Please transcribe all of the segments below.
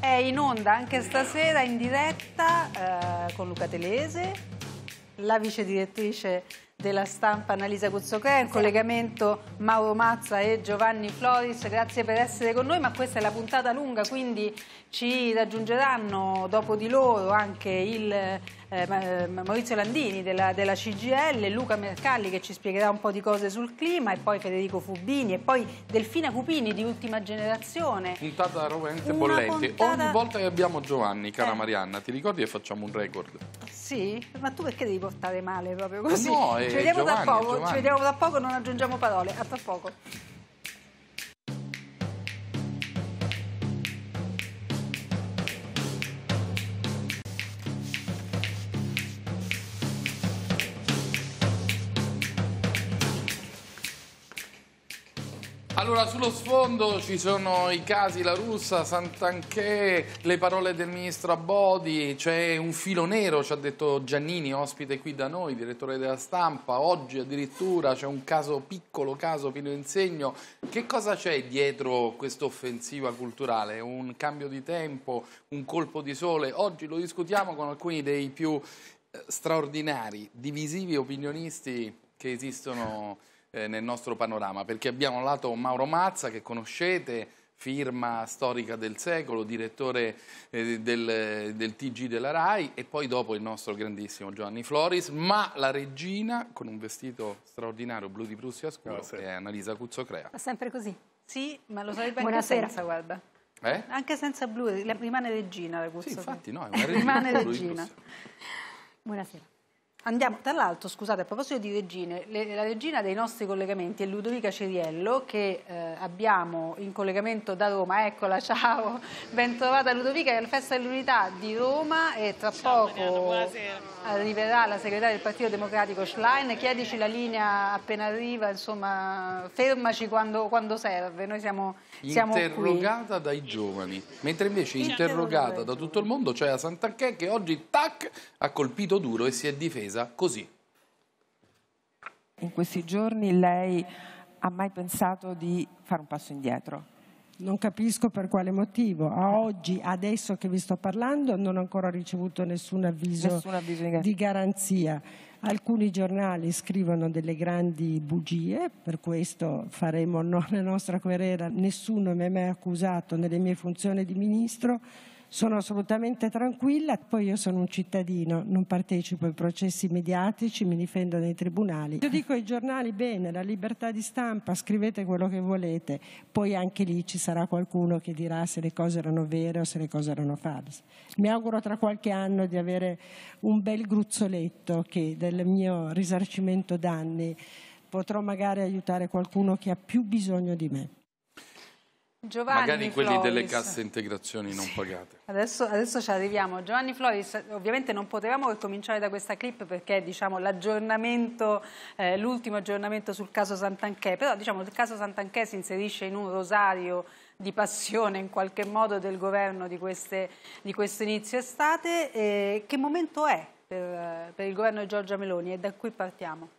È in onda anche stasera in diretta eh, con Luca Telese, la vice direttrice della stampa Annalisa Cuzzocrea, in collegamento Mauro Mazza e Giovanni Floris, grazie per essere con noi, ma questa è la puntata lunga, quindi ci raggiungeranno dopo di loro anche il eh, eh Maurizio Landini della, della CGL, Luca Mercalli che ci spiegherà un po' di cose sul clima e poi Federico Fubini e poi Delfina Cupini di Ultima Generazione. Puntata rovente bollenti. Puntata... Ogni volta che abbiamo Giovanni, cara eh. Marianna, ti ricordi che facciamo un record? Sì? Ma tu perché devi portare male proprio così? No, è ci vediamo Giovanni, da poco, Giovanni. ci vediamo da poco, non aggiungiamo parole, a tra poco. Allora, sullo sfondo ci sono i casi La Russa, Sant'Anché, le parole del ministro Abodi, c'è un filo nero, ci ha detto Giannini, ospite qui da noi, direttore della stampa, oggi addirittura c'è un caso piccolo, caso filo insegno. Che cosa c'è dietro questa offensiva culturale? Un cambio di tempo, un colpo di sole? Oggi lo discutiamo con alcuni dei più eh, straordinari, divisivi opinionisti che esistono eh, nel nostro panorama, perché abbiamo un lato Mauro Mazza che conoscete, firma storica del secolo, direttore eh, del, del, TG della RAI e poi dopo il nostro grandissimo Giovanni Floris, ma la regina con un vestito straordinario blu di Prussia scuro no, è Annalisa Cuzzocrea. Ma sempre così? Sì, ma lo sarebbe anche senza, guarda. Eh? Anche senza blu, rimane regina la Cuzzocrea. Sì, infatti no, è una regina. rimane regina. Buonasera. Andiamo, tra l'altro, scusate, a proposito di regine, le, la regina dei nostri collegamenti è Ludovica Ceriello che eh, abbiamo in collegamento da Roma, eccola, ciao, ben trovata Ludovica, è la festa dell'unità di Roma e tra ciao, poco Mariano, arriverà la segretaria del Partito Democratico Schlein, chiedici la linea appena arriva, insomma, fermaci quando, quando serve, noi siamo, siamo Interrogata qui. dai giovani, mentre invece interrogata da tutto il mondo cioè a Sant'Anchè che oggi, tac, ha colpito duro e si è difesa difesa così. In questi giorni lei ha mai pensato di fare un passo indietro? Non capisco per quale motivo. A oggi, adesso che vi sto parlando, non ho ancora ricevuto nessun avviso, nessun avviso di, di garanzia. Alcuni giornali scrivono delle grandi bugie, per questo faremo la nostra querela. Nessuno mi ha mai accusato nelle mie funzioni di ministro sono assolutamente tranquilla, poi io sono un cittadino, non partecipo ai processi mediatici, mi difendo nei tribunali. Io dico ai giornali bene, la libertà di stampa, scrivete quello che volete, poi anche lì ci sarà qualcuno che dirà se le cose erano vere o se le cose erano false. Mi auguro tra qualche anno di avere un bel gruzzoletto che del mio risarcimento danni potrò magari aiutare qualcuno che ha più bisogno di me. Giovanni Magari quelli Floris. delle casse integrazioni non sì. pagate. Adesso, adesso, ci arriviamo. Giovanni Floris, ovviamente non potevamo che cominciare da questa clip perché diciamo, l'aggiornamento, eh, l'ultimo aggiornamento sul caso Santanchè, però diciamo, il caso Santanchè si inserisce in un rosario di passione in qualche modo del governo di, queste, di questo inizio estate. Eh, che momento è per, per il governo di Giorgia Meloni e da cui partiamo?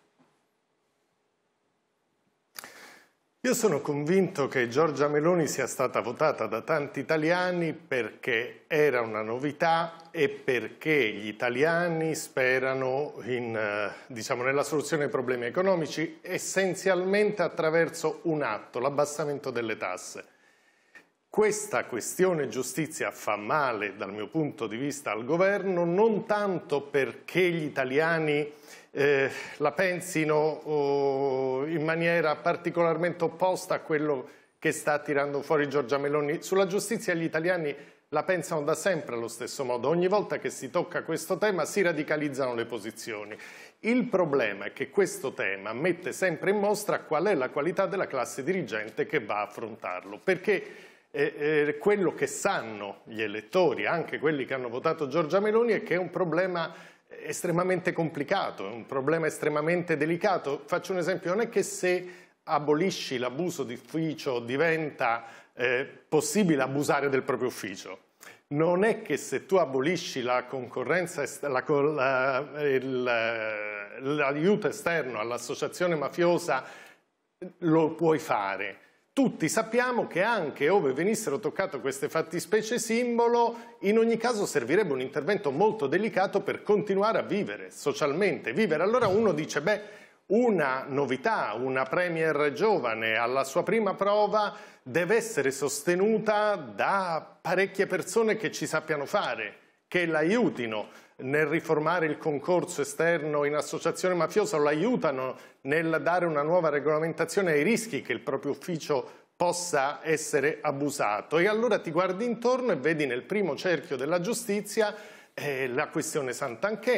Io sono convinto che Giorgia Meloni sia stata votata da tanti italiani perché era una novità e perché gli italiani sperano in, eh, diciamo, nella soluzione dei problemi economici essenzialmente attraverso un atto, l'abbassamento delle tasse. Questa questione giustizia fa male dal mio punto di vista al governo non tanto perché gli italiani eh, la pensino oh, in maniera particolarmente opposta a quello che sta tirando fuori Giorgia Meloni. Sulla giustizia gli italiani la pensano da sempre allo stesso modo. Ogni volta che si tocca questo tema si radicalizzano le posizioni. Il problema è che questo tema mette sempre in mostra qual è la qualità della classe dirigente che va a affrontarlo, perché eh, eh, quello che sanno gli elettori, anche quelli che hanno votato Giorgia Meloni, è che è un problema estremamente complicato, è un problema estremamente delicato. Faccio un esempio, non è che se abolisci l'abuso d'ufficio diventa eh, possibile abusare del proprio ufficio. Non è che se tu abolisci la concorrenza, l'aiuto esterno all'associazione mafiosa lo puoi fare tutti sappiamo che anche ove venissero toccate queste fattispecie simbolo, in ogni caso servirebbe un intervento molto delicato per continuare a vivere socialmente, vivere. Allora uno dice, beh, una novità, una premier giovane alla sua prima prova deve essere sostenuta da parecchie persone che ci sappiano fare, che l'aiutino nel riformare il concorso esterno in associazione mafiosa, lo aiutano nel dare una nuova regolamentazione ai rischi che il proprio ufficio possa essere abusato. E allora ti guardi intorno e vedi nel primo cerchio della giustizia eh, la questione Sant'Anché,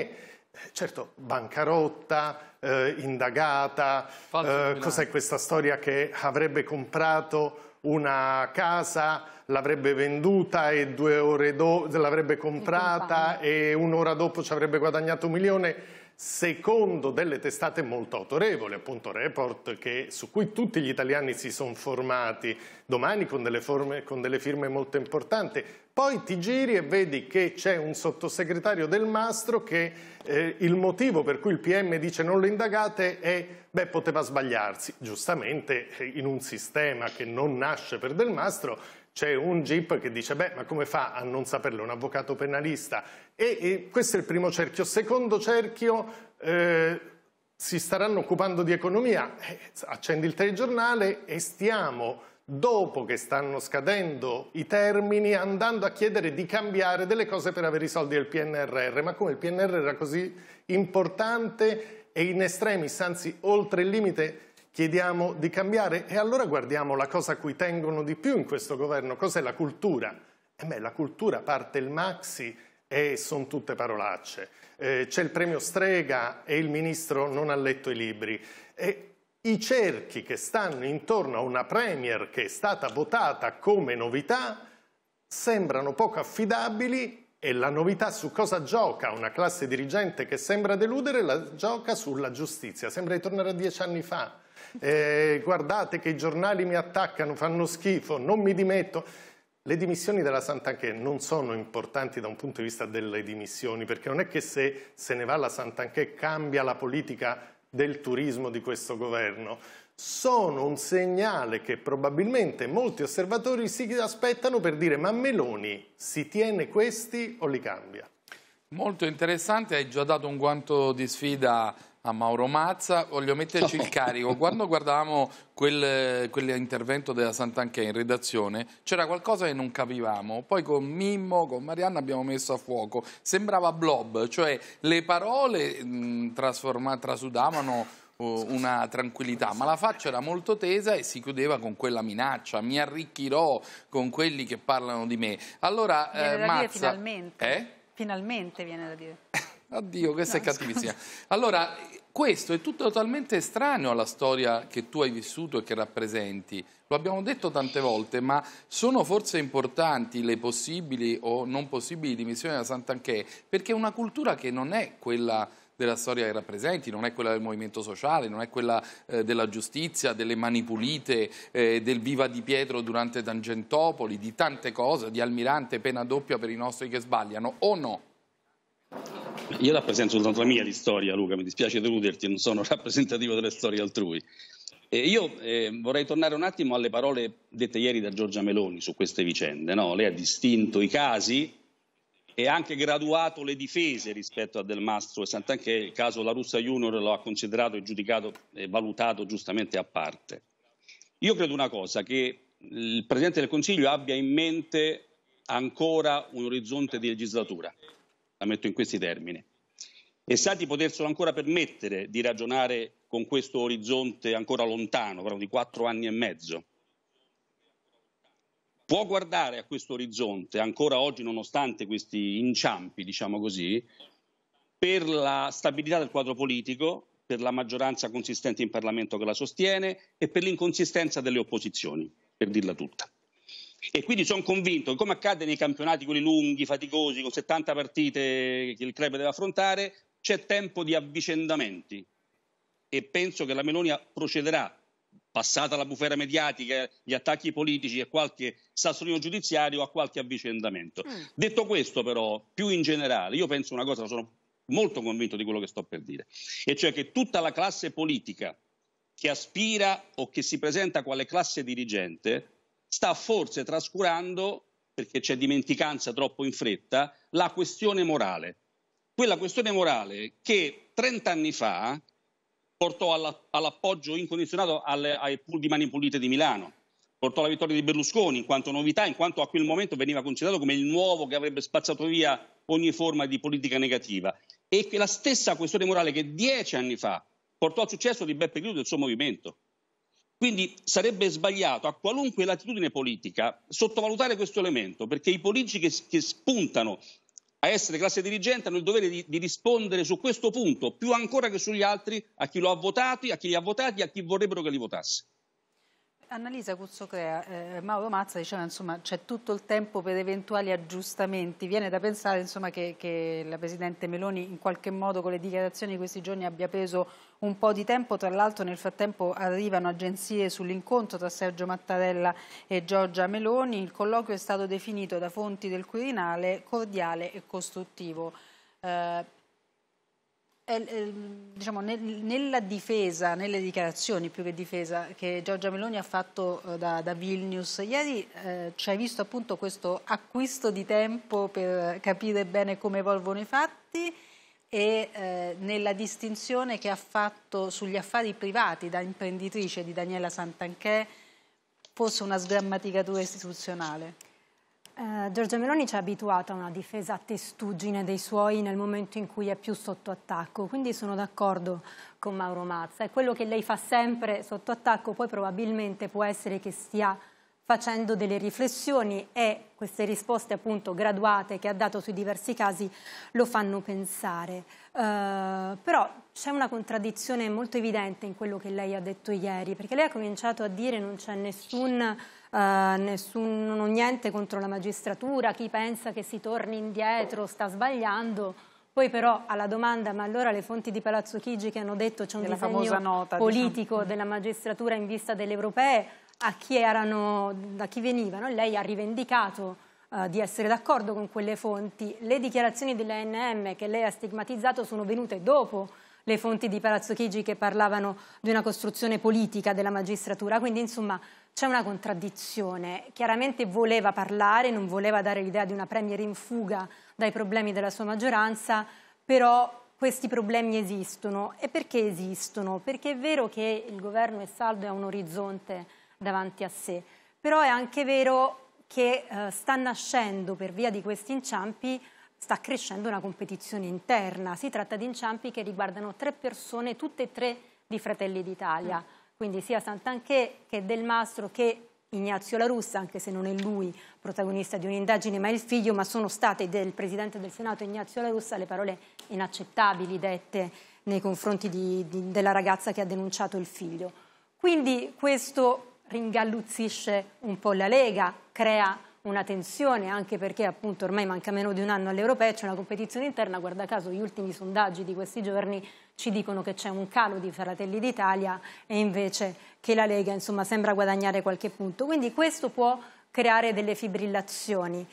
eh, certo bancarotta, eh, indagata, eh, cos'è questa storia che avrebbe comprato una casa, l'avrebbe venduta e due ore dopo l'avrebbe comprata e un'ora dopo ci avrebbe guadagnato un milione, secondo delle testate molto autorevoli, appunto report che, su cui tutti gli italiani si sono formati domani con delle, forme, con delle firme molto importanti, poi ti giri e vedi che c'è un sottosegretario del Mastro che eh, il motivo per cui il PM dice non lo indagate è beh, poteva sbagliarsi. Giustamente eh, in un sistema che non nasce per del Mastro c'è un GIP che dice beh ma come fa a non saperlo un avvocato penalista? E, e questo è il primo cerchio. Secondo cerchio... Eh, si staranno occupando di economia, eh, accendi il telegiornale e stiamo dopo che stanno scadendo i termini, andando a chiedere di cambiare delle cose per avere i soldi del PNRR. Ma come il PNRR era così importante e in estremis, anzi oltre il limite, chiediamo di cambiare? E allora guardiamo la cosa a cui tengono di più in questo governo, cos'è la cultura? E eh beh, la cultura parte il maxi e sono tutte parolacce. Eh, c'è il premio Strega e il ministro non ha letto i libri. E i cerchi che stanno intorno a una Premier che è stata votata come novità sembrano poco affidabili e la novità su cosa gioca una classe dirigente che sembra deludere la gioca sulla giustizia. Sembra di tornare a dieci anni fa. Eh, guardate che i giornali mi attaccano, fanno schifo, non mi dimetto. Le dimissioni della Sant'Anchè non sono importanti da un punto di vista delle dimissioni, perché non è che se se ne va la Sant'Anchè cambia la politica del turismo di questo governo, sono un segnale che probabilmente molti osservatori si aspettano per dire ma Meloni si tiene questi o li cambia? Molto interessante, hai già dato un guanto di sfida a Mauro Mazza, voglio metterci il carico. Quando guardavamo quel, quell'intervento della Sant'Anchè in redazione, c'era qualcosa che non capivamo. Poi con Mimmo, con Marianna abbiamo messo a fuoco. Sembrava blob, cioè le parole mh, trasudavano uh, una tranquillità, ma la faccia era molto tesa e si chiudeva con quella minaccia, mi arricchirò con quelli che parlano di me. Allora, viene eh, Mazza... finalmente. Eh? Finalmente viene da dire. Addio, questa no, è cattivissima. Allora, questo è tutto totalmente estraneo alla storia che tu hai vissuto e che rappresenti. Lo abbiamo detto tante volte, ma sono forse importanti le possibili o non possibili dimissioni della Sant'Anchè, perché è una cultura che non è quella della storia che rappresenti, non è quella del movimento sociale, non è quella eh, della giustizia, delle mani pulite, eh, del viva di Pietro durante Tangentopoli, di tante cose, di Almirante, pena doppia per i nostri che sbagliano, o no? Io rappresento soltanto la mia di storia, Luca, mi dispiace deluderti, non sono rappresentativo delle storie altrui. E io eh, vorrei tornare un attimo alle parole dette ieri da Giorgia Meloni su queste vicende. No? Lei ha distinto i casi e anche graduato le difese rispetto a Del Mastro e Sant'Anche il caso La Russa Junior lo ha considerato e giudicato e valutato giustamente a parte. Io credo una cosa, che il Presidente del Consiglio abbia in mente ancora un orizzonte di legislatura la metto in questi termini, e sa di poterselo ancora permettere di ragionare con questo orizzonte ancora lontano, però di quattro anni e mezzo. Può guardare a questo orizzonte ancora oggi, nonostante questi inciampi, diciamo così, per la stabilità del quadro politico, per la maggioranza consistente in Parlamento che la sostiene e per l'inconsistenza delle opposizioni, per dirla tutta. E quindi sono convinto che, come accade nei campionati quelli lunghi, faticosi, con 70 partite che il club deve affrontare, c'è tempo di avvicendamenti. E penso che la Melonia procederà, passata la bufera mediatica, gli attacchi politici e qualche sassolino giudiziario, a qualche avvicendamento. Mm. Detto questo, però, più in generale, io penso una cosa, sono molto convinto di quello che sto per dire, e cioè che tutta la classe politica che aspira o che si presenta quale classe dirigente sta forse trascurando, perché c'è dimenticanza troppo in fretta, la questione morale. Quella questione morale che 30 anni fa portò alla, all'appoggio incondizionato alle, ai pool di mani pulite di Milano, portò alla vittoria di Berlusconi in quanto novità, in quanto a quel momento veniva considerato come il nuovo che avrebbe spazzato via ogni forma di politica negativa. E la stessa questione morale che dieci anni fa portò al successo di Beppe Grillo e del suo movimento. Quindi sarebbe sbagliato a qualunque latitudine politica sottovalutare questo elemento, perché i politici che, che spuntano a essere classe dirigente hanno il dovere di, di, rispondere su questo punto, più ancora che sugli altri, a chi lo ha votati, a chi li ha votati e a chi vorrebbero che li votasse. Annalisa Cuzzocrea, eh, Mauro Mazza diceva insomma c'è tutto il tempo per eventuali aggiustamenti, viene da pensare insomma, che, che la Presidente Meloni in qualche modo con le dichiarazioni di questi giorni abbia preso un po' di tempo, tra l'altro nel frattempo arrivano agenzie sull'incontro tra Sergio Mattarella e Giorgia Meloni, il colloquio è stato definito da fonti del Quirinale cordiale e costruttivo. Eh, Diciamo, nella difesa, nelle dichiarazioni più che difesa che Giorgia Meloni ha fatto eh, da, da Vilnius ieri eh, ci hai visto appunto questo acquisto di tempo per capire bene come evolvono i fatti e eh, nella distinzione che ha fatto sugli affari privati da imprenditrice di Daniela Santanchè fosse una sgrammaticatura istituzionale? Eh, Giorgia Meloni ci ha abituato a una difesa a testuggine dei suoi nel momento in cui è più sotto attacco, quindi sono d'accordo con Mauro Mazza. E quello che lei fa sempre sotto attacco poi probabilmente può essere che stia facendo delle riflessioni e queste risposte appunto graduate che ha dato sui diversi casi lo fanno pensare. Uh, però c'è una contraddizione molto evidente in quello che lei ha detto ieri, perché lei ha cominciato a dire non c'è nessun, uh, nessun niente contro la magistratura, chi pensa che si torni indietro sta sbagliando. Poi però alla domanda, ma allora le fonti di Palazzo Chigi che hanno detto c'è un della disegno nota, diciamo. politico diciamo. della magistratura in vista delle europee, a chi erano, da chi venivano. Lei ha rivendicato eh, di essere d'accordo con quelle fonti. Le dichiarazioni dell'ANM che lei ha stigmatizzato sono venute dopo le fonti di Palazzo Chigi che parlavano di una costruzione politica della magistratura, quindi insomma c'è una contraddizione. Chiaramente voleva parlare, non voleva dare l'idea di una premier in fuga dai problemi della sua maggioranza, però questi problemi esistono. E perché esistono? Perché è vero che il governo è saldo e ha un orizzonte davanti a sé. Però è anche vero che eh, sta nascendo per via di questi inciampi sta crescendo una competizione interna. Si tratta di inciampi che riguardano tre persone, tutte e tre di Fratelli d'Italia, mm. quindi sia Sant'Anche che Del Mastro che Ignazio La Russa, anche se non è lui protagonista di un'indagine, ma è il figlio, ma sono state del Presidente del Senato Ignazio La Russa le parole inaccettabili dette nei confronti di, di, della ragazza che ha denunciato il figlio. Quindi questo ringalluzzisce un po' la Lega, crea una tensione anche perché appunto ormai manca meno di un anno all'Europea c'è una competizione interna, guarda caso gli ultimi sondaggi di questi giorni ci dicono che c'è un calo di Fratelli d'Italia e invece che la Lega insomma sembra guadagnare qualche punto, quindi questo può creare delle fibrillazioni.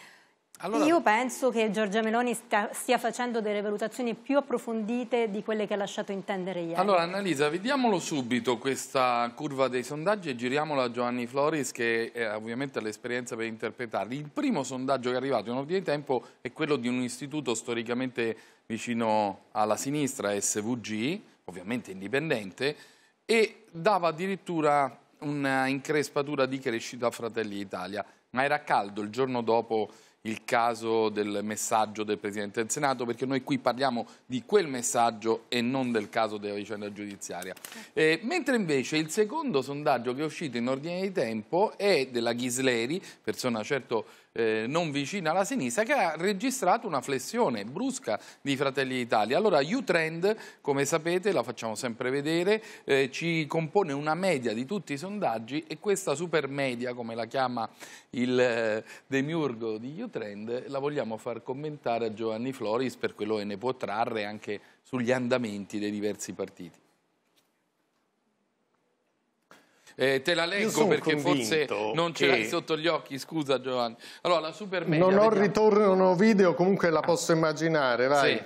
Allora... Io penso che Giorgia Meloni sta, stia facendo delle valutazioni più approfondite di quelle che ha lasciato intendere ieri. Allora Annalisa, vediamolo subito questa curva dei sondaggi e giriamola a Giovanni Floris che eh, ovviamente ha l'esperienza per interpretarli. Il primo sondaggio che è arrivato in ordine di tempo è quello di un istituto storicamente vicino alla sinistra, SVG, ovviamente indipendente, e dava addirittura un'increspatura di crescita a Fratelli Italia. Ma era caldo il giorno dopo il caso del messaggio del Presidente del Senato, perché noi qui parliamo di quel messaggio e non del caso della vicenda giudiziaria. Eh, mentre invece il secondo sondaggio che è uscito in ordine di tempo è della Ghisleri, persona certo eh, non vicina alla sinistra, che ha registrato una flessione brusca di Fratelli d'Italia. Allora U-Trend, come sapete, la facciamo sempre vedere, eh, ci compone una media di tutti i sondaggi e questa super media, come la chiama il eh, demiurgo di U-Trend, la vogliamo far commentare a Giovanni Floris per quello che ne può trarre anche sugli andamenti dei diversi partiti. Eh, te la leggo perché forse non ce l'hai che... sotto gli occhi, scusa Giovanni. Allora, la super media... Non ho vediamo. ritorno video, comunque la posso immaginare, vai. Sì.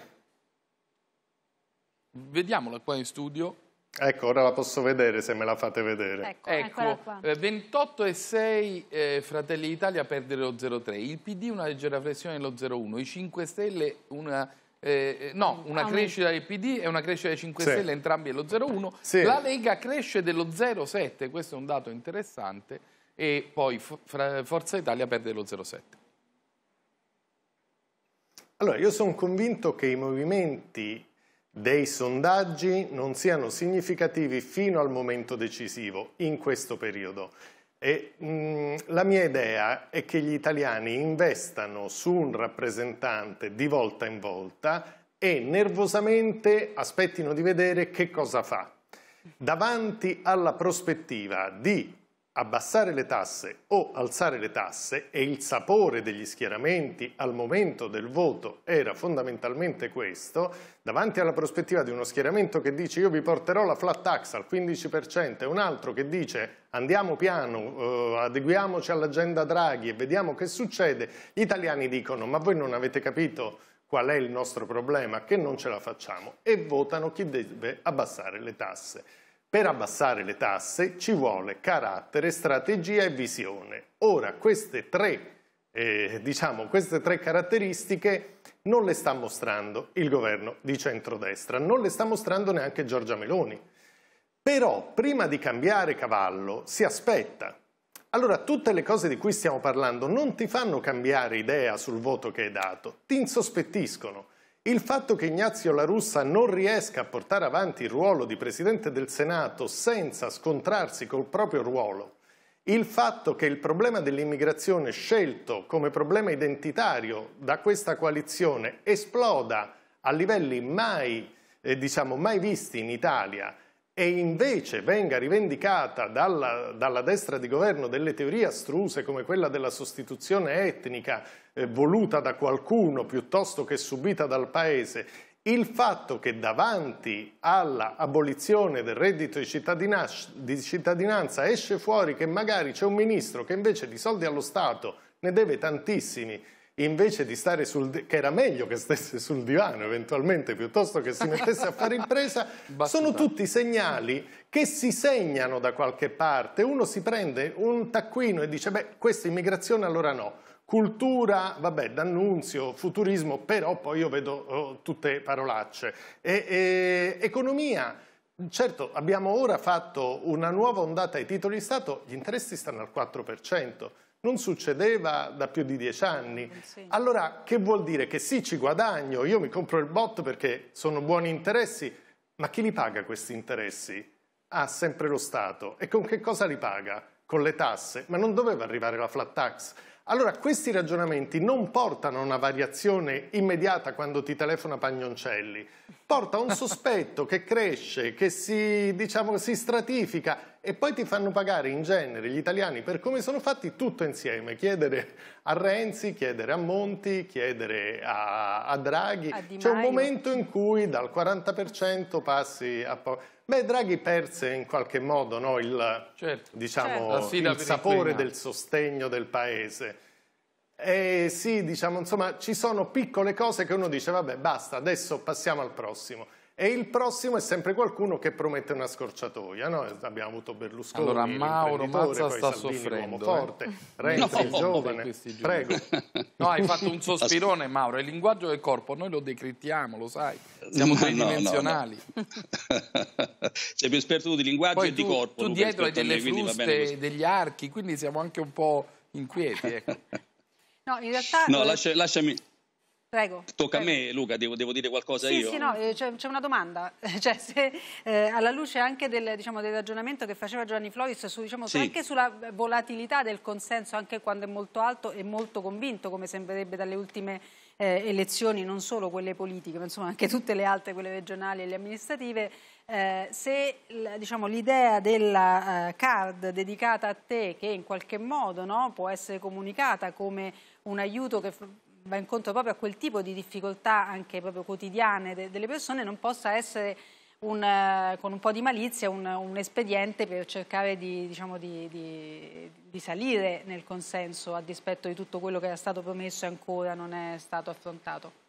Vediamola qua in studio. Ecco, ora la posso vedere se me la fate vedere. Ecco, ecco 28 eh, e 6 eh, Fratelli d'Italia perdere lo 0,3, il PD una leggera flessione dello 0,1, i 5 Stelle una eh, eh, no, una ah, crescita del PD e una crescita dei 5 sì. Stelle, entrambi dello 0,1. Sì. La Lega cresce dello 0,7, questo è un dato interessante, e poi Forza Italia perde lo 0,7. Allora, io sono convinto che i movimenti dei sondaggi non siano significativi fino al momento decisivo, in questo periodo. E, mh, mm, la mia idea è che gli italiani investano su un rappresentante di volta in volta e nervosamente aspettino di vedere che cosa fa. Davanti alla prospettiva di abbassare le tasse o alzare le tasse e il sapore degli schieramenti al momento del voto era fondamentalmente questo, davanti alla prospettiva di uno schieramento che dice io vi porterò la flat tax al 15% e un altro che dice andiamo piano, eh, adeguiamoci all'agenda Draghi e vediamo che succede, gli italiani dicono ma voi non avete capito qual è il nostro problema, che non ce la facciamo e votano chi deve abbassare le tasse. Per abbassare le tasse ci vuole carattere, strategia e visione. Ora, queste tre, eh, diciamo, queste tre caratteristiche non le sta mostrando il governo di centrodestra, non le sta mostrando neanche Giorgia Meloni. Però prima di cambiare cavallo si aspetta. Allora tutte le cose di cui stiamo parlando non ti fanno cambiare idea sul voto che hai dato, ti insospettiscono. Il fatto che Ignazio La Russa non riesca a portare avanti il ruolo di Presidente del Senato senza scontrarsi col proprio ruolo, il fatto che il problema dell'immigrazione scelto come problema identitario da questa coalizione esploda a livelli mai, eh, diciamo, mai visti in Italia e invece venga rivendicata dalla, dalla, destra di governo delle teorie astruse come quella della sostituzione etnica eh, voluta da qualcuno piuttosto che subita dal paese, il fatto che davanti all'abolizione del reddito di di cittadinanza esce fuori che magari c'è un ministro che invece di soldi allo Stato ne deve tantissimi invece di stare sul che era meglio che stesse sul divano eventualmente piuttosto che si mettesse a fare impresa sono tutti segnali che si segnano da qualche parte uno si prende un taccuino e dice beh questa immigrazione allora no cultura, vabbè, d'annunzio, futurismo, però poi io vedo oh, tutte parolacce e, e, economia Certo, abbiamo ora fatto una nuova ondata ai titoli di Stato, gli interessi stanno al 4%, non succedeva da più di dieci anni. Allora che vuol dire? Che sì, ci guadagno, io mi compro il bot perché sono buoni interessi, ma chi li paga questi interessi? Ah, sempre lo Stato. E con che cosa li paga? Con le tasse. Ma non doveva arrivare la flat tax? Allora, questi ragionamenti non portano a una variazione immediata quando ti telefona Pagnoncelli, porta a un sospetto che cresce, che si, diciamo, si stratifica e poi ti fanno pagare in genere gli italiani per come sono fatti tutto insieme, chiedere a Renzi, chiedere a Monti, chiedere a, a Draghi. C'è un momento in cui dal 40% passi a... Beh, Draghi perse in qualche modo no, il, certo. diciamo, certo. il sapore del sostegno del paese. E sì, diciamo, insomma, ci sono piccole cose che uno dice, vabbè, basta, adesso passiamo al prossimo e il prossimo è sempre qualcuno che promette una scorciatoia. No? Abbiamo avuto Berlusconi, allora, Mauro Mazza sta Salvini, soffrendo, eh. forte, Renzi, no, giovane. Prego. No, hai fatto un sospirone, Mauro. Il linguaggio del corpo, noi lo decrittiamo, lo sai. Siamo tridimensionali. No, no, Sei cioè, più esperto di linguaggio Poi e tu, di corpo. Tu dietro hai delle fruste, degli archi, quindi siamo anche un po' inquieti. Ecco. No, in realtà... No, lascia, lasciami... Prego. Tocca prego. a me, Luca, devo, devo dire qualcosa sì, io? Sì, no, eh, c'è, una domanda. Cioè, se, eh, alla luce anche del, diciamo, del, ragionamento che faceva Giovanni Floris su, diciamo, sì. anche sulla volatilità del consenso, anche quando è molto alto e molto convinto, come sembrerebbe dalle ultime eh, elezioni, non solo quelle politiche, ma insomma anche tutte le altre, quelle regionali e le amministrative, eh, se diciamo, l'idea della eh, card dedicata a te, che in qualche modo no, può essere comunicata come un aiuto che va incontro proprio a quel tipo di difficoltà anche proprio quotidiane de delle persone, non possa essere un, con un po' di malizia un, un espediente per cercare di, diciamo, di, di, di, salire nel consenso a dispetto di tutto quello che era stato promesso e ancora non è stato affrontato.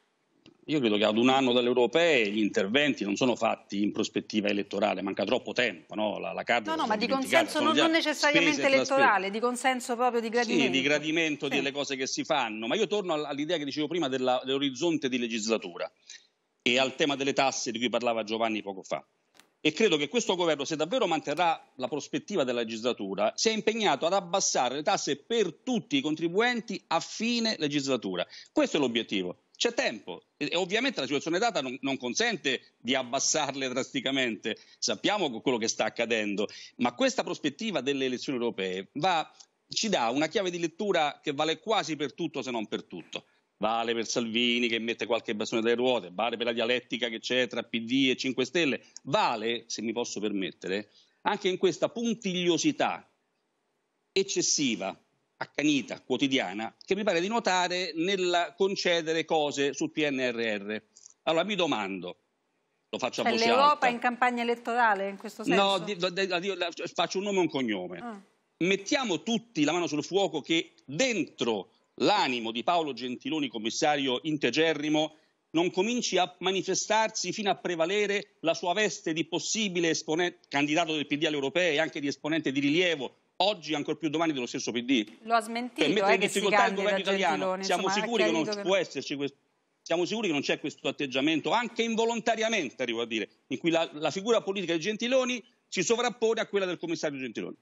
Io credo che ad un anno dalle europee gli interventi non sono fatti in prospettiva elettorale, manca troppo tempo. No, la, la no, no ma di consenso non, non necessariamente elettorale, di consenso proprio di gradimento. Sì, di gradimento sì. delle cose che si fanno. Ma io torno all'idea che dicevo prima dell'orizzonte di legislatura e al tema delle tasse di cui parlava Giovanni poco fa. E credo che questo governo, se davvero manterrà la prospettiva della legislatura, sia impegnato ad abbassare le tasse per tutti i contribuenti a fine legislatura. Questo è l'obiettivo c'è tempo e ovviamente la situazione data non, non, consente di abbassarle drasticamente, sappiamo quello che sta accadendo, ma questa prospettiva delle elezioni europee va, ci dà una chiave di lettura che vale quasi per tutto se non per tutto. Vale per Salvini che mette qualche bastone dalle ruote, vale per la dialettica che c'è tra PD e 5 Stelle, vale, se mi posso permettere, anche in questa puntigliosità eccessiva accanita, quotidiana, che mi pare di notare nel concedere cose sul PNRR. Allora mi domando, lo faccio cioè, a voce L'Europa alta. in campagna elettorale in questo senso? No, di, di, di, faccio un nome e un cognome. Ah. Mettiamo tutti la mano sul fuoco che dentro l'animo di Paolo Gentiloni, commissario integerrimo, non cominci a manifestarsi fino a prevalere la sua veste di possibile esponente, candidato del PD alle europee e anche di esponente di rilievo oggi ancora più domani dello stesso PD. Lo ha smentito. Per eh, mettere eh, in difficoltà il governo italiano. Siamo, Insomma, sicuri che... questo, siamo sicuri che non c'è questo atteggiamento, anche involontariamente, arrivo a dire, in cui la, la figura politica di Gentiloni si sovrappone a quella del commissario Gentiloni.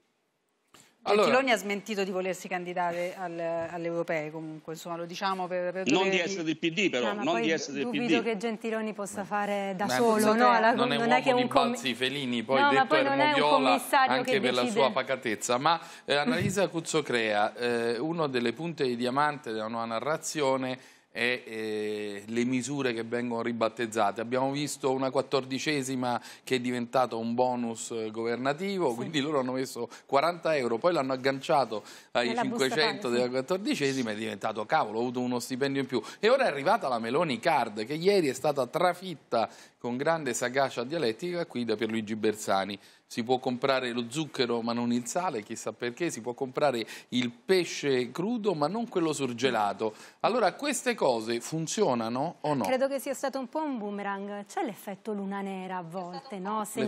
Gentiloni allora, ha smentito di volersi candidare al, alle europee comunque, insomma lo diciamo per... per non di essere del PD però, no, ah, non di essere del PD. Dubido che Gentiloni possa fare da Beh, solo, no? La, non, non, è non è che un pazzi felini, poi no, detto poi non è un commissario anche per la sua pacatezza, ma eh, Annalisa Cuzzocrea, eh, una delle punte di diamante della nuova narrazione e le misure che vengono ribattezzate. Abbiamo visto una quattordicesima che è diventata un bonus eh, governativo, sì. quindi loro hanno messo 40 euro, poi l'hanno agganciato ai Nella 500 della quattordicesima e è diventato cavolo, ho avuto uno stipendio in più. E ora è arrivata la Meloni Card che ieri è stata trafitta con grande sagacia dialettica qui da Pierluigi Bersani si può comprare lo zucchero ma non il sale, chissà perché, si può comprare il pesce crudo ma non quello surgelato. Allora queste cose funzionano o no? Credo che sia stato un po' un boomerang, c'è l'effetto luna nera a volte, no? Si...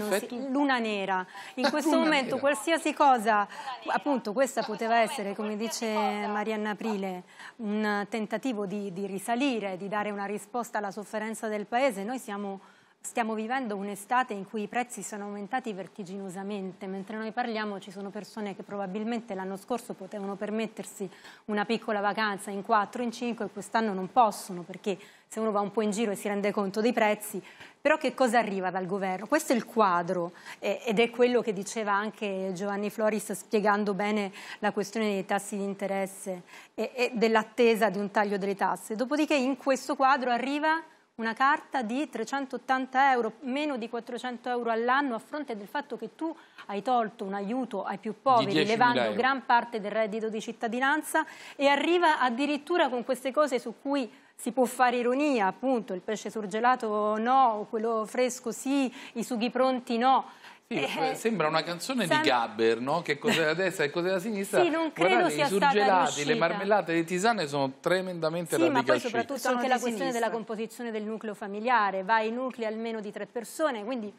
Luna nera, in questo momento nera. qualsiasi cosa, appunto questa poteva essere, come dice Marianna Aprile, un tentativo di, di risalire, di dare una risposta alla sofferenza del Paese, noi siamo Stiamo vivendo un'estate in cui i prezzi sono aumentati vertiginosamente, mentre noi parliamo ci sono persone che probabilmente l'anno scorso potevano permettersi una piccola vacanza in 4, in 5 e quest'anno non possono perché se uno va un po' in giro e si rende conto dei prezzi, però che cosa arriva dal governo? Questo è il quadro ed è quello che diceva anche Giovanni Floris spiegando bene la questione dei tassi di interesse e dell'attesa di un taglio delle tasse. Dopodiché in questo quadro arriva una carta di 380 euro, meno di 400 euro all'anno a fronte del fatto che tu hai tolto un aiuto ai più poveri levando gran parte del reddito di cittadinanza e arriva addirittura con queste cose su cui si può fare ironia, appunto, il pesce surgelato no, quello fresco sì, i sughi pronti no, sì, eh, eh, eh, sembra una canzone San... di Gabber, no? Che cos'è la destra e cos'è la sinistra? Sì, non credo Guardate, sia i surgelati, le marmellate, le tisane sono tremendamente sì, radicali. ma poi soprattutto sono anche la questione sinistra. della composizione del nucleo familiare, va ai nuclei almeno di tre persone, quindi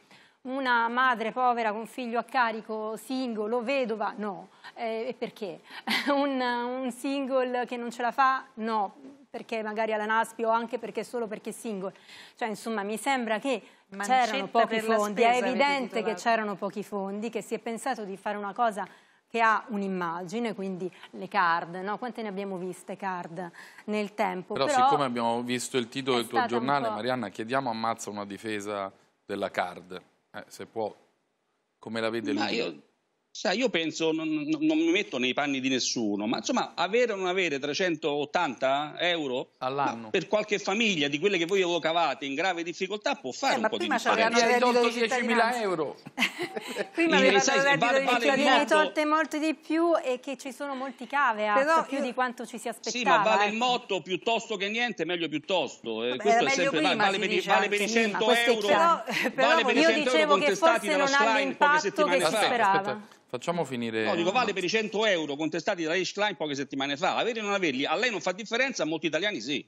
una madre povera con figlio a carico, singolo, vedova, no. Eh, e eh, perché? un, un single che non ce la fa? No perché magari alla NASPI o anche perché solo perché single. Cioè, insomma, mi sembra che c'erano pochi fondi, è evidente che c'erano pochi fondi, che si è pensato di fare una cosa che ha un'immagine, quindi le card, no? quante ne abbiamo viste card nel tempo? Però, Però siccome abbiamo visto il titolo del tuo giornale, Marianna, chiediamo a Mazza una difesa della card, eh, se può, come la vede Ma lui? Io Sai, io penso, non, non, mi metto nei panni di nessuno, ma insomma, avere o non avere 380 euro all'anno per qualche famiglia di quelle che voi cavate in grave difficoltà può fare eh, un po' di differenza. Ma prima eh, avevano ridotto 10.000 euro. prima avevano il reddito di vale tolte molto di più e che ci sono molti caveat, Però più io... di quanto ci si aspettava. Sì, ma vale eh. il motto piuttosto che niente, meglio piuttosto. Eh, Vabbè, questo è sempre, prima, vale, per, vale per i 100 euro. Però, vale per i 100 euro contestati dalla Schlein poche settimane fa. Aspetta, aspetta. Facciamo finire. No, dico, vale per i 100 euro contestati da Rich Klein poche settimane fa. Avere o non averli a lei non fa differenza, a molti italiani sì.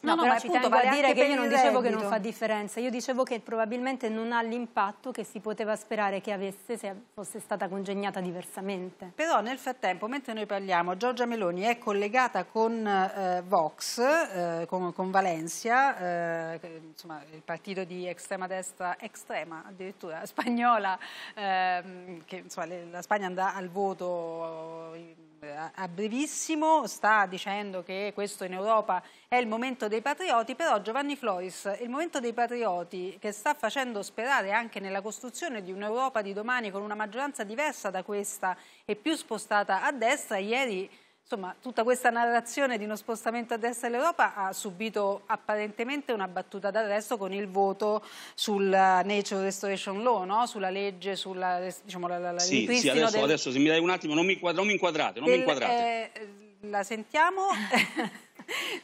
No, no, no ma ci appunto tengo dire che io non dicevo che non fa differenza, io dicevo che probabilmente non ha l'impatto che si poteva sperare che avesse se fosse stata congegnata diversamente. Però nel frattempo, mentre noi parliamo, Giorgia Meloni è collegata con eh, Vox, eh, con, con, Valencia, eh, insomma, il partito di estrema destra, estrema addirittura, spagnola, ehm, che insomma, la Spagna andrà al voto eh, eh, a brevissimo sta dicendo che questo in Europa è il momento dei patrioti, però Giovanni Floris, il momento dei patrioti che sta facendo sperare anche nella costruzione di un'Europa di domani con una maggioranza diversa da questa e più spostata a destra, ieri Insomma, tutta questa narrazione di uno spostamento a destra dell'Europa ha subito apparentemente una battuta d'arresto con il voto sul eh, Nature Restoration Law, no? sulla legge, sulla, diciamo, la, la, sì, sì, adesso, del... adesso se mi dai un attimo, non mi, non mi inquadrate, non del, mi inquadrate. Eh, la sentiamo.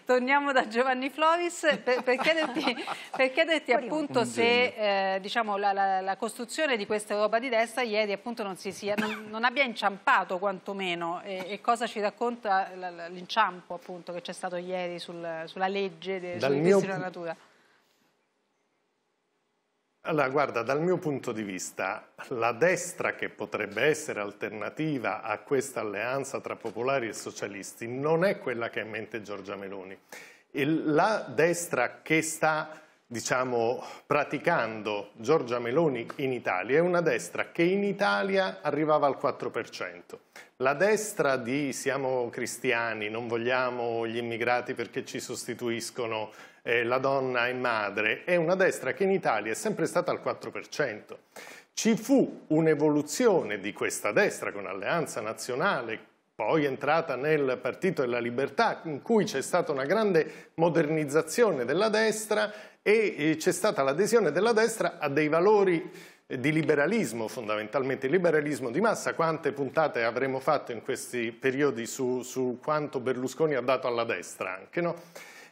torniamo da Giovanni Floris per, per chiederti, per chiederti appunto se eh, diciamo, la, la, la, costruzione di questa Europa di destra ieri appunto non, si sia, non, non abbia inciampato quantomeno e, e cosa ci racconta l'inciampo appunto che c'è stato ieri sul, sulla legge de, sul mio, della natura. Allora, guarda, dal mio punto di vista, la destra che potrebbe essere alternativa a questa alleanza tra popolari e socialisti non è quella che ha in mente Giorgia Meloni. E la destra che sta, diciamo, praticando Giorgia Meloni in Italia è una destra che in Italia arrivava al 4%. La destra di siamo cristiani, non vogliamo gli immigrati perché ci sostituiscono eh, la donna è madre, è una destra che in Italia è sempre stata al 4%. Ci fu un'evoluzione di questa destra con Alleanza Nazionale, poi entrata nel Partito della Libertà, in cui c'è stata una grande modernizzazione della destra e eh, c'è stata l'adesione della destra a dei valori eh, di liberalismo fondamentalmente, liberalismo di massa, quante puntate avremo fatto in questi periodi su, su quanto Berlusconi ha dato alla destra anche, no?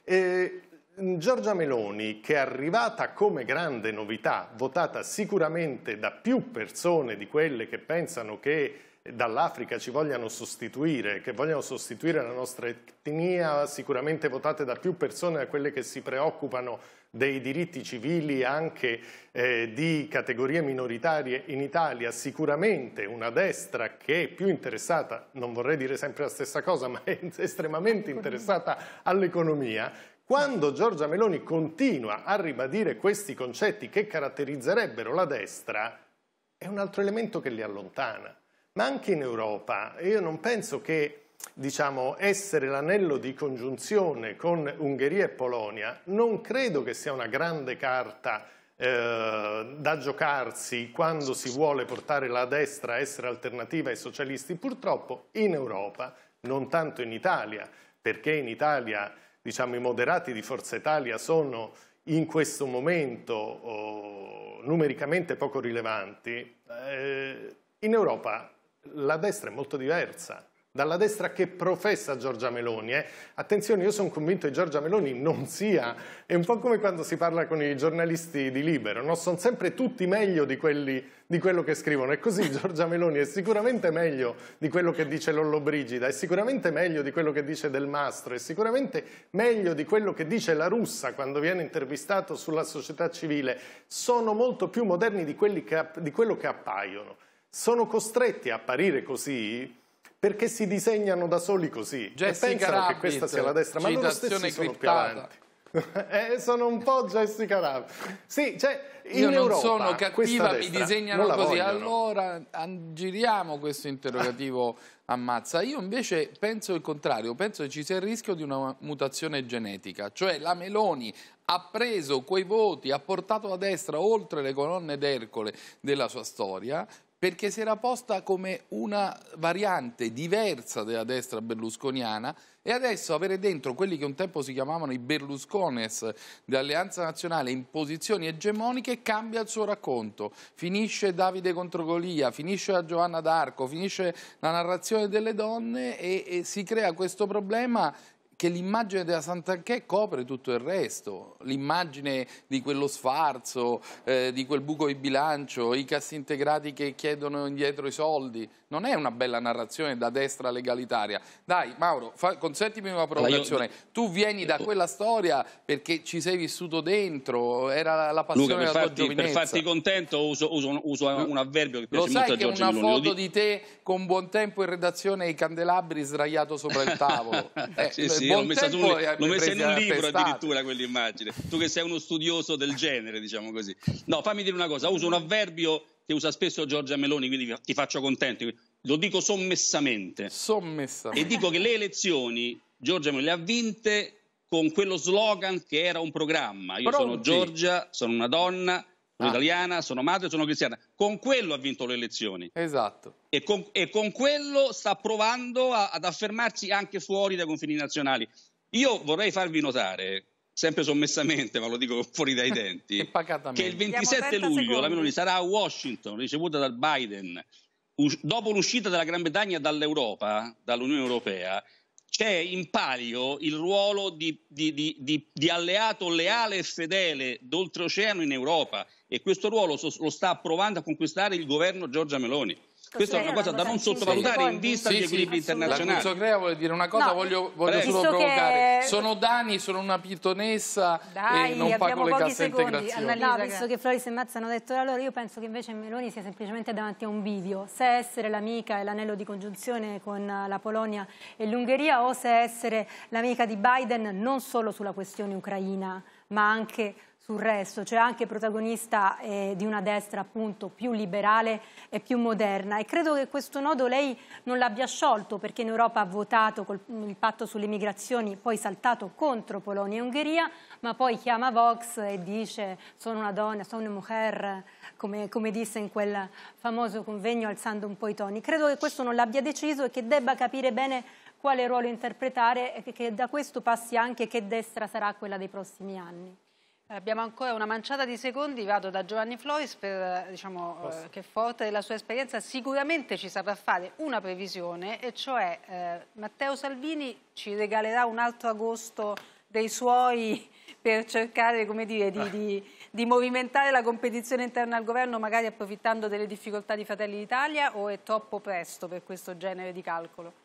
E Ehm, Giorgia Meloni, che è arrivata come grande novità, votata sicuramente da più persone di quelle che pensano che dall'Africa ci vogliano sostituire, che vogliono sostituire la nostra etnia, sicuramente votate da più persone da quelle che si preoccupano dei diritti civili anche eh, di categorie minoritarie in Italia, sicuramente una destra che è più interessata, non vorrei dire sempre la stessa cosa, ma è estremamente interessata all'economia, quando Giorgia Meloni continua a ribadire questi concetti che caratterizzerebbero la destra, è un altro elemento che li allontana. Ma anche in Europa, io non penso che diciamo, essere l'anello di congiunzione con Ungheria e Polonia, non credo che sia una grande carta eh, da giocarsi quando si vuole portare la destra a essere alternativa ai socialisti, purtroppo in Europa, non tanto in Italia, perché in Italia diciamo, i moderati di Forza Italia sono in questo momento oh, numericamente poco rilevanti, eh, in Europa la destra è molto diversa dalla destra che professa Giorgia Meloni. Eh. Attenzione, io sono convinto che Giorgia Meloni non sia, è un po' come quando si parla con i giornalisti di Libero, no? sono sempre tutti meglio di, quelli, di, quello che scrivono e così Giorgia Meloni è sicuramente meglio di quello che dice Lollobrigida, è sicuramente meglio di quello che dice Del Mastro, è sicuramente meglio di quello che dice La Russa quando viene intervistato sulla società civile. Sono molto più moderni di, che, di quello che appaiono. Sono costretti a apparire così perché si disegnano da soli così Jessica e pensano Rabbit, che questa sia la destra, ma loro stessi sono più avanti. eh, sono un po' Jessica Rabbit. Sì, cioè, Io non Europa, sono cattiva, mi disegnano così. Allora, giriamo questo interrogativo a mazza. Io invece penso il contrario, penso che ci sia il rischio di una mutazione genetica. Cioè la Meloni ha preso quei voti, ha portato la destra oltre le colonne d'Ercole della sua storia, perché si era posta come una variante diversa della destra berlusconiana e adesso avere dentro quelli che un tempo si chiamavano i Berluscones dell'Alleanza Nazionale in posizioni egemoniche cambia il suo racconto. Finisce Davide contro Golia, finisce la Giovanna d'Arco, finisce la narrazione delle donne e, e si crea questo problema che l'immagine della Sant'Anchè copre tutto il resto, l'immagine di quello sfarzo, eh, di quel buco di bilancio, i cassi integrati che chiedono indietro i soldi, non è una bella narrazione da destra legalitaria. Dai Mauro, fa, consentimi una provocazione, io... tu vieni da quella storia perché ci sei vissuto dentro, era la passione Luca, della farti, tua giovinezza. Per farti contento uso, uso, uso un avverbio che piace Lo sai che una Milone, foto di te con buon tempo in redazione e i candelabri sdraiato sopra il tavolo, eh, sì, eh, sì l'ho messa, su, l'ho messa in un libro testate. addirittura quell'immagine. Tu che sei uno studioso del genere, diciamo così. No, fammi dire una cosa, uso un avverbio che usa spesso Giorgia Meloni, quindi ti faccio contento. Lo dico sommessamente. Sommessamente. E dico che le elezioni Giorgia Meloni le ha vinte con quello slogan che era un programma. Io Pronti. sono Giorgia, sono una donna, sono ah. italiana, sono madre, sono cristiana. Con quello ha vinto le elezioni. Esatto. E con, e con quello sta provando a, ad affermarsi anche fuori dai confini nazionali. Io vorrei farvi notare, sempre sommessamente, ma lo dico fuori dai denti, che il 27 luglio la Meloni sarà a Washington, ricevuta dal Biden, dopo l'uscita della Gran Bretagna dall'Europa, dall'Unione Europea, c'è in palio il ruolo di, di, di, di, alleato leale e fedele d'oltreoceano in Europa e questo ruolo lo sta provando a conquistare il governo Giorgia Meloni. Questa è una cosa da non sottovalutare in vista sì, degli equilibri sì, internazionali. Crea vuole dire una cosa, no. voglio, voglio solo provocare. Che... Sono Dani, sono una pitonessa Dai, e non pago le casse integrazione. No, visto che Floris e Mazza hanno detto la loro, io penso che invece Meloni sia semplicemente davanti a un video. Se essere l'amica e l'anello di congiunzione con eh, la Polonia e l'Ungheria o se essere l'amica di Biden non solo sulla questione ucraina, ma anche sul resto, cioè anche protagonista eh, di una destra appunto più liberale e più moderna e credo che questo nodo lei non l'abbia sciolto perché in Europa ha votato col, il patto sulle migrazioni poi saltato contro Polonia e Ungheria ma poi chiama Vox e dice sono una donna, sono una mujer come, come disse in quel famoso convegno alzando un po' i toni credo che questo non l'abbia deciso e che debba capire bene quale ruolo interpretare e che, che da questo passi anche che destra sarà quella dei prossimi anni Abbiamo ancora una manciata di secondi, vado da Giovanni Flores per, eh, diciamo, eh, che forte della sua esperienza sicuramente ci saprà fare una previsione e cioè eh, Matteo Salvini ci regalerà un altro agosto dei suoi per cercare dire, di, di, di, movimentare la competizione interna al governo magari approfittando delle difficoltà di Fratelli d'Italia o è troppo presto per questo genere di calcolo?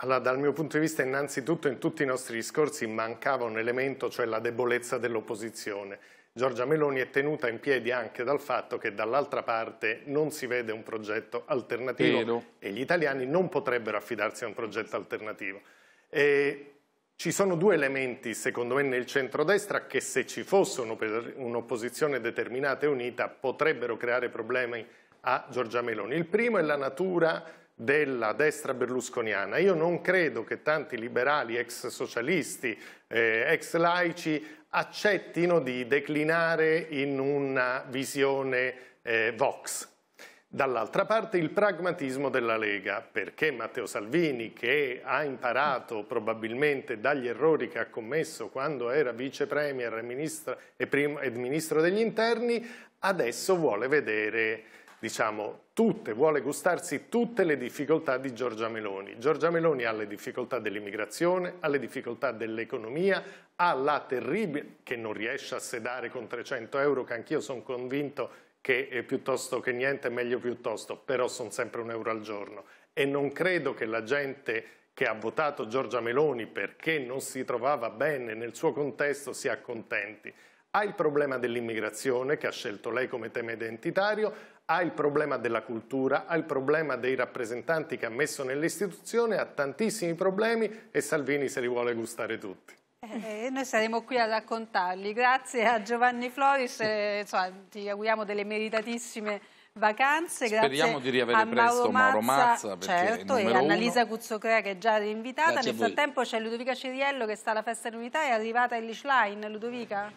Allora, dal mio punto di vista, innanzitutto in tutti i nostri discorsi mancava un elemento, cioè la debolezza dell'opposizione. Giorgia Meloni è tenuta in piedi anche dal fatto che dall'altra parte non si vede un progetto alternativo Vedo. e gli italiani non potrebbero affidarsi a un progetto alternativo. E ci sono due elementi, secondo me, nel centrodestra che se ci fosse un'opposizione determinata e unita potrebbero creare problemi a Giorgia Meloni. Il primo è la natura della destra berlusconiana. Io non credo che tanti liberali, ex socialisti, eh, ex laici accettino di declinare in una visione eh, Vox. Dall'altra parte il pragmatismo della Lega, perché Matteo Salvini, che ha imparato probabilmente dagli errori che ha commesso quando era vice premier e ministro, e, e ministro degli interni, adesso vuole vedere diciamo, tutte, vuole gustarsi tutte le difficoltà di Giorgia Meloni. Giorgia Meloni ha le difficoltà dell'immigrazione, ha le difficoltà dell'economia, ha la terribile, che non riesce a sedare con 300 euro, che anch'io sono convinto che è piuttosto che niente, meglio piuttosto, però sono sempre un euro al giorno. E non credo che la gente che ha votato Giorgia Meloni perché non si trovava bene nel suo contesto sia contenti ha il problema dell'immigrazione che ha scelto lei come tema identitario, ha il problema della cultura, ha il problema dei rappresentanti che ha messo nell'istituzione, ha tantissimi problemi e Salvini se li vuole gustare tutti. Eh, eh, noi saremo qui a raccontarli. Grazie a Giovanni Floris, eh, insomma, ti auguriamo delle meritatissime vacanze. Grazie Speriamo di riavere presto Mauro Mazza, Mauro Mazza certo, e Annalisa Cuzzocrea che è già invitata. Grazie Nel frattempo c'è Ludovica Ciriello che sta alla festa dell'unità, è arrivata il Schlein. Ludovica?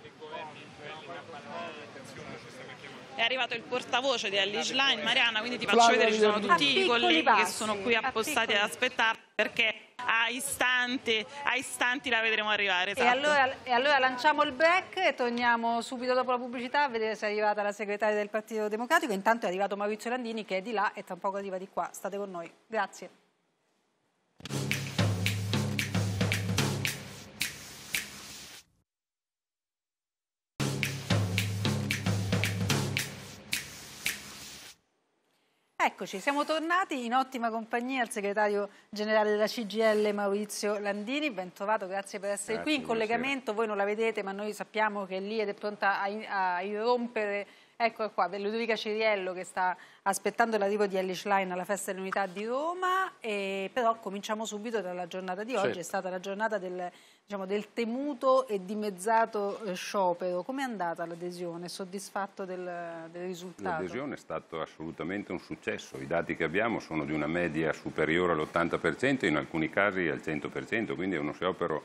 è arrivato il portavoce di Alice Line, Mariana, quindi ti faccio Flavio vedere, ci sono tutti i colleghi passi, che sono qui appostati ad aspettarti perché a istanti, a istanti la vedremo arrivare. Esatto. E, allora, e, allora, lanciamo il break e torniamo subito dopo la pubblicità a vedere se è arrivata la segretaria del Partito Democratico. Intanto è arrivato Maurizio Landini che è di là e tra poco arriva di qua. State con noi. Grazie. Eccoci, siamo tornati in ottima compagnia al segretario generale della CGL Maurizio Landini, ben trovato, grazie per essere grazie, qui in collegamento, voi non la vedete ma noi sappiamo che lì ed è pronta a, a irrompere Ecco qua, per Ludovica Ciriello che sta aspettando l'arrivo di Ellie Schlein alla Festa dell'Unità di Roma, e, però cominciamo subito dalla giornata di oggi, certo. è stata la giornata del, diciamo, del temuto e dimezzato eh, sciopero. Com'è andata l'adesione? Soddisfatto del, del risultato? L'adesione è stato assolutamente un successo, i dati che abbiamo sono di una media superiore all'80%, in alcuni casi al 100%, quindi è uno sciopero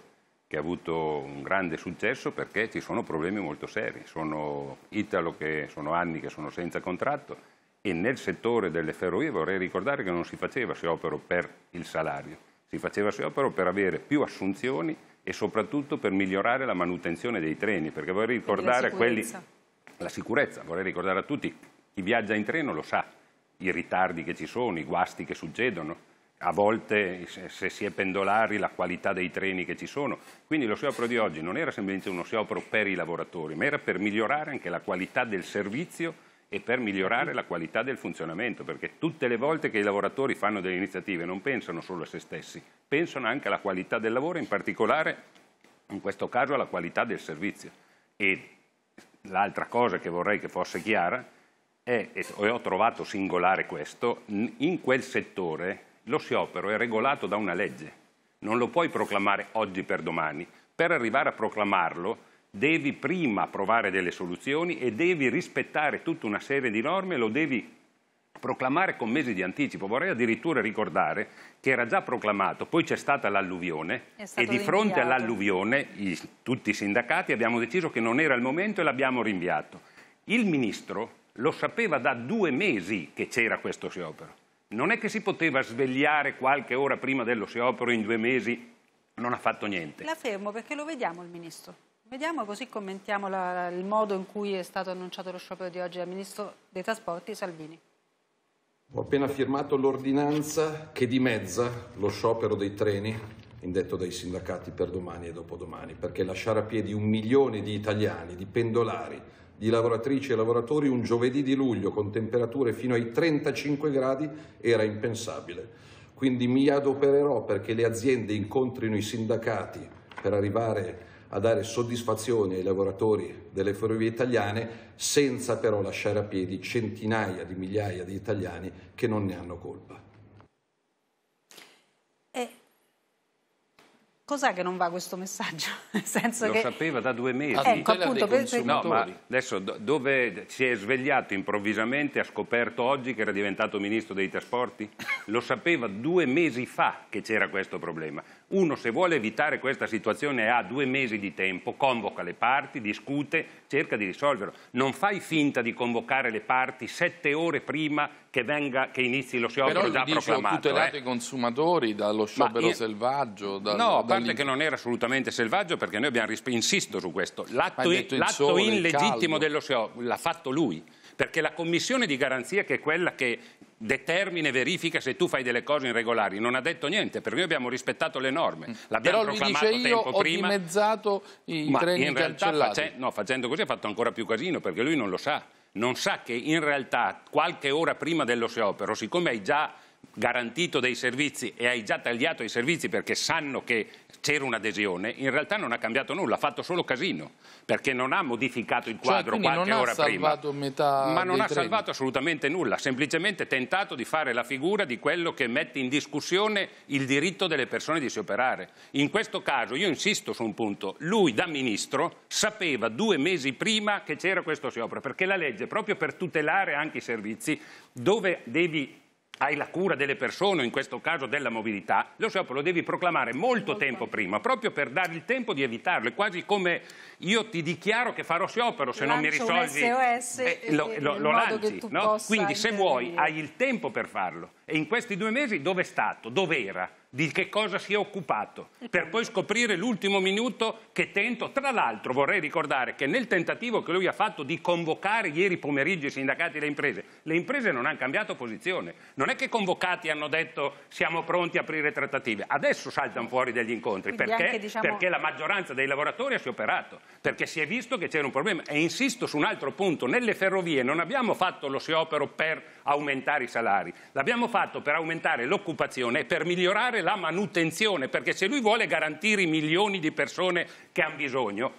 che ha avuto un grande successo perché ci sono problemi molto seri. Sono Italo che sono anni che sono senza contratto e nel settore delle ferrovie vorrei ricordare che non si faceva se opero per il salario, si faceva se opero per avere più assunzioni e soprattutto per migliorare la manutenzione dei treni, perché vorrei ricordare la quelli la sicurezza, vorrei ricordare a tutti chi viaggia in treno lo sa, i ritardi che ci sono, i guasti che succedono a volte se si è pendolari la qualità dei treni che ci sono. Quindi lo sciopero di oggi non era semplicemente uno sciopero per i lavoratori, ma era per migliorare anche la qualità del servizio e per migliorare la qualità del funzionamento, perché tutte le volte che i lavoratori fanno delle iniziative non pensano solo a se stessi, pensano anche alla qualità del lavoro, in particolare in questo caso alla qualità del servizio. E l'altra cosa che vorrei che fosse chiara è, e ho trovato singolare questo, in quel settore lo sciopero è regolato da una legge, non lo puoi proclamare oggi per domani. Per arrivare a proclamarlo devi prima provare delle soluzioni e devi rispettare tutta una serie di norme, lo devi proclamare con mesi di anticipo. Vorrei addirittura ricordare che era già proclamato, poi c'è stata l'alluvione e di fronte all'alluvione tutti i sindacati abbiamo deciso che non era il momento e l'abbiamo rinviato. Il ministro lo sapeva da due mesi che c'era questo sciopero non è che si poteva svegliare qualche ora prima dello sciopero in due mesi, non ha fatto niente. La fermo perché lo vediamo il Ministro. Vediamo così commentiamo la, il modo in cui è stato annunciato lo sciopero di oggi dal Ministro dei Trasporti Salvini. Ho appena firmato l'ordinanza che dimezza lo sciopero dei treni indetto dai sindacati per domani e dopodomani, perché lasciare a piedi un milione di italiani, di pendolari, di lavoratrici e lavoratori un giovedì di luglio con temperature fino ai 35 gradi era impensabile. Quindi mi adopererò perché le aziende incontrino i sindacati per arrivare a dare soddisfazione ai lavoratori delle ferrovie italiane senza però lasciare a piedi centinaia di migliaia di italiani che non ne hanno colpa. Cos'è che non va questo messaggio? Nel senso Lo che... sapeva da due mesi. Ecco, appunto, per... no, ma adesso dove si è svegliato improvvisamente, ha scoperto oggi che era diventato ministro dei trasporti? Lo sapeva due mesi fa che c'era questo problema. Uno, se vuole evitare questa situazione, ha due mesi di tempo, convoca le parti, discute, cerca di risolverlo. Non fai finta di convocare le parti sette ore prima che, venga, che inizi lo sciopero Però già dice, proclamato. Però eh. tutelato eh. i consumatori dallo sciopero io... selvaggio. Dal, no, a parte che non era assolutamente selvaggio, perché noi abbiamo risp... insisto su questo. L'atto, in... sole, illegittimo dello sciopero l'ha fatto lui perché la commissione di garanzia che è quella che determina e verifica se tu fai delle cose irregolari. Non ha detto niente, perché noi abbiamo rispettato le norme. Mm. L'abbiamo Però proclamato dice tempo io prima. ho dimezzato i ma treni in realtà face... no, facendo così ha fatto ancora più casino, perché lui non lo sa. Non sa che in realtà qualche ora prima dello sciopero, siccome hai già garantito dei servizi e hai già tagliato i servizi perché sanno che c'era un'adesione, in realtà non ha cambiato nulla, ha fatto solo casino, perché non ha modificato il cioè, quadro cioè, qualche ora prima. ma non ha treni. salvato assolutamente nulla, ha semplicemente tentato di fare la figura di quello che mette in discussione il diritto delle persone di si operare. In questo caso, io insisto su un punto, lui da ministro sapeva due mesi prima che c'era questo si opera, perché la legge, proprio per tutelare anche i servizi, dove devi hai la cura delle persone, in questo caso della mobilità, lo sciopero lo devi proclamare molto, molto tempo prima, proprio per dargli il tempo di evitarlo. È quasi come io ti dichiaro che farò sciopero se Lancio non mi risolvi. Un SOS eh, lo, lo, lo lanci, no? Quindi se vuoi hai il tempo per farlo. E in questi due mesi dove è stato? Dove era? Di che cosa si è occupato? Per poi scoprire l'ultimo minuto che tento. Tra l'altro vorrei ricordare che nel tentativo che lui ha fatto di convocare ieri pomeriggio i sindacati e le imprese, le imprese non hanno cambiato posizione. Non è che i convocati hanno detto siamo pronti a aprire trattative. Adesso saltano fuori degli incontri. Quindi perché? Anche, diciamo... perché la maggioranza dei lavoratori si è operato. Perché si è visto che c'era un problema. E insisto su un altro punto. Nelle ferrovie non abbiamo fatto lo sciopero per aumentare i salari. L'abbiamo fatto per aumentare l'occupazione e per migliorare la manutenzione, perché se lui vuole garantire i milioni di persone che hanno bisogno,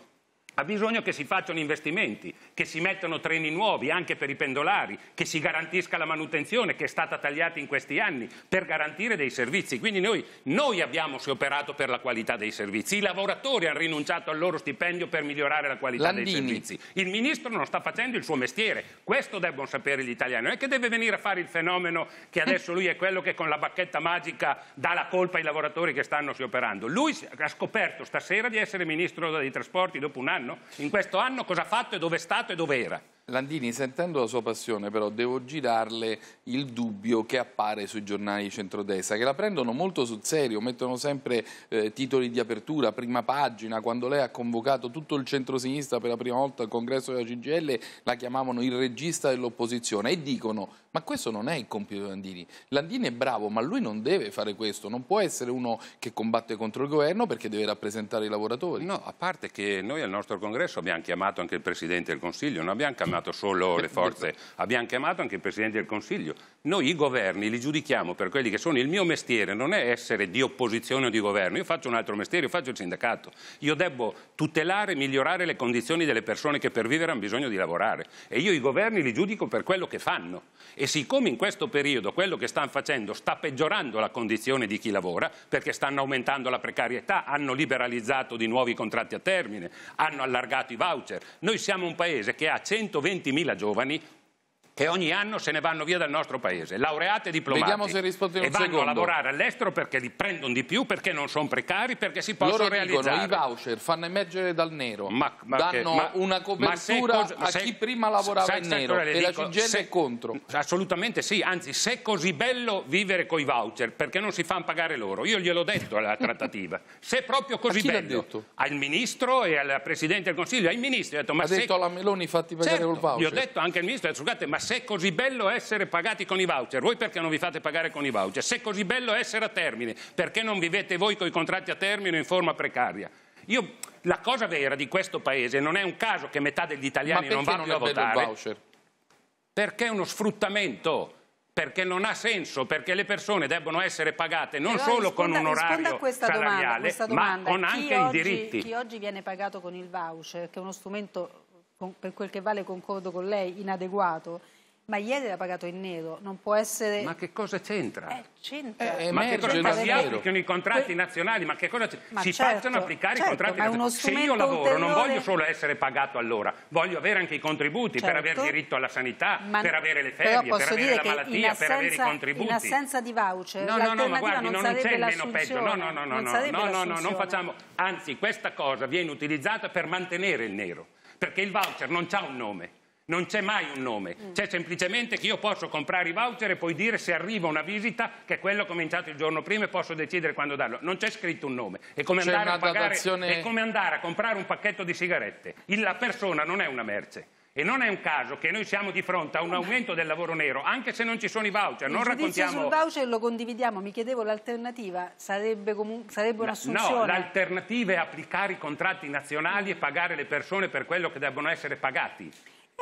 ha bisogno che si facciano investimenti che si mettano treni nuovi anche per i pendolari, che si garantisca la manutenzione che è stata tagliata in questi anni per garantire dei servizi. Quindi noi, noi abbiamo operato per la qualità dei servizi, i lavoratori hanno rinunciato al loro stipendio per migliorare la qualità Landini. dei servizi. Il ministro non sta facendo il suo mestiere, questo debbono sapere gli italiani, non è che deve venire a fare il fenomeno che adesso lui è quello che con la bacchetta magica dà la colpa ai lavoratori che stanno operando. Lui ha scoperto stasera di essere ministro dei trasporti dopo un anno, in questo anno cosa ha fatto e dove è stato? stato dove era. Landini, sentendo la sua passione però, devo girarle il dubbio che appare sui giornali di centrodestra, che la prendono molto sul serio, mettono sempre eh, titoli di apertura, prima pagina, quando lei ha convocato tutto il centrosinistra per la prima volta al congresso della CGL, la chiamavano il regista dell'opposizione e dicono, ma questo non è il compito di Landini, Landini è bravo, ma lui non deve fare questo, non può essere uno che combatte contro il governo perché deve rappresentare i lavoratori. No, a parte che noi al nostro congresso abbiamo chiamato anche il Presidente del Consiglio, non abbiamo chiamato chiamato solo le forze, abbiamo chiamato anche i Presidenti del Consiglio. Noi i governi li giudichiamo per quelli che sono. Il mio mestiere non è essere di opposizione o di governo, io faccio un altro mestiere, io faccio il sindacato. Io devo tutelare e migliorare le condizioni delle persone che per vivere hanno bisogno di lavorare e io i governi li giudico per quello che fanno. E siccome in questo periodo quello che stanno facendo sta peggiorando la condizione di chi lavora, perché stanno aumentando la precarietà, hanno liberalizzato di nuovi contratti a termine, hanno allargato i voucher, noi siamo un paese che ha 120 120.000 giovani che ogni anno se ne vanno via dal nostro paese, laureate e diplomati. Vediamo se risponde un e vanno secondo. a lavorare all'estero perché li prendono di più, perché non sono precari, perché si possono Loro realizzare. Dicono, I voucher fanno emergere dal nero, ma, ma danno che, ma, una copertura cosa, a se, chi prima lavorava se, in nero e dico, la CGL se, è contro. Assolutamente sì, anzi se è così bello vivere con i voucher, perché non si fanno pagare loro? Io gliel'ho detto alla trattativa. se è proprio così bello, detto? al Ministro e al Presidente del Consiglio, ai Ministri, ho detto ma ha se... detto alla Meloni fatti pagare certo, col voucher. Gli ho detto anche al Ministro, scusate ma se è così bello essere pagati con i voucher, voi perché non vi fate pagare con i voucher? Se è così bello essere a termine, perché non vivete voi con i contratti a termine in forma precaria? Io, la cosa vera di questo Paese non è un caso che metà degli italiani non vanno a votare. Perché è uno sfruttamento perché non ha senso, perché le persone debbono essere pagate non Però solo risponda, con un orario salariale, domanda, questa domanda. ma con chi anche oggi, i diritti. Chi oggi viene pagato con il voucher, che è uno strumento, per quel che vale concordo con lei, inadeguato, ma ieri era pagato in nero, non può essere... Ma che cosa c'entra? Eh, c'entra. Eh, eh ma, ma, cosa... si applicano i contratti que... nazionali, ma che cosa c'entra? Si certo, facciano applicare certo, i contratti nazionali. Se io lavoro ulteriore... non voglio solo essere pagato all'ora, voglio avere anche i contributi certo. per avere diritto alla sanità, ma... per avere le ferie, per avere la malattia, assenza, per avere i contributi. In assenza di voucher No, no, no, ma guardi, non, non c'è meno peggio. No, no, no, no, no, no, no, no, non facciamo... Anzi, questa cosa viene utilizzata per mantenere il nero, perché il voucher non ha un nome non c'è mai un nome, mm. c'è semplicemente che io posso comprare i voucher e poi dire se arriva una visita che è quello cominciato il giorno prima e posso decidere quando darlo. Non c'è scritto un nome. È come, pagare, è come, andare a comprare un pacchetto di sigarette. la persona non è una merce. E non è un caso che noi siamo di fronte a un aumento del lavoro nero, anche se non ci sono i voucher. Il non raccontiamo... sul voucher lo condividiamo, mi chiedevo l'alternativa, sarebbe, sarebbe un'assunzione? No, l'alternativa è applicare i contratti nazionali e pagare le persone per quello che devono essere pagati.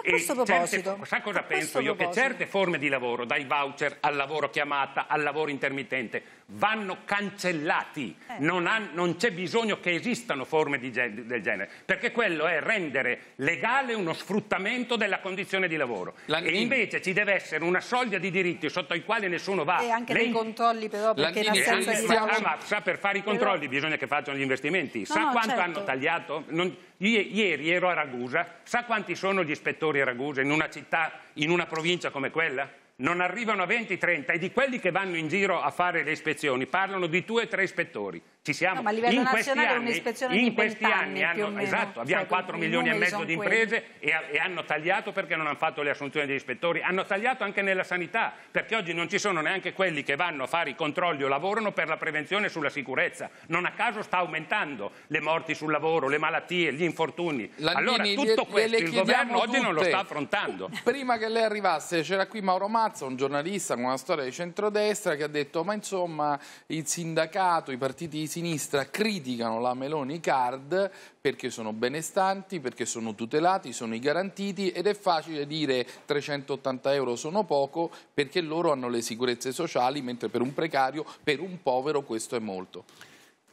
A questo proposito, certe, sa cosa penso io? Proposito. Che certe forme di lavoro, dai voucher al lavoro chiamata, al lavoro intermittente, vanno cancellati, eh. non, ha, non c'è bisogno che esistano forme di, del genere, perché quello è rendere legale uno sfruttamento della condizione di lavoro. La, e invece ci deve essere una soglia di diritti sotto i quali nessuno va. E anche Lei... dei controlli però, perché in assenza di... Ma, ma sa, per fare i controlli però... bisogna che facciano gli investimenti. No, sa no, quanto certo. hanno tagliato? Non... Ieri ero a Ragusa, sa quanti sono gli ispettori a Ragusa in una città, in una provincia come quella? non arrivano a 20-30 e di quelli che vanno in giro a fare le ispezioni parlano di due o tre ispettori. Ci siamo. No, ma a livello in nazionale anni, un'ispezione in questi anni hanno, esatto, abbiamo cioè, 4 milioni e mezzo di imprese e, e, hanno tagliato perché non hanno fatto le assunzioni degli ispettori, hanno tagliato anche nella sanità, perché oggi non ci sono neanche quelli che vanno a fare i controlli o lavorano per la prevenzione sulla sicurezza. Non a caso sta aumentando le morti sul lavoro, le malattie, gli infortuni. Landini, allora tutto questo il governo tutte. oggi non lo sta affrontando. Prima che lei arrivasse c'era qui Mauro Mazza, un giornalista con una storia di centrodestra che ha detto ma insomma il sindacato, i partiti sinistra criticano la Meloni Card perché sono benestanti, perché sono tutelati, sono i garantiti ed è facile dire 380 euro sono poco perché loro hanno le sicurezze sociali, mentre per un precario, per un povero questo è molto.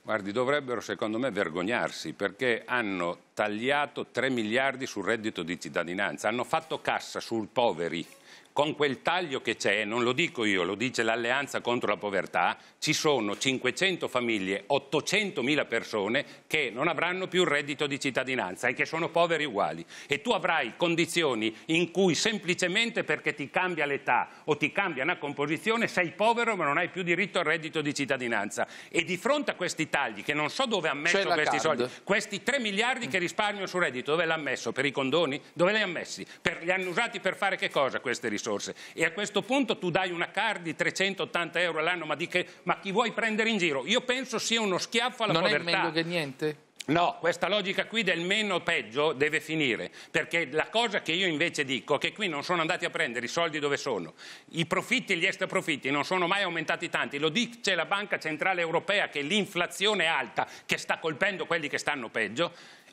Guardi, dovrebbero secondo me vergognarsi perché hanno tagliato 3 miliardi sul reddito di cittadinanza, hanno fatto cassa sui poveri con quel taglio che c'è, non lo dico io, lo dice l'Alleanza contro la povertà, ci sono 500 famiglie, 800 mila persone che non avranno più il reddito di cittadinanza e che sono poveri uguali. E tu avrai condizioni in cui semplicemente perché ti cambia l'età o ti cambia una composizione sei povero ma non hai più diritto al reddito di cittadinanza. E di fronte a questi tagli, che non so dove ha messo questi card. soldi, questi 3 miliardi che risparmio sul reddito, dove l'ha messo? Per i condoni? Dove li ha messi? Per, li hanno usati per fare che cosa queste risorse? risorse. E a questo punto tu dai una CAR di 380 euro all'anno, ma, che, ma chi vuoi prendere in giro? Io penso sia uno schiaffo alla non povertà. Non è meglio che niente? No, questa logica qui del meno peggio deve finire, perché la cosa che io invece dico è che qui non sono andati a prendere i soldi dove sono, i profitti e gli extraprofitti non sono mai aumentati tanti, lo dice la Banca Centrale Europea che l'inflazione è alta, che sta colpendo quelli che stanno peggio,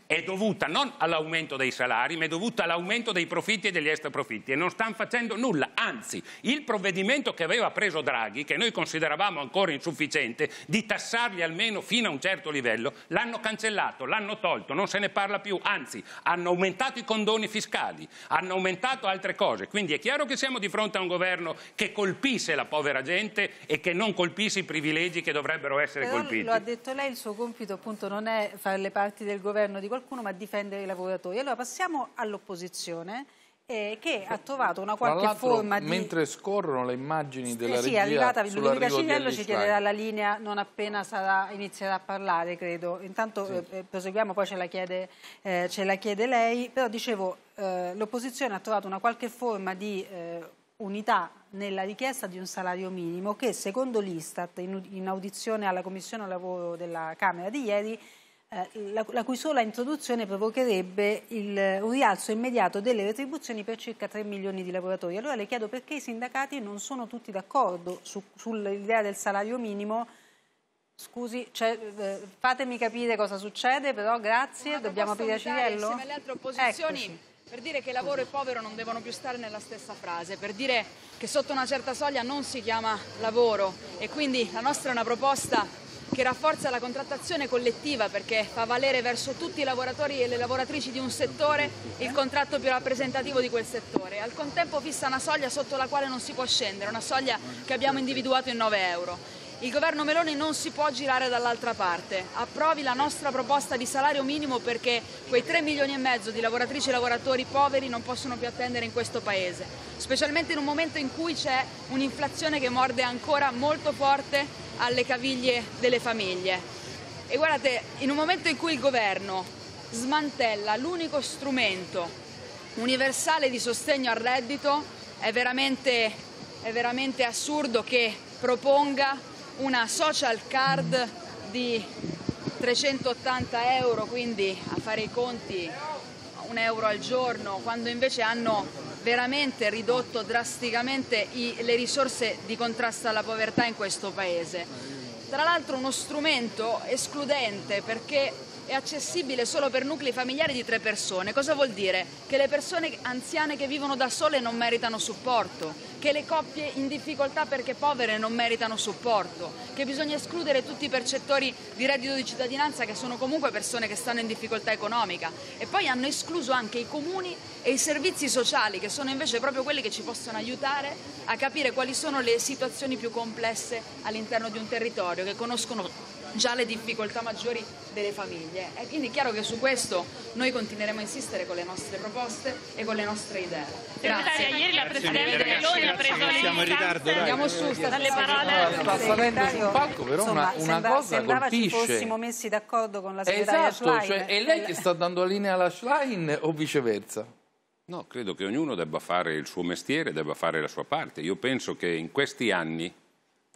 è dovuta non all'aumento dei salari, ma è dovuta all'aumento dei profitti e degli extraprofitti e non stanno facendo nulla. Anzi, il provvedimento che aveva preso Draghi, che noi consideravamo ancora insufficiente, di tassarli almeno fino a un certo livello, l'hanno cancellato, l'hanno tolto, non se ne parla più. Anzi, hanno aumentato i condoni fiscali, hanno aumentato altre cose. Quindi è chiaro che siamo di fronte a un governo che colpisse la povera gente e che non colpisse i privilegi che dovrebbero essere Però colpiti. Lo ha detto lei, il suo compito appunto non è fare le parti del governo di qualcuno ma difendere i lavoratori. Allora passiamo all'opposizione eh, che ha trovato una qualche forma di... mentre scorrono le immagini della eh sì, regia Sì, è arrivata Ludovica Civello, ci chiederà la linea non appena sarà, inizierà a parlare, credo. Intanto sì. Eh, eh, proseguiamo, poi ce la chiede, eh, ce la chiede lei. Però dicevo, eh, l'opposizione ha trovato una qualche forma di eh, unità nella richiesta di un salario minimo che secondo l'Istat in, in audizione alla Commissione Lavoro della Camera di ieri eh, la, la, cui sola introduzione provocherebbe il, un rialzo immediato delle retribuzioni per circa 3 milioni di lavoratori. Allora le chiedo perché i sindacati non sono tutti d'accordo su, sull'idea del salario minimo. Scusi, cioè, fatemi capire cosa succede, però grazie, Una dobbiamo aprire a Cirello. Insieme alle altre opposizioni... Eccoci per dire che lavoro e povero non devono più stare nella stessa frase, per dire che sotto una certa soglia non si chiama lavoro e quindi la nostra è una proposta che rafforza la contrattazione collettiva perché fa valere verso tutti i lavoratori e le lavoratrici di un settore il contratto più rappresentativo di quel settore. Al contempo fissa una soglia sotto la quale non si può scendere, una soglia che abbiamo individuato in 9 euro. Il governo Meloni non si può girare dall'altra parte. Approvi la nostra proposta di salario minimo perché quei 3 milioni e mezzo di lavoratrici e lavoratori poveri non possono più attendere in questo Paese, specialmente in un momento in cui c'è un'inflazione che morde ancora molto forte alle caviglie delle famiglie. E guardate, in un momento in cui il governo smantella l'unico strumento universale di sostegno al reddito, è veramente, è veramente assurdo che proponga una social card di 380 euro, quindi a fare i conti un euro al giorno, quando invece hanno veramente ridotto drasticamente i, le risorse di contrasto alla povertà in questo Paese. Tra l'altro uno strumento escludente perché è accessibile solo per nuclei familiari di tre persone. Cosa vuol dire? Che le persone anziane che vivono da sole non meritano supporto, che le coppie in difficoltà perché povere non meritano supporto, che bisogna escludere tutti i percettori di reddito di cittadinanza che sono comunque persone che stanno in difficoltà economica e poi hanno escluso anche i comuni e i servizi sociali che sono invece proprio quelli che ci possono aiutare a capire quali sono le situazioni più complesse all'interno di un territorio che conoscono già le difficoltà maggiori delle famiglie. E quindi è chiaro che su questo noi continueremo a insistere con le nostre proposte e con le nostre idee. Grazie. ieri la Presidente Meloni ha preso le Siamo in ritardo, Andiamo su, dalle parole. Sta sul palco, però Insomma, una, una cosa sembrava colpisce. ci fossimo messi d'accordo con la segretaria esatto, cioè, Schlein. Cioè, è lei che sta dando la linea alla Schlein o viceversa? No, credo che ognuno debba fare il suo mestiere, debba fare la sua parte. Io penso che in questi anni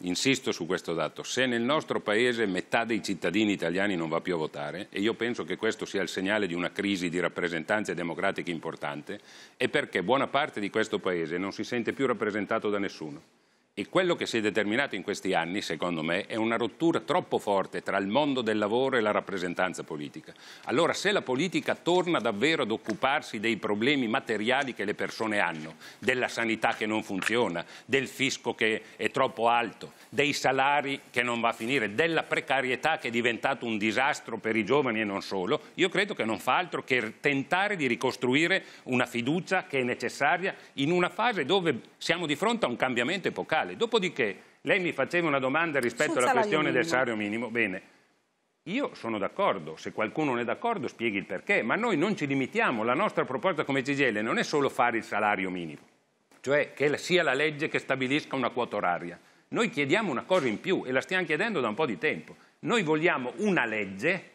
Insisto su questo dato, se nel nostro Paese metà dei cittadini italiani non va più a votare, e io penso che questo sia il segnale di una crisi di rappresentanze democratiche importante, è perché buona parte di questo Paese non si sente più rappresentato da nessuno. E quello che si è determinato in questi anni, secondo me, è una rottura troppo forte tra il mondo del lavoro e la rappresentanza politica. Allora, se la politica torna davvero ad occuparsi dei problemi materiali che le persone hanno, della sanità che non funziona, del fisco che è troppo alto, dei salari che non va a finire, della precarietà che è diventato un disastro per i giovani e non solo, io credo che non fa altro che tentare di ricostruire una fiducia che è necessaria in una fase dove siamo di fronte a un cambiamento epocale fiscale. Dopodiché lei mi faceva una domanda rispetto Sul alla questione minimo. del salario minimo. Bene, io sono d'accordo, se qualcuno non è d'accordo spieghi il perché, ma noi non ci limitiamo, la nostra proposta come CGL non è solo fare il salario minimo, cioè che sia la legge che stabilisca una quota oraria. Noi chiediamo una cosa in più e la stiamo chiedendo da un po' di tempo. Noi vogliamo una legge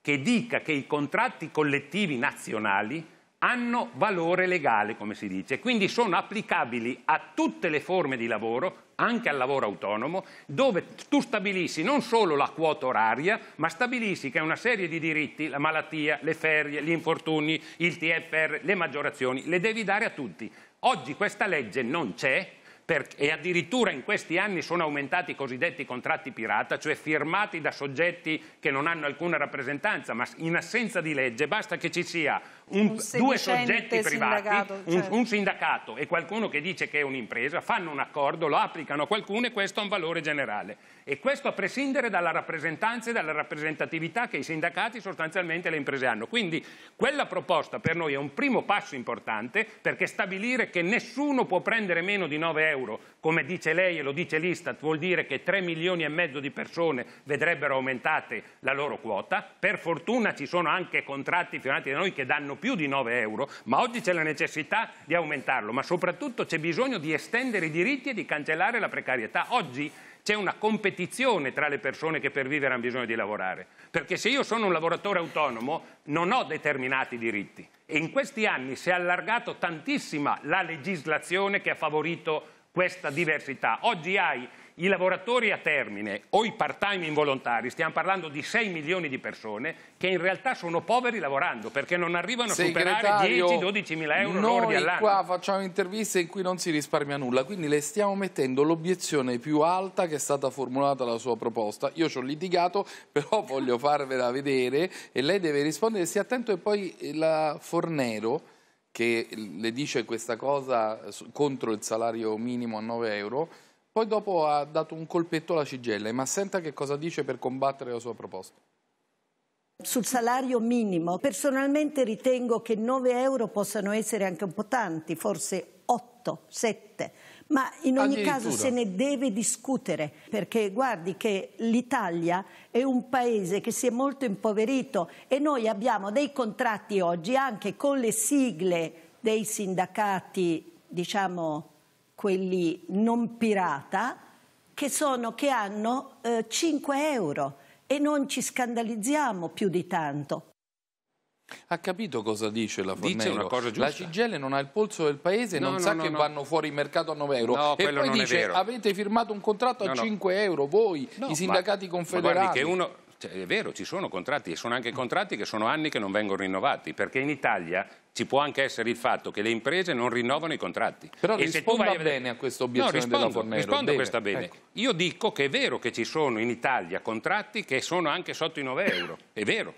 che dica che i contratti collettivi nazionali hanno valore legale, come si dice, quindi sono applicabili a tutte le forme di lavoro, anche al lavoro autonomo, dove tu stabilisci non solo la quota oraria, ma stabilisci che una serie di diritti, la malattia, le ferie, gli infortuni, il TFR, le maggiorazioni, le devi dare a tutti. Oggi questa legge non c'è, e addirittura in questi anni sono aumentati i cosiddetti contratti pirata, cioè firmati da soggetti che non hanno alcuna rappresentanza, ma in assenza di legge basta che ci sia un, due soggetti privati, sindacato, un, certo. un, sindacato e qualcuno che dice che è un'impresa, fanno un accordo, lo applicano a qualcuno e questo ha un valore generale. E questo a prescindere dalla rappresentanza e dalla rappresentatività che i sindacati sostanzialmente le imprese hanno. Quindi quella proposta per noi è un primo passo importante perché stabilire che nessuno può prendere meno di 9 euro, come dice lei e lo dice l'Istat, vuol dire che 3 milioni e mezzo di persone vedrebbero aumentate la loro quota. Per fortuna ci sono anche contratti firmati da noi che danno più di 9 euro, ma oggi c'è la necessità di aumentarlo, ma soprattutto c'è bisogno di estendere i diritti e di cancellare la precarietà. Oggi c'è una competizione tra le persone che per vivere hanno bisogno di lavorare, perché se io sono un lavoratore autonomo non ho determinati diritti e in questi anni si è allargato tantissima la legislazione che ha favorito questa diversità. Oggi hai i lavoratori a termine o i part-time involontari, stiamo parlando di 6 milioni di persone che in realtà sono poveri lavorando perché non arrivano a superare 10-12 mila euro lordi all'anno. Noi qua facciamo interviste in cui non si risparmia nulla, quindi le stiamo mettendo l'obiezione più alta che è stata formulata la sua proposta. Io ci ho litigato, però voglio farvela vedere e lei deve rispondere, stia attento e poi la Fornero che le dice questa cosa contro il salario minimo a 9 euro poi dopo ha dato un colpetto alla Cigella, ma senta che cosa dice per combattere la sua proposta. Sul salario minimo, personalmente ritengo che 9 euro possano essere anche un po' tanti, forse 8, 7, ma in ogni caso se ne deve discutere, perché guardi che l'Italia è un paese che si è molto impoverito e noi abbiamo dei contratti oggi anche con le sigle dei sindacati, diciamo, quelli non pirata, che, sono, che hanno eh, 5 euro e non ci scandalizziamo più di tanto. Ha capito cosa dice la Fornero? Dice una cosa giusta. La Cigelle non ha il polso del paese, no, non no, sa no, che vanno fuori in mercato a 9 euro. No, e poi dice avete firmato un contratto a 5 euro voi, i sindacati ma, confederati. Ma guardi, che uno cioè, è vero, ci sono contratti e sono anche contratti che sono anni che non vengono rinnovati, perché in Italia ci può anche essere il fatto che le imprese non rinnovano i contratti. Però e risponda vai... bene a questa obiezione no, rispondo, Fornero, rispondo a questa bene. Ecco. Io dico che è vero che ci sono in Italia contratti che sono anche sotto i 9 euro, è vero.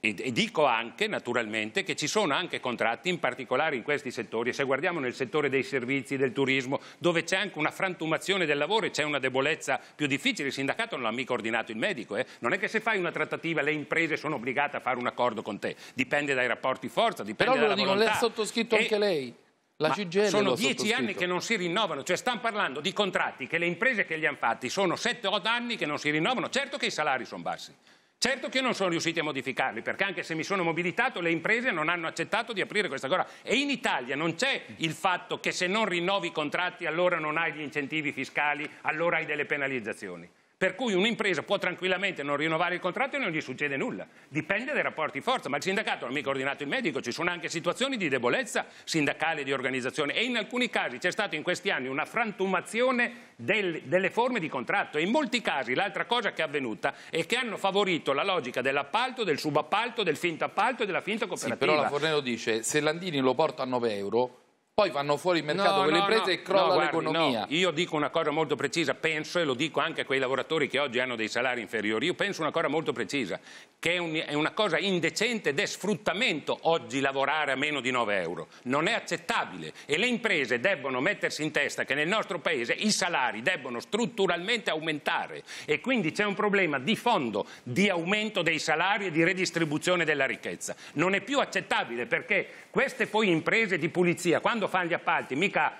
E, e, dico anche, naturalmente, che ci sono anche contratti, in particolare in questi settori, se guardiamo nel settore dei servizi, del turismo, dove c'è anche una frantumazione del lavoro e c'è una debolezza più difficile, il sindacato non l'ha mica ordinato il medico, eh? non è che se fai una trattativa le imprese sono obbligate a fare un accordo con te, dipende dai rapporti forza, dipende Però dalla dico, volontà. Però l'ha sottoscritto e... anche lei. La CGL sono dieci anni che non si rinnovano, cioè stiamo parlando di contratti che le imprese che li hanno fatti sono sette o otto anni che non si rinnovano, certo che i salari sono bassi, Certo che non sono riusciti a modificarli, perché anche se mi sono mobilitato le imprese non hanno accettato di aprire questa cosa. E in Italia non c'è il fatto che se non rinnovi i contratti allora non hai gli incentivi fiscali, allora hai delle penalizzazioni. Per cui un'impresa può tranquillamente non rinnovare il contratto e non gli succede nulla. Dipende dai rapporti di forza, ma il sindacato non ha mica ordinato il medico, ci sono anche situazioni di debolezza sindacale di organizzazione e in alcuni casi c'è stata in questi anni una frantumazione del, delle forme di contratto e in molti casi l'altra cosa che è avvenuta è che hanno favorito la logica dell'appalto, del subappalto, del finto appalto e della finta cooperativa. Sì, però la Fornero dice se Landini lo porta a 9 euro poi vanno fuori il mercato no, quelle no, imprese no, e crolla guardi, l'economia. io dico una cosa molto precisa, penso e lo dico anche a quei lavoratori che oggi hanno dei salari inferiori, io penso una cosa molto precisa, che è, un, è una cosa indecente ed è sfruttamento oggi lavorare a meno di 9 euro, non è accettabile e le imprese debbono mettersi in testa che nel nostro paese i salari debbono strutturalmente aumentare e quindi c'è un problema di fondo di aumento dei salari e di redistribuzione della ricchezza. Non è più accettabile perché queste poi imprese di pulizia, quando quando fanno gli appalti, mica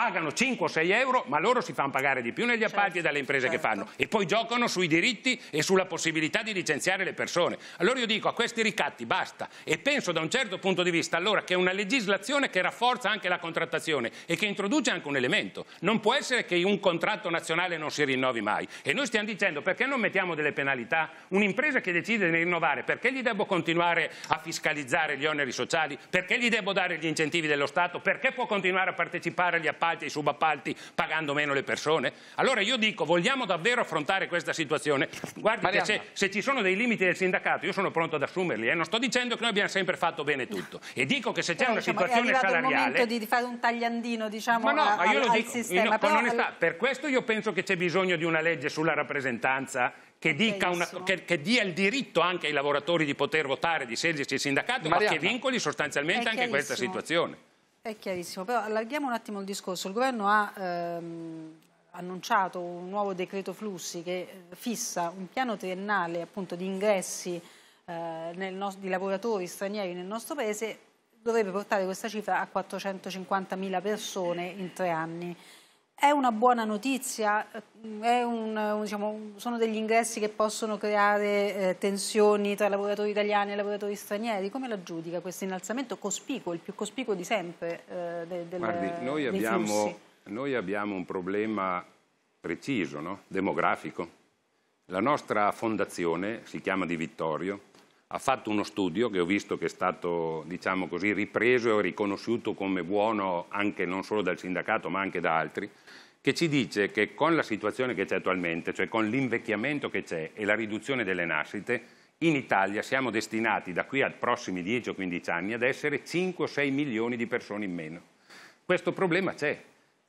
pagano 5 o 6 euro, ma loro si fanno pagare di più negli certo, appalti e dalle imprese certo. che fanno e poi giocano sui diritti e sulla possibilità di licenziare le persone. Allora io dico a questi ricatti basta e penso da un certo punto di vista allora che è una legislazione che rafforza anche la contrattazione e che introduce anche un elemento. Non può essere che un contratto nazionale non si rinnovi mai e noi stiamo dicendo perché non mettiamo delle penalità? Un'impresa che decide di rinnovare perché gli devo continuare a fiscalizzare gli oneri sociali? Perché gli devo dare gli incentivi dello Stato? Perché può continuare a partecipare agli appalti? appalti ai subappalti pagando meno le persone? Allora io dico, vogliamo davvero affrontare questa situazione? Guardi se, se, ci sono dei limiti del sindacato, io sono pronto ad assumerli, eh? non sto dicendo che noi abbiamo sempre fatto bene tutto. E dico che se c'è una diciamo, situazione salariale... È arrivato di, di fare un tagliandino, diciamo, ma no, a, io lo dico, sistema. No, però... onestà, per questo io penso che c'è bisogno di una legge sulla rappresentanza che, una, che, che, dia il diritto anche ai lavoratori di poter votare, di scegliersi il sindacato, Mariana. ma che vincoli sostanzialmente anche questa situazione. È chiarissimo, però allarghiamo un attimo il discorso. Il governo ha ehm, annunciato un nuovo decreto flussi che eh, fissa un piano triennale appunto, di ingressi eh, no di lavoratori stranieri nel nostro paese, dovrebbe portare questa cifra a 450.000 persone in tre anni. È una buona notizia? Un, diciamo, sono degli ingressi che possono creare eh, tensioni tra lavoratori italiani e lavoratori stranieri? Come la giudica questo innalzamento cospicuo, il più cospicuo di sempre eh, del, del, Guardi, noi abbiamo, noi abbiamo, un problema preciso, no? demografico. La nostra fondazione si chiama Di Vittorio ha fatto uno studio che ho visto che è stato diciamo così, ripreso e riconosciuto come buono anche non solo dal sindacato ma anche da altri, che ci dice che con la situazione che c'è attualmente, cioè con l'invecchiamento che c'è e la riduzione delle nascite, in Italia siamo destinati da qui ai prossimi 10 o 15 anni ad essere 5 o 6 milioni di persone in meno. Questo problema c'è,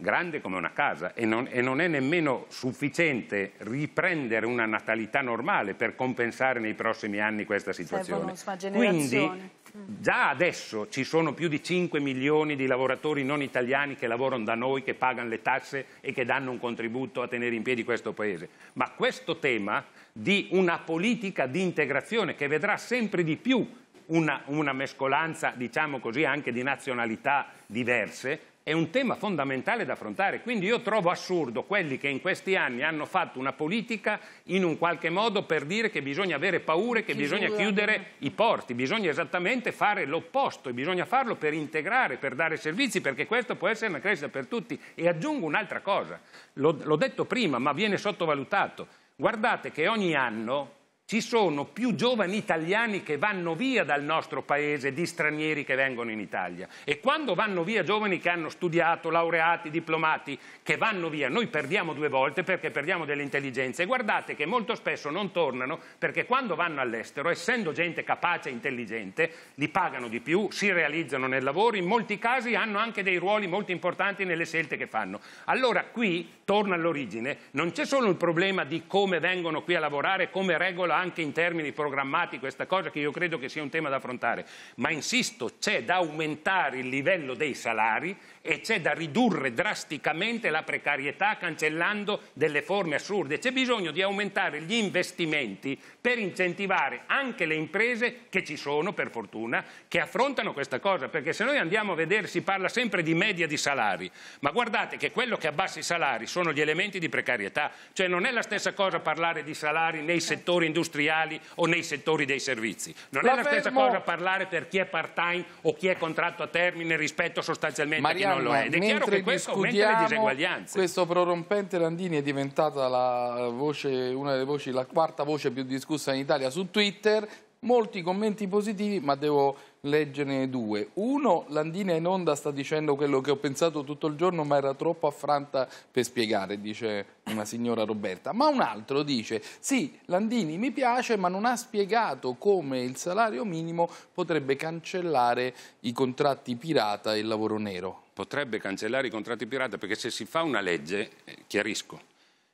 grande come una casa e non, e non, è nemmeno sufficiente riprendere una natalità normale per compensare nei prossimi anni questa situazione. Quindi mm. già adesso ci sono più di 5 milioni di lavoratori non italiani che lavorano da noi, che pagano le tasse e che danno un contributo a tenere in piedi questo Paese. Ma questo tema di una politica di integrazione che vedrà sempre di più una, una mescolanza, diciamo così, anche di nazionalità diverse, è un tema fondamentale da affrontare. Quindi io trovo assurdo quelli che in questi anni hanno fatto una politica in un qualche modo per dire che bisogna avere paure, che bisogna chiudere i porti, bisogna esattamente fare l'opposto e bisogna farlo per integrare, per dare servizi, perché questo può essere una crescita per tutti. E aggiungo un'altra cosa, l'ho detto prima ma viene sottovalutato. Guardate che ogni anno ci sono più giovani italiani che vanno via dal nostro paese di stranieri che vengono in Italia. E quando vanno via giovani che hanno studiato, laureati, diplomati, che vanno via, noi perdiamo due volte perché perdiamo delle intelligenze. E guardate che molto spesso non tornano perché quando vanno all'estero, essendo gente capace e intelligente, li pagano di più, si realizzano nel lavoro, in molti casi hanno anche dei ruoli molto importanti nelle scelte che fanno. Allora qui, torna all'origine, non c'è solo il problema di come vengono qui a lavorare, come regola anche in termini programmati questa cosa che io credo che sia un tema da affrontare, ma insisto, c'è da aumentare il livello dei salari e c'è da ridurre drasticamente la precarietà cancellando delle forme assurde. C'è bisogno di aumentare gli investimenti per incentivare anche le imprese che ci sono, per fortuna, che affrontano questa cosa, perché se noi andiamo a vedere si parla sempre di media di salari, ma guardate che quello che abbassa i salari sono gli elementi di precarietà, cioè non è la stessa cosa parlare di salari nei settori industriali o nei settori dei servizi, non la è la fermo. stessa cosa parlare per chi è part time o chi è contratto a termine rispetto sostanzialmente Maria non lo è. Ed è chiaro che questo aumenta le diseguaglianze. Questo prorompente Landini è diventata voce, una delle voci, la quarta voce più discussa in Italia su Twitter Molti commenti positivi, ma devo leggerne due. Uno, Landina in onda sta dicendo quello che ho pensato tutto il giorno, ma era troppo affranta per spiegare, dice una signora Roberta. Ma un altro dice, sì, Landini mi piace, ma non ha spiegato come il salario minimo potrebbe cancellare i contratti pirata e il lavoro nero. Potrebbe cancellare i contratti pirata perché se si fa una legge, eh, chiarisco,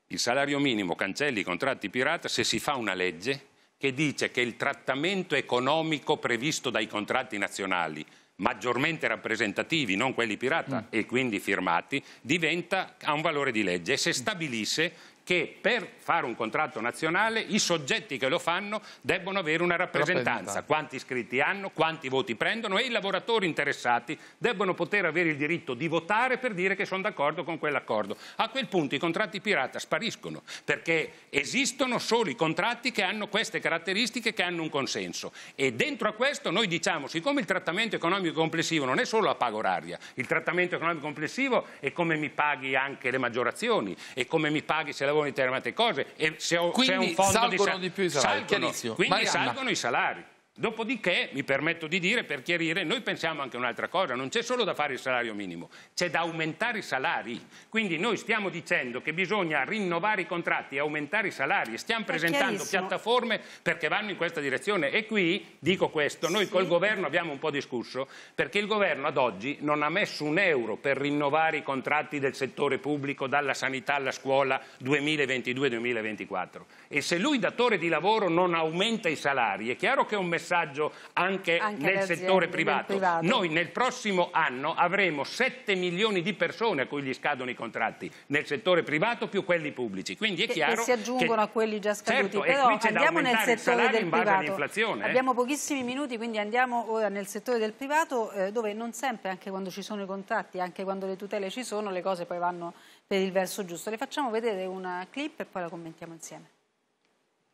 il salario minimo cancelli i contratti pirata se si fa una legge che dice che il trattamento economico previsto dai contratti nazionali maggiormente rappresentativi, non quelli pirata, mm. e quindi firmati, diventa, ha un valore di legge e se stabilisce che per fare un contratto nazionale i soggetti che lo fanno debbono avere una rappresentanza, quanti iscritti hanno, quanti voti prendono e i lavoratori interessati debbono poter avere il diritto di votare per dire che sono d'accordo con quell'accordo. A quel punto i contratti pirata spariscono perché esistono solo i contratti che hanno queste caratteristiche, che hanno un consenso e dentro a questo noi diciamo siccome il trattamento economico complessivo non è solo la paga oraria, il trattamento economico complessivo è come mi paghi anche le maggiorazioni è come mi paghi se lavoro determinate cose e se, ho, quindi se è un fondo salgono di, di più i salari. Salgono, quindi Marianna. salgono i salari. Dopodiché, mi permetto di dire, per chiarire, noi pensiamo anche un'altra cosa, non c'è solo da fare il salario minimo, c'è da aumentare i salari. Quindi noi stiamo dicendo che bisogna rinnovare i contratti e aumentare i salari, stiamo presentando piattaforme perché vanno in questa direzione. E qui, dico questo, noi sì. col governo abbiamo un po' discusso, perché il governo ad oggi non ha messo un euro per rinnovare i contratti del settore pubblico, dalla sanità alla scuola 2022-2024. E se lui, datore di lavoro, non aumenta i salari, è chiaro che è un messaggio messaggio anche, anche nel settore privato. privato. Noi nel prossimo anno avremo 7 milioni di persone a cui gli scadono i contratti nel settore privato più quelli pubblici. Quindi è che, chiaro che si aggiungono che... a quelli già scaduti. Certo, Però andiamo nel settore del privato. Eh. Abbiamo eh? pochissimi minuti, quindi andiamo ora nel settore del privato eh, dove non sempre, anche quando ci sono i contratti, anche quando le tutele ci sono, le cose poi vanno per il verso giusto. Le facciamo vedere una clip e poi la commentiamo insieme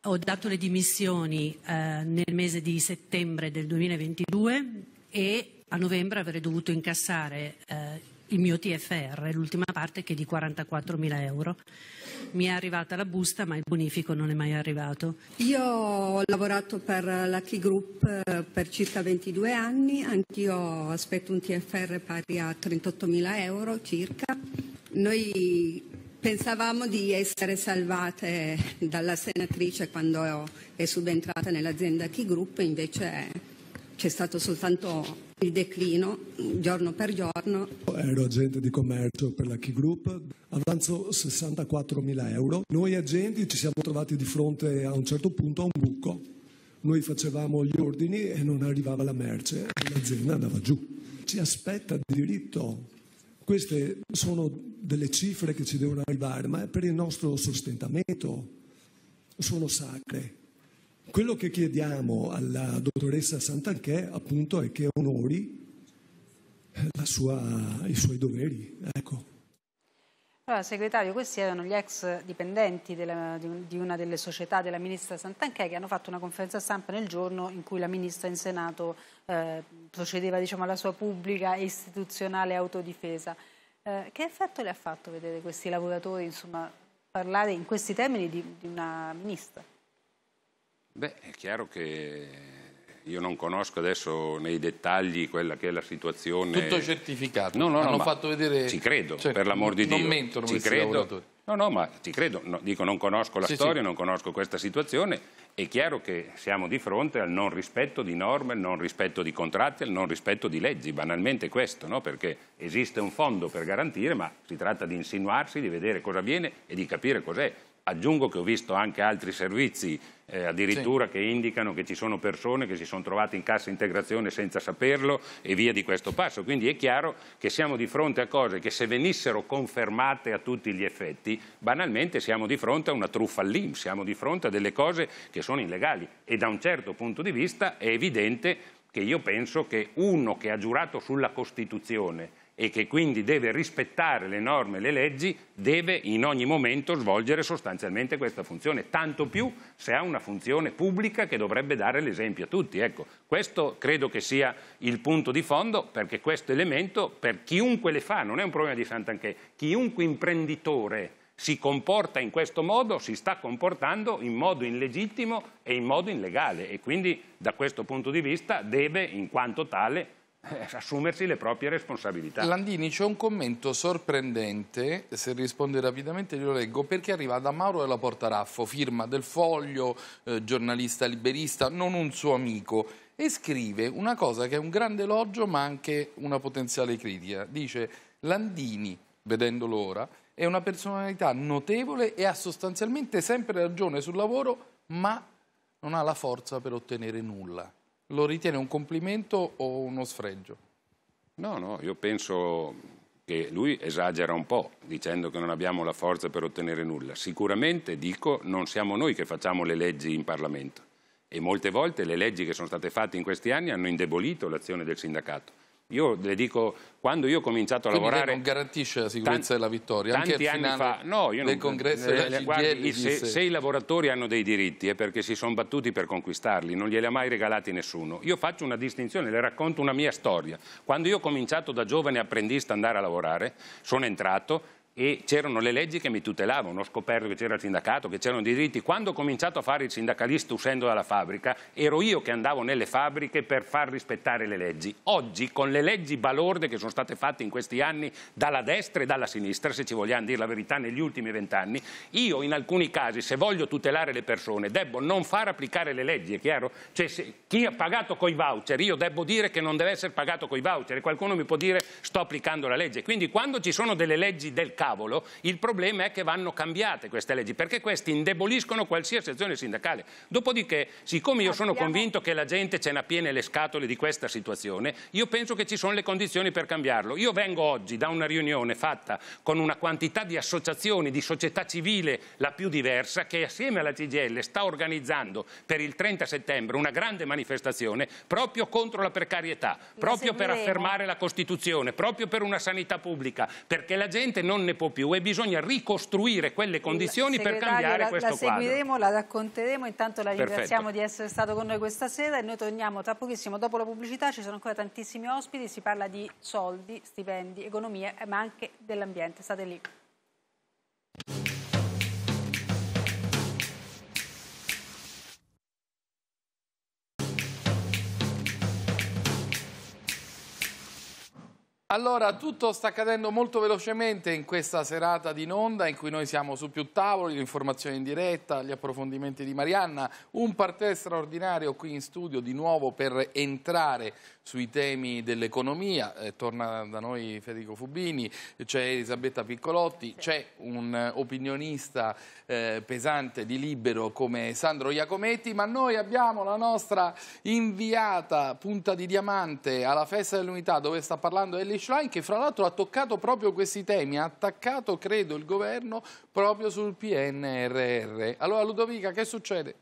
ho dato le dimissioni eh, nel mese di settembre del 2022 e a novembre avrei dovuto incassare eh, il mio TFR, l'ultima parte che è di 44.000 euro. Mi è arrivata la busta ma il bonifico non è mai arrivato. Io ho lavorato per la Key Group eh, per circa 22 anni, anch'io aspetto un TFR pari a 38.000 euro circa. Noi Pensavamo di essere salvate dalla senatrice quando è subentrata nell'azienda Key Group, invece c'è stato soltanto il declino giorno per giorno. Ero agente di commercio per la Key Group, avanzo 64.000 euro. Noi agenti ci siamo trovati di fronte a un certo punto a un buco. Noi facevamo gli ordini e non arrivava la merce l'azienda andava giù. Ci aspetta diritto queste sono delle cifre che ci devono arrivare, ma per il nostro sostentamento sono sacre. Quello che chiediamo alla dottoressa Santanchè appunto è che onori sua, i suoi doveri. Ecco. Allora, segretario, questi erano gli ex dipendenti della, di una delle società della ministra Santanchè che hanno fatto una conferenza stampa nel giorno in cui la ministra in Senato eh, procedeva diciamo, alla sua pubblica e istituzionale autodifesa. Eh, che effetto le ha fatto vedere questi lavoratori insomma, parlare in questi termini di, di una ministra? Beh, è chiaro che io non conosco adesso nei dettagli quella che è la situazione. Tutto certificato. No, no, Hanno no, fatto vedere. Ci credo, cioè, per l'amor di non Dio. Non mentono ci credo. No, no, ma ci credo. No, dico, non conosco la sì, storia, sì. non conosco questa situazione. È chiaro che siamo di fronte al non rispetto di norme, al non rispetto di contratti, al non rispetto di leggi. Banalmente questo, no? Perché esiste un fondo per garantire, ma si tratta di insinuarsi, di vedere cosa avviene e di capire cos'è. Aggiungo che ho visto anche altri servizi eh, addirittura sì. che indicano che ci sono persone che si sono trovate in cassa integrazione senza saperlo e via di questo passo. Quindi è chiaro che siamo di fronte a cose che se venissero confermate a tutti gli effetti, banalmente siamo di fronte a una truffa all'IMS, siamo di fronte a delle cose che sono illegali e da un certo punto di vista è evidente che io penso che uno che ha giurato sulla Costituzione e che quindi deve rispettare le norme e le leggi, deve in ogni momento svolgere sostanzialmente questa funzione, tanto più se ha una funzione pubblica che dovrebbe dare l'esempio a tutti. Ecco, questo credo che sia il punto di fondo perché questo elemento per chiunque le fa, non è un problema di Santanchè, chiunque imprenditore si comporta in questo modo, si sta comportando in modo illegittimo e in modo illegale e quindi da questo punto di vista deve in quanto tale eh, assumersi le proprie responsabilità. Landini, c'è un commento sorprendente, se risponde rapidamente glielo leggo, perché arriva da Mauro della Portaraffo, firma del Foglio, eh, giornalista liberista, non un suo amico, e scrive una cosa che è un grande elogio ma anche una potenziale critica. Dice Landini, vedendolo ora, è una personalità notevole e ha sostanzialmente sempre ragione sul lavoro, ma non ha la forza per ottenere nulla lo ritiene un complimento o uno sfregio? No, no, io penso che lui esagera un po' dicendo che non abbiamo la forza per ottenere nulla. Sicuramente, dico, non siamo noi che facciamo le leggi in Parlamento e molte volte le leggi che sono state fatte in questi anni hanno indebolito l'azione del sindacato. Io le dico, quando io ho cominciato a Quindi lavorare... non garantisce la sicurezza della vittoria? Tanti anche anni fa, no, io non... congressi eh, della guardi, se, se, i lavoratori hanno dei diritti è perché si sono battuti per conquistarli, non glieli ha mai regalati nessuno. Io faccio una distinzione, le racconto una mia storia. Quando io ho cominciato da giovane apprendista ad andare a lavorare, sono entrato, e c'erano le leggi che mi tutelavano, ho scoperto che c'era il sindacato, che c'erano diritti. Quando ho cominciato a fare il sindacalista uscendo dalla fabbrica, ero io che andavo nelle fabbriche per far rispettare le leggi. Oggi, con le leggi balorde che sono state fatte in questi anni dalla destra e dalla sinistra, se ci vogliamo dire la verità, negli ultimi vent'anni, io in alcuni casi, se voglio tutelare le persone, debbo non far applicare le leggi, è chiaro? Cioè, se, chi ha pagato coi voucher, io debbo dire che non deve essere pagato coi voucher e qualcuno mi può dire sto applicando la legge. Quindi quando ci sono delle leggi del cavolo, il problema è che vanno cambiate queste leggi, perché queste indeboliscono qualsiasi azione sindacale. Dopodiché, siccome io sono convinto che la gente ce n'ha piene le scatole di questa situazione, io penso che ci sono le condizioni per cambiarlo. Io vengo oggi da una riunione fatta con una quantità di associazioni, di società civile la più diversa, che assieme alla CGL sta organizzando per il 30 settembre una grande manifestazione proprio contro la precarietà, proprio per affermare la Costituzione, proprio per una sanità pubblica, perché la gente non ne ne può più e bisogna ricostruire quelle condizioni per cambiare la, questo la quadro. La seguiremo, la racconteremo, intanto la ringraziamo Perfetto. di essere stato con noi questa sera e noi torniamo tra pochissimo dopo la pubblicità, ci sono ancora tantissimi ospiti, si parla di soldi, stipendi, economia ma anche dell'ambiente, state lì. Allora, tutto sta accadendo molto velocemente in questa serata di Nonda in cui noi siamo su più tavoli, l'informazione in diretta, gli approfondimenti di Marianna, un parterre straordinario qui in studio di nuovo per entrare sui temi dell'economia, eh, torna da noi Federico Fubini, c'è Elisabetta Piccolotti, sì. c'è un opinionista eh, pesante di Libero come Sandro Iacometti, ma noi abbiamo la nostra inviata punta di diamante alla festa dell'unità dove sta parlando Ellie Schlein che fra l'altro ha toccato proprio questi temi, ha attaccato credo il governo proprio sul PNRR. Allora Ludovica che succede?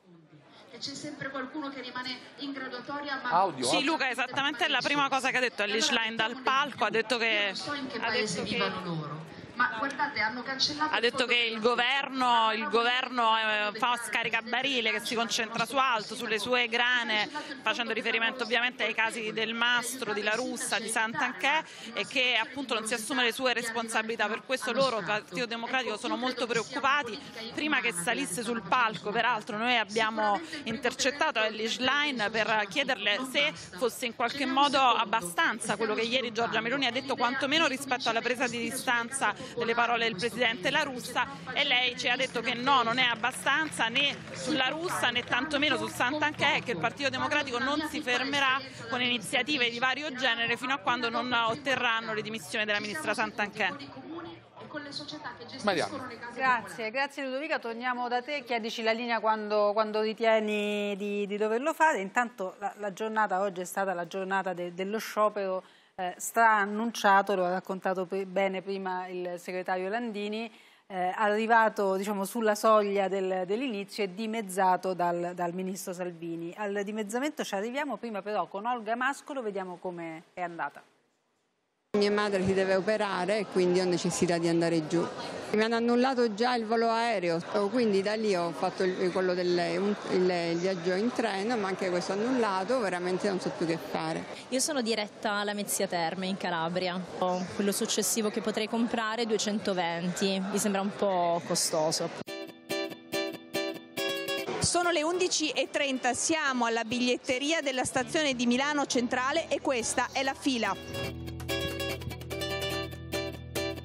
c'è sempre qualcuno che rimane in graduatoria. Ma... Audio, sì, Luca, esattamente è la prima cosa che ha detto Alice Line dal palco, ha detto che... Non so in che paese vivano loro ma guardate, hanno cancellato. Ha detto che il governo, il eh, governo fa scaricabarile, che si concentra su alto, sulle sue grane, facendo riferimento ovviamente ai casi del Mastro, di La Russa, di Santanchè e che appunto non si assume le sue responsabilità. Per questo loro, il Partito Democratico, sono molto preoccupati. Prima che salisse sul palco, peraltro, noi abbiamo intercettato Ellie Schlein per chiederle se fosse in qualche modo abbastanza quello che ieri Giorgia Meloni ha detto, quantomeno rispetto alla presa di distanza delle parole del Presidente La Russa e lei ci ha detto che no, non è abbastanza né sulla Russa né tantomeno su Santanchè e che il Partito Democratico non si fermerà con iniziative di vario genere fino a quando non otterranno le dimissioni della Ministra Santanchè con le società che gestiscono le case Grazie, grazie Ludovica, torniamo da te, chiedici la linea quando, quando ritieni di, di, doverlo fare. Intanto la, la, giornata oggi è stata la giornata de, dello sciopero eh, annunciato lo ha raccontato bene prima il segretario Landini, eh, arrivato diciamo, sulla soglia del, dell'inizio e dimezzato dal, dal, ministro Salvini. Al dimezzamento ci arriviamo, prima però con Olga Mascolo vediamo come è andata. Mia madre si deve operare e quindi ho necessità di andare giù. Mi hanno annullato già il volo aereo, quindi da lì ho fatto il, delle, un, il, il, viaggio in treno, ma anche questo annullato, veramente non so più che fare. Io sono diretta alla Mezzia Terme in Calabria. Quello successivo che potrei comprare è 220, mi sembra un po' costoso. Sono le 11.30, siamo alla biglietteria della stazione di Milano Centrale e questa è la fila.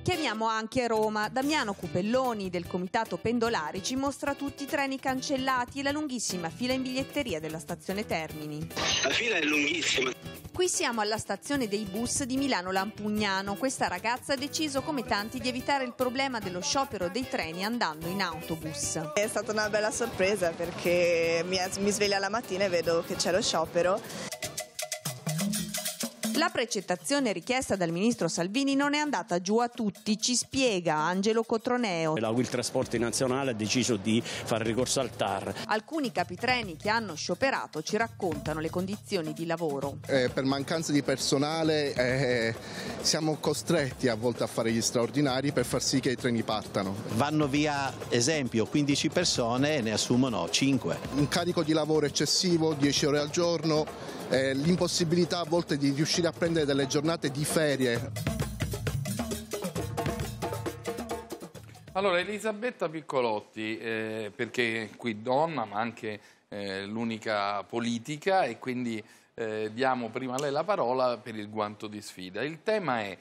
Chiamiamo anche Roma. Damiano Cupelloni del Comitato Pendolari ci mostra tutti i treni cancellati e la lunghissima fila in biglietteria della stazione Termini. La fila è lunghissima. Qui siamo alla stazione dei bus di Milano Lampugnano. Questa ragazza ha deciso, come tanti, di evitare il problema dello sciopero dei treni andando in autobus. È stata una bella sorpresa perché mi, mi sveglio alla mattina e vedo che c'è lo sciopero. La precettazione richiesta dal ministro Salvini non è andata giù a tutti, ci spiega Angelo Cotroneo. La Will Trasporti Nazionale ha deciso di far ricorso al TAR. Alcuni capitreni che hanno scioperato ci raccontano le condizioni di lavoro. Eh, per mancanza di personale eh, siamo costretti a volte a fare gli straordinari per far sì che i treni partano. Vanno via, esempio, 15 persone e ne assumono 5. Un carico di lavoro eccessivo, 10 ore al giorno eh, l'impossibilità a volte di riuscire a prendere delle giornate di ferie. Allora, Elisabetta Piccolotti, eh, perché qui donna, ma anche eh, l'unica politica, e quindi eh, diamo prima a lei la parola per il guanto di sfida. Il tema è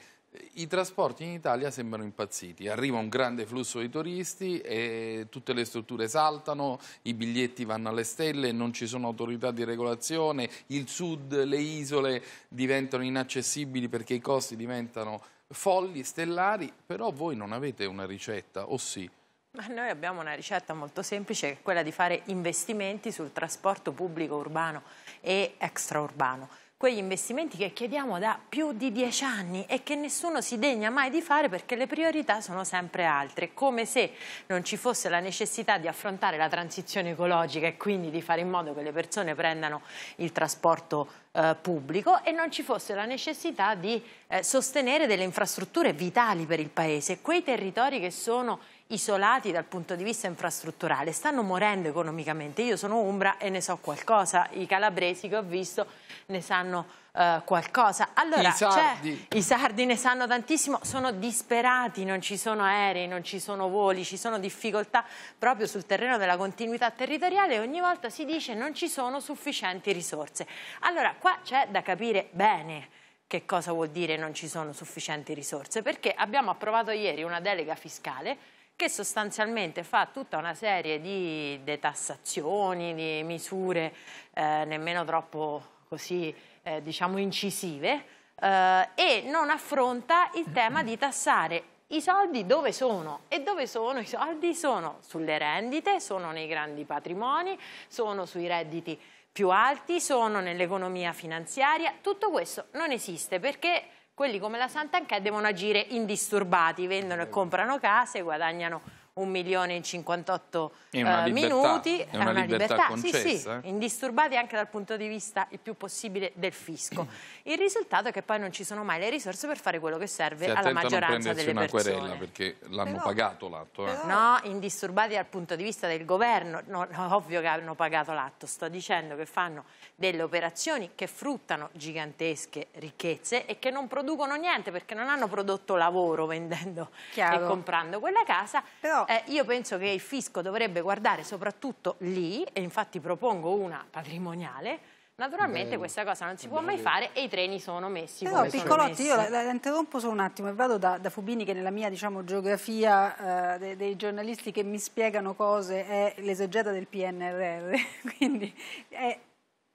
i trasporti in Italia sembrano impazziti, arriva un grande flusso di turisti e tutte le strutture saltano, i biglietti vanno alle stelle, non ci sono autorità di regolazione, il sud, le isole diventano inaccessibili perché i costi diventano folli, stellari, però voi non avete una ricetta, o sì? Ma noi abbiamo una ricetta molto semplice, che è quella di fare investimenti sul trasporto pubblico urbano e extraurbano quegli investimenti che chiediamo da più di dieci anni e che nessuno si degna mai di fare perché le priorità sono sempre altre, come se non ci fosse la necessità di affrontare la transizione ecologica e quindi di fare in modo che le persone prendano il trasporto eh, pubblico e non ci fosse la necessità di eh, sostenere delle infrastrutture vitali per il Paese, quei territori che sono isolati dal punto di vista infrastrutturale, stanno morendo economicamente. Io sono Umbra e ne so qualcosa, i calabresi che ho visto ne sanno eh, qualcosa. Allora, I sardi. i sardi ne sanno tantissimo, sono disperati, non ci sono aerei, non ci sono voli, ci sono difficoltà proprio sul terreno della continuità territoriale e ogni volta si dice non ci sono sufficienti risorse. Allora, qua c'è da capire bene che cosa vuol dire non ci sono sufficienti risorse, perché abbiamo approvato ieri una delega fiscale che sostanzialmente fa tutta una serie di detassazioni, di misure eh, nemmeno troppo così, eh, diciamo incisive eh, e non affronta il tema di tassare i soldi dove sono e dove sono i soldi? Sono sulle rendite, sono nei grandi patrimoni, sono sui redditi più alti, sono nell'economia finanziaria, tutto questo non esiste perché quelli come la Santa Sant'Anchè devono agire indisturbati, vendono e comprano case, guadagnano 1 milione e 58 eh, minuti. È una, una libertà, libertà concessa. Sì, sì, eh? indisturbati anche dal punto di vista il più possibile del fisco. Il risultato è che poi non ci sono mai le risorse per fare quello che serve alla maggioranza delle una persone. una querella perché l'hanno pagato l'atto. Eh. No, indisturbati dal punto di vista del governo, no, no, ovvio che hanno pagato l'atto, sto dicendo che fanno delle operazioni che fruttano gigantesche ricchezze e che non producono niente perché non hanno prodotto lavoro vendendo Chiaro. e comprando quella casa. Però eh, io penso che il fisco dovrebbe guardare soprattutto lì, e infatti propongo una patrimoniale, Naturalmente Bello. questa cosa non si può Bello. mai fare e i treni sono messi Però Piccolotti, io la, la, interrompo solo un attimo e vado da, da Fubini che nella mia diciamo, geografia eh, dei, dei, giornalisti che mi spiegano cose è l'esegeta del PNRR, quindi eh,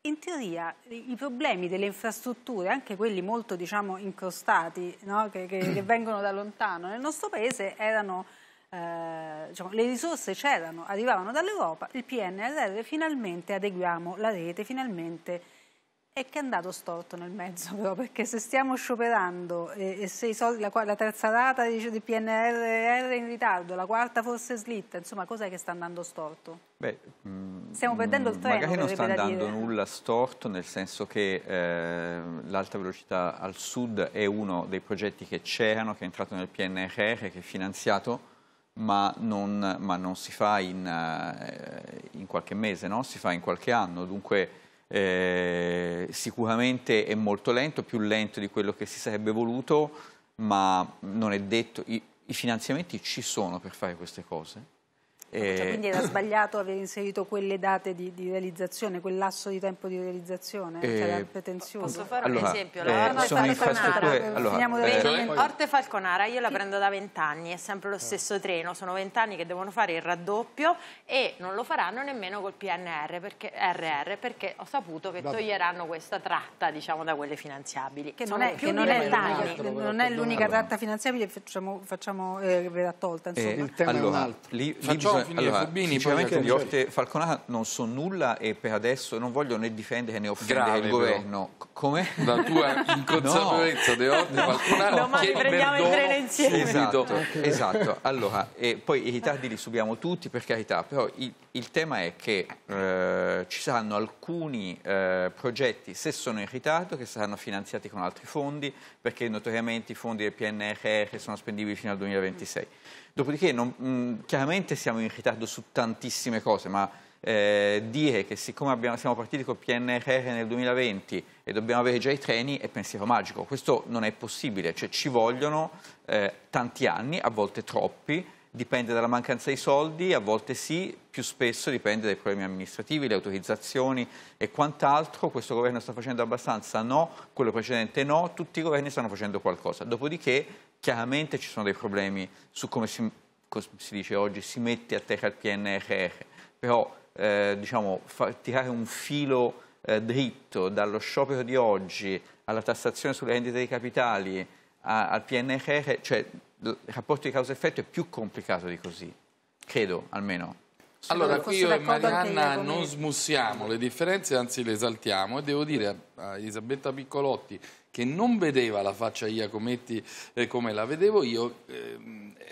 in teoria i problemi delle infrastrutture, anche quelli molto diciamo, incrostati, no? che, che, che vengono da lontano, nel nostro paese erano eh, diciamo, le risorse c'erano, arrivavano dall'Europa, il PNRR finalmente adeguiamo la rete, finalmente e che è andato storto nel mezzo però, perché se stiamo scioperando e, e se soldi, la, la, terza rata di PNRR è in ritardo, la quarta forse slitta, insomma cos'è che sta andando storto? Beh, mm, stiamo perdendo il treno. Magari non sta andando dire. nulla storto nel senso che eh, l'alta velocità al sud è uno dei progetti che c'erano, che è entrato nel PNRR, che è finanziato ma non, ma non si fa in, eh, in qualche mese, no? si fa in qualche anno, dunque eh, sicuramente è molto lento, più lento di quello che si sarebbe voluto, ma non è detto, i, i finanziamenti ci sono per fare queste cose? Ecco, cioè, eh. quindi era sbagliato aver inserito quelle date di, di realizzazione, quel lasso di tempo di realizzazione? Cioè, eh, cioè, pretenzioso. Posso fare allora, eh, eh, un esempio? La eh, Orte Falconara. Allora, eh, Orte Falconara, io la prendo da vent'anni, è sempre lo stesso treno, sono vent'anni che devono fare il raddoppio e non lo faranno nemmeno col PNR perché, RR perché ho saputo che Vabbè. toglieranno questa tratta diciamo, da quelle finanziabili. Che non, è, che non è, non è l'unica allora. tratta finanziabile, facciamo, facciamo, verrà tolta. il tema allora, è un altro. Lì, lì no, finire allora, Fubini. Sinceramente di Orte Falconata non so nulla e per adesso non voglio né difendere né offendere Grave, il governo. Come? La tua inconsapevolezza no. di Orte Falconara. Domani prendiamo il treno insieme. Esatto, esatto. Allora, poi i ritardi li subiamo tutti per carità, però il, il tema è che eh, ci saranno alcuni eh, progetti, se sono in ritardo, che saranno finanziati con altri fondi, perché notoriamente i fondi del PNRR sono spendibili fino al 2026. Dopodiché non, mh, mm, chiaramente siamo in ritardo su tantissime cose, ma eh, dire che siccome abbiamo, siamo partiti col PNRR nel 2020 e dobbiamo avere già i treni è pensiero magico. Questo non è possibile, cioè ci vogliono eh, tanti anni, a volte troppi, dipende dalla mancanza di soldi, a volte sì, più spesso dipende dai problemi amministrativi, le autorizzazioni e quant'altro. Questo governo sta facendo abbastanza no, quello precedente no, tutti i governi stanno facendo qualcosa. Dopodiché chiaramente ci sono dei problemi su come si, si dice oggi, si mette a terra il PNRR, però eh, diciamo, far tirare un filo eh, dritto dallo sciopero di oggi alla tassazione sulle rendite dei capitali a, al PNRR, cioè il rapporto di causa-effetto è più complicato di così, credo almeno. Allora, qui io e Marianna non smussiamo le differenze, anzi le esaltiamo e devo dire a Elisabetta Piccolotti che non vedeva la faccia Iacometti eh, come la vedevo io, eh,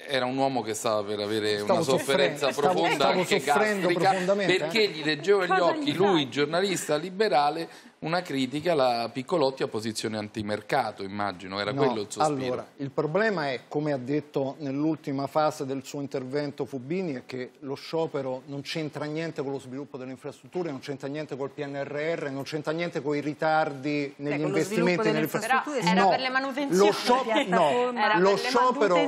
era un uomo che stava per avere stavo una sofferenza profonda stavo, stavo gastrica, eh. perché gli leggeva gli occhi lui, giornalista liberale, una critica alla Piccolotti a posizione antimercato, immagino, era no, quello il sospiro. Allora, il problema è, come ha detto nell'ultima fase del suo intervento Fubini, è che lo sciopero non c'entra niente con lo sviluppo delle infrastrutture, non c'entra niente col PNRR, non c'entra niente con i ritardi negli investimenti nel infrastrutture Però era no. per le manutenzioni. Lo, sciop- no. era lo sciopero è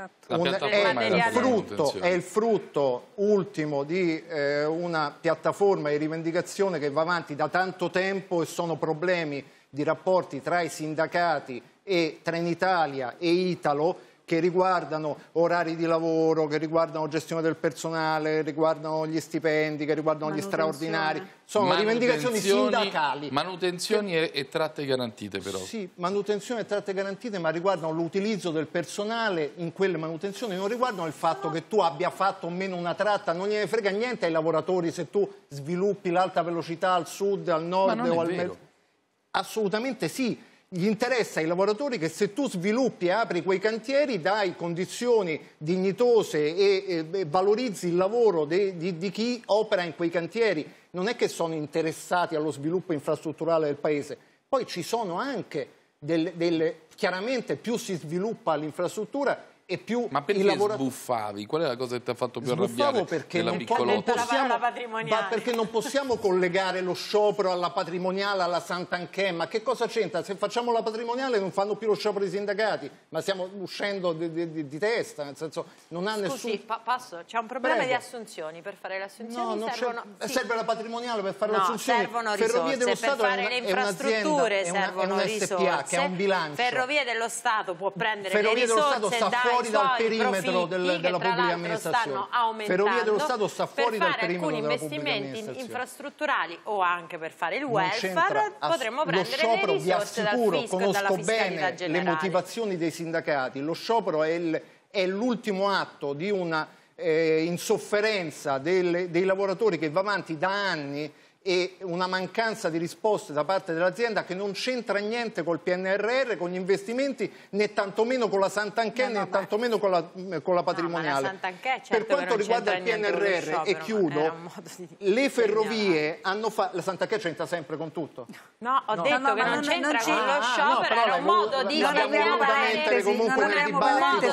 esatto. un, è, il frutto, è, il frutto, ultimo di eh, una piattaforma di rivendicazione che va avanti da tanto tempo e sono problemi di rapporti tra i sindacati e Trenitalia e Italo che riguardano orari di lavoro, che riguardano gestione del personale, che riguardano gli stipendi, che riguardano gli straordinari. Insomma, rivendicazioni sindacali. Manutenzioni e, e tratte garantite però. Sì, manutenzione e tratte garantite, ma riguardano l'utilizzo del personale in quelle manutenzioni, non riguardano il fatto che tu abbia fatto o meno una tratta, non gliene frega niente ai lavoratori se tu sviluppi l'alta velocità al sud, al nord o al mezzo. Assolutamente sì, gli interessa ai lavoratori che se tu sviluppi e apri quei cantieri dai condizioni dignitose e, e, valorizzi il lavoro de, di, di chi opera in quei cantieri. Non è che sono interessati allo sviluppo infrastrutturale del Paese. Poi ci sono anche delle... del, chiaramente più si sviluppa l'infrastruttura, e più Ma perché lavora... sbuffavi? Qual è la cosa che ti ha fatto più Sbuffavo arrabbiare perché non, po non possiamo, ma perché non possiamo collegare lo sciopero alla patrimoniale, alla Sant'Anchè, ma che cosa c'entra? Se facciamo la patrimoniale non fanno più lo sciopero i sindacati, ma stiamo uscendo di, di, di testa, nel senso non ha Scusi, nessun... Scusi, pa passo, c'è un problema Prego. di assunzioni, per fare le assunzioni no, servono... Eh, sì. Serve la patrimoniale per fare no, le assunzioni, servono Ferrovie risorse, per fare una, le infrastrutture servono una, risorse, SPA, che ha un bilancio. Ferrovie dello Stato può prendere Ferrovie le risorse dello Stato sta fuori fuori dal perimetro del, della pubblica amministrazione. Ferrovie dello Stato sta fuori dal perimetro della pubblica amministrazione. Per investimenti infrastrutturali o anche per fare il welfare potremmo prendere sciopero, le risorse dal fisco conosco bene generale. le motivazioni dei sindacati. Lo sciopero è l'ultimo atto di una eh, insofferenza delle, dei lavoratori che va avanti da anni e una mancanza di risposte da parte dell'azienda che non c'entra niente col PNRR, con gli investimenti, né tantomeno con la Sant'Anchè, no, no, né tantomeno con la, mm, con la patrimoniale. No, la certo per quanto riguarda il PNRR, e chiudo, di... le ferrovie hanno fatto... La Sant'Anchè c'entra sempre con tutto? No, ho detto che non c'entra con lo ah, sciopero, era un modo di Non mettere comunque nel dibattito,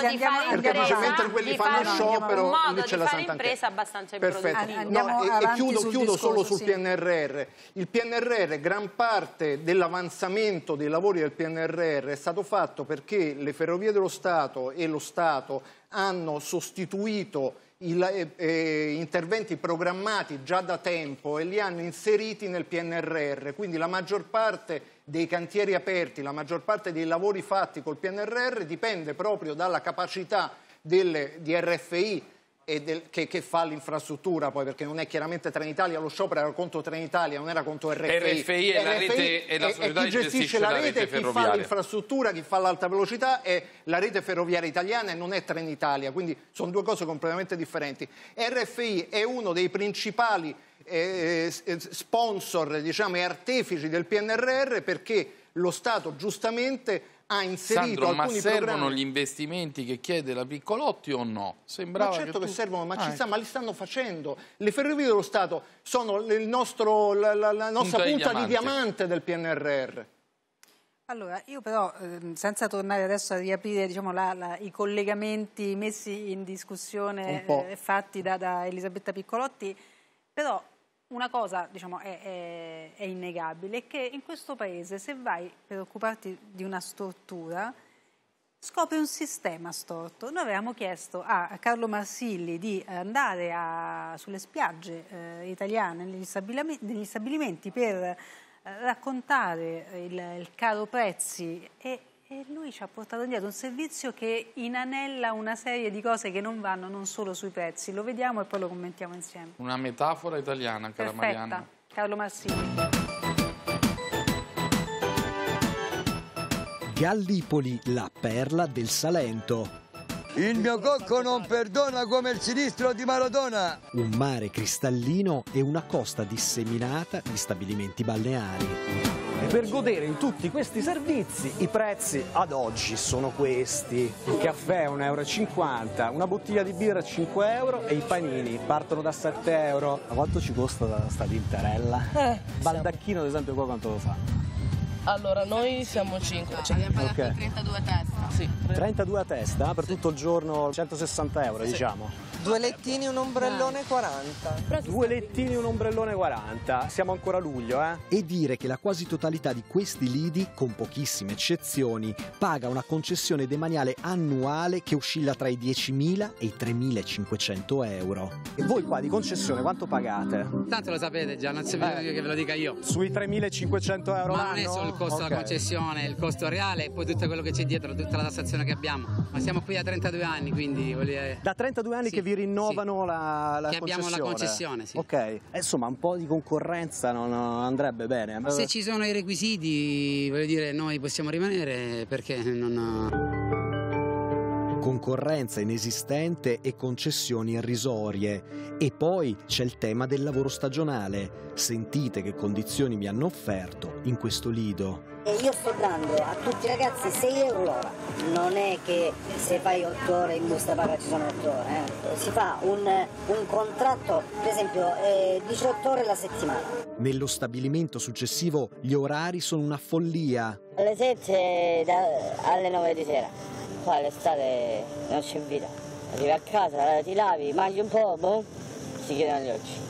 perché dice mentre quelli fanno lo sciopero, lì c'è la Sant'Anchè. Un modo di fare impresa abbastanza improduttivo. E chiudo solo sul PNRR PNRR. Il PNRR, gran parte dell'avanzamento dei lavori del PNRR è stato fatto perché le Ferrovie dello Stato e lo Stato hanno sostituito i, eh, eh, interventi programmati già da tempo e li hanno inseriti nel PNRR, quindi la maggior parte dei cantieri aperti, la maggior parte dei lavori fatti col PNRR dipende proprio dalla capacità delle, di RFI del, che, che, fa l'infrastruttura poi perché non è chiaramente Trenitalia lo sciopero era contro Trenitalia non era contro RFI RFI è la rete è la è, chi gestisce la rete, rete chi fa l'infrastruttura chi fa l'alta velocità è la rete ferroviaria italiana e non è Trenitalia quindi sono due cose completamente differenti RFI è uno dei principali eh, eh sponsor diciamo e artefici del PNRR perché lo Stato giustamente ha inserito Sandro, alcuni ma servono programmi. gli investimenti che chiede la Piccolotti o no? Sembrava ma certo che, tu... che servono, ma ah, ci sta, ecco. ma li stanno facendo. Le ferrovie dello Stato sono nostro, la, la, la, nostra punta, punta di, diamante. del PNRR. Allora, io però, ehm, senza tornare adesso a riaprire diciamo, la, la, i collegamenti messi in discussione eh, fatti da, da Elisabetta Piccolotti, però una cosa diciamo, è, è, è, innegabile, è che in questo paese se vai per occuparti di una struttura scopri un sistema storto. Noi avevamo chiesto a Carlo Marsilli di andare a, sulle spiagge eh, italiane, negli stabilimenti, negli stabilimenti per eh, raccontare il, il caro prezzi e e lui ci ha portato dietro un servizio che inanella una serie di cose che non vanno non solo sui pezzi. Lo vediamo e poi lo commentiamo insieme. Una metafora italiana, cara Perfetta. Mariana. Carlo Massini. Gallipoli, la perla del Salento. Il mio cocco non perdona come il sinistro di Maradona. Un mare cristallino e una costa disseminata di stabilimenti balneari. Per godere di tutti questi servizi i prezzi ad oggi sono questi. Il caffè 1,50 euro, una bottiglia di birra 5 euro e i panini partono da 7 euro. Ma quanto ci costa sta tintarella? Eh, Baldacchino ad esempio qua quanto lo fa? Allora, noi siamo 5. Cioè... Abbiamo pagato okay. 32 a testa. Sì. 32 a testa per sì. tutto il giorno, 160 euro sì. diciamo. Due lettini, un ombrellone 40. Due lettini, un ombrellone 40. Siamo ancora a luglio, eh? E dire che la quasi totalità di questi lidi, con pochissime eccezioni, paga una concessione demaniale annuale che oscilla tra i 10.000 e i 3.500 euro. E voi qua di concessione quanto pagate? Tanto lo sapete già, non si bisogno eh, che ve lo dica io. Sui 3.500 euro Ma non è solo il costo okay. della concessione, il costo reale e poi tutto quello che c'è dietro, tutta la tassazione che abbiamo. Ma siamo qui da 32 anni, quindi... Da 32 anni sì. che vi rinnovano sì. la, la che concessione. abbiamo la concessione, sì. Ok, eh, insomma un po' di concorrenza non andrebbe bene. Se ci sono i requisiti, voglio dire, noi possiamo rimanere perché non concorrenza inesistente e concessioni irrisorie. E poi c'è il tema del lavoro stagionale. Sentite che condizioni mi hanno offerto in questo lido. Io sto dando a tutti i ragazzi 6 euro l'ora, non è che se fai 8 ore in busta paga ci sono 8 ore, eh. si fa un, un, contratto, per esempio eh, 18 ore la settimana. Nello stabilimento successivo gli orari sono una follia. Alle 7 da, alle 9 di sera, qua l'estate non c'è vita, arrivi a casa, ti lavi, mangi un po', boh, si chiudono gli occhi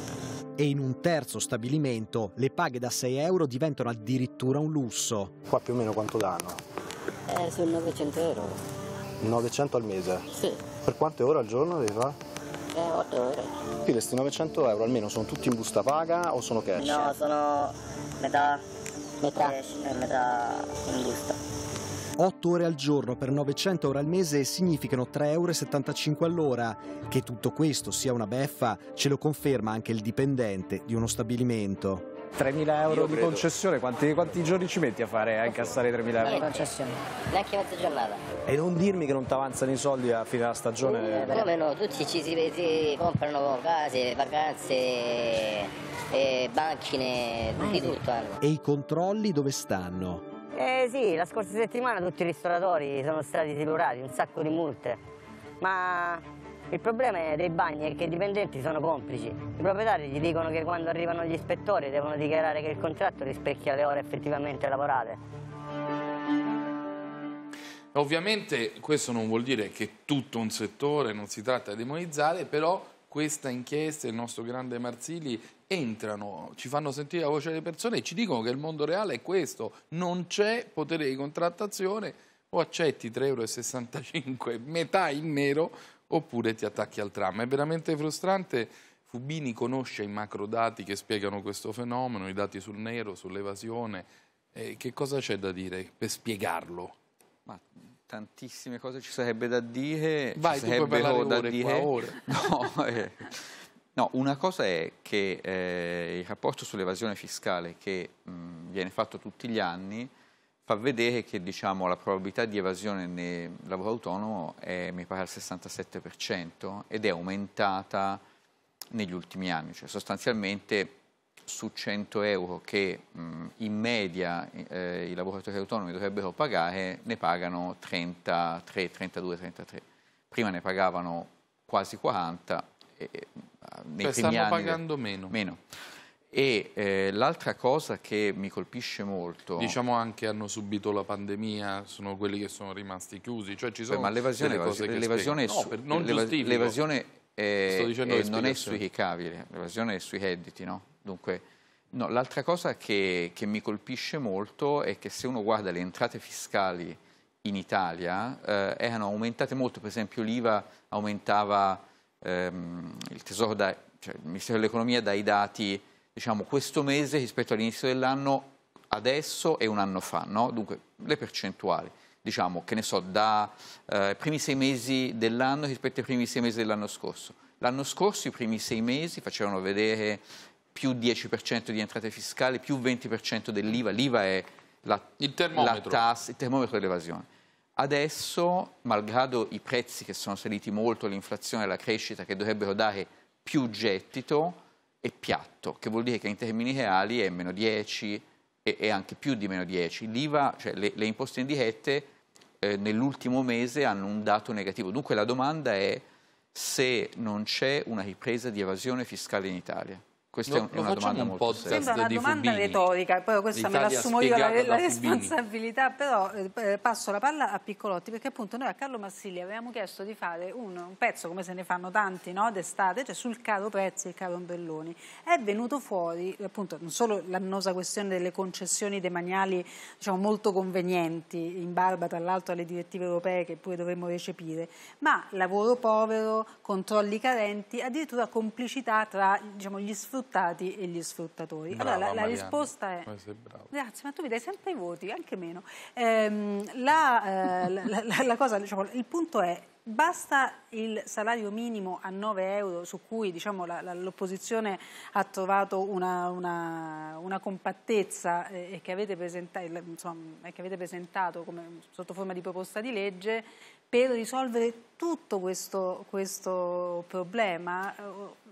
e in un terzo stabilimento le paghe da 6 euro diventano addirittura un lusso. Qua più o meno quanto danno? Eh, sono 900 euro. 900 al mese? Sì. Per quante ore al giorno devi fare? Eh, 8 ore. Quindi questi 900 euro almeno sono tutti in busta paga o sono cash? No, sono metà, metà. cash e metà in busta. 8 ore al giorno per 900 euro al mese significano 3,75 euro all'ora. Che tutto questo sia una beffa ce lo conferma anche il dipendente di uno stabilimento. 3.000 euro di concessione, quanti, quanti, giorni ci metti a fare a incassare 3.000 euro? Non concessione, neanche mezza giornata. E non dirmi che non ti avanzano i soldi a fine della stagione? Eh, come tutti ci si, si comprano case, vacanze, eh, banchine, di tutto. Hanno. E i controlli dove stanno? Eh sì, la scorsa settimana tutti i ristoratori sono stati silurati, un sacco di multe, ma il problema dei bagni è che i dipendenti sono complici. I proprietari gli dicono che quando arrivano gli ispettori devono dichiarare che il contratto rispecchia le ore effettivamente lavorate. Ovviamente questo non vuol dire che tutto un settore non si tratta di demonizzare, però questa inchiesta, il nostro grande Marzili, entrano, ci fanno sentire la voce delle persone e ci dicono che il mondo reale è questo, non c'è potere di contrattazione, o accetti 3,65 euro, metà in nero, oppure ti attacchi al tram. È veramente frustrante. Fubini conosce i macrodati che spiegano questo fenomeno, i dati sul nero, sull'evasione. Eh, che cosa c'è da dire per spiegarlo? Ma tantissime cose ci sarebbe da dire. Vai, ci sarebbe tu puoi da ore dire. Qua, ore. No, eh. No, una cosa è che eh, il rapporto sull'evasione fiscale che mh, viene fatto tutti gli anni fa vedere che diciamo, la probabilità di evasione nel lavoro autonomo è, mi pare, al 67% ed è aumentata negli ultimi anni, cioè sostanzialmente su 100 euro che mh, in media eh, i lavoratori autonomi dovrebbero pagare ne pagano 33, 32, 33. Prima ne pagavano quasi 40, eh, eh, nei cioè, primi stanno pagando meno. meno. E eh, l'altra cosa che mi colpisce molto... Diciamo anche hanno subito la pandemia, sono quelli che sono rimasti chiusi, cioè ci sono... Beh, ma l'evasione, l'evasione, no, non, l'evasione è, è, non è sudicabile, l'evasione è sui redditi, no? Dunque, no, l'altra cosa che, che, mi colpisce molto è che se uno guarda le entrate fiscali in Italia, eh, erano aumentate molto, per esempio l'IVA aumentava ehm, il, da, cioè, il Ministero dell'Economia dà i dati diciamo, questo mese rispetto all'inizio dell'anno adesso e un anno fa, no? dunque le percentuali. Diciamo, che ne so, dai eh, primi sei mesi dell'anno rispetto ai primi sei mesi dell'anno scorso. L'anno scorso i primi sei mesi facevano vedere più 10% di entrate fiscali, più 20% dell'IVA. L'IVA è la, il, termometro. La tassa, il termometro dell'evasione. Adesso, malgrado i prezzi che sono saliti molto, l'inflazione e la crescita che dovrebbero dare più gettito, è piatto, che vuol dire che in termini reali è meno 10 e, e anche più di meno 10. L'IVA, cioè le, le imposte indirette eh, nell'ultimo mese hanno un dato negativo. Dunque la domanda è se non c'è una ripresa di evasione fiscale in Italia. Questa no, è una domanda un molto seria. Sembra una domanda Fubini. retorica, poi questa me l'assumo io la, la responsabilità, però eh, passo la palla a Piccolotti, perché appunto noi a Carlo Massilli avevamo chiesto di fare un, un pezzo, come se ne fanno tanti no, d'estate, cioè sul caro prezzi e il caro Ombelloni. È venuto fuori, appunto, non solo l'annosa questione delle concessioni demaniali diciamo, molto convenienti, in barba tra l'altro alle direttive europee che pure dovremmo recepire, ma lavoro povero, controlli carenti, addirittura complicità tra diciamo, gli sfruttati sfruttati e gli sfruttatori. Brava, allora la, la risposta è... Grazie, ma tu mi dai sempre i voti, anche meno. Ehm, la, eh, la, la, cosa, diciamo, il punto è Basta il salario minimo a 9 euro su cui diciamo, l'opposizione ha trovato una, una, una compattezza eh, e che, avete insomma, che avete presentato come, sotto forma di proposta di legge per risolvere tutto questo, questo problema? Eh,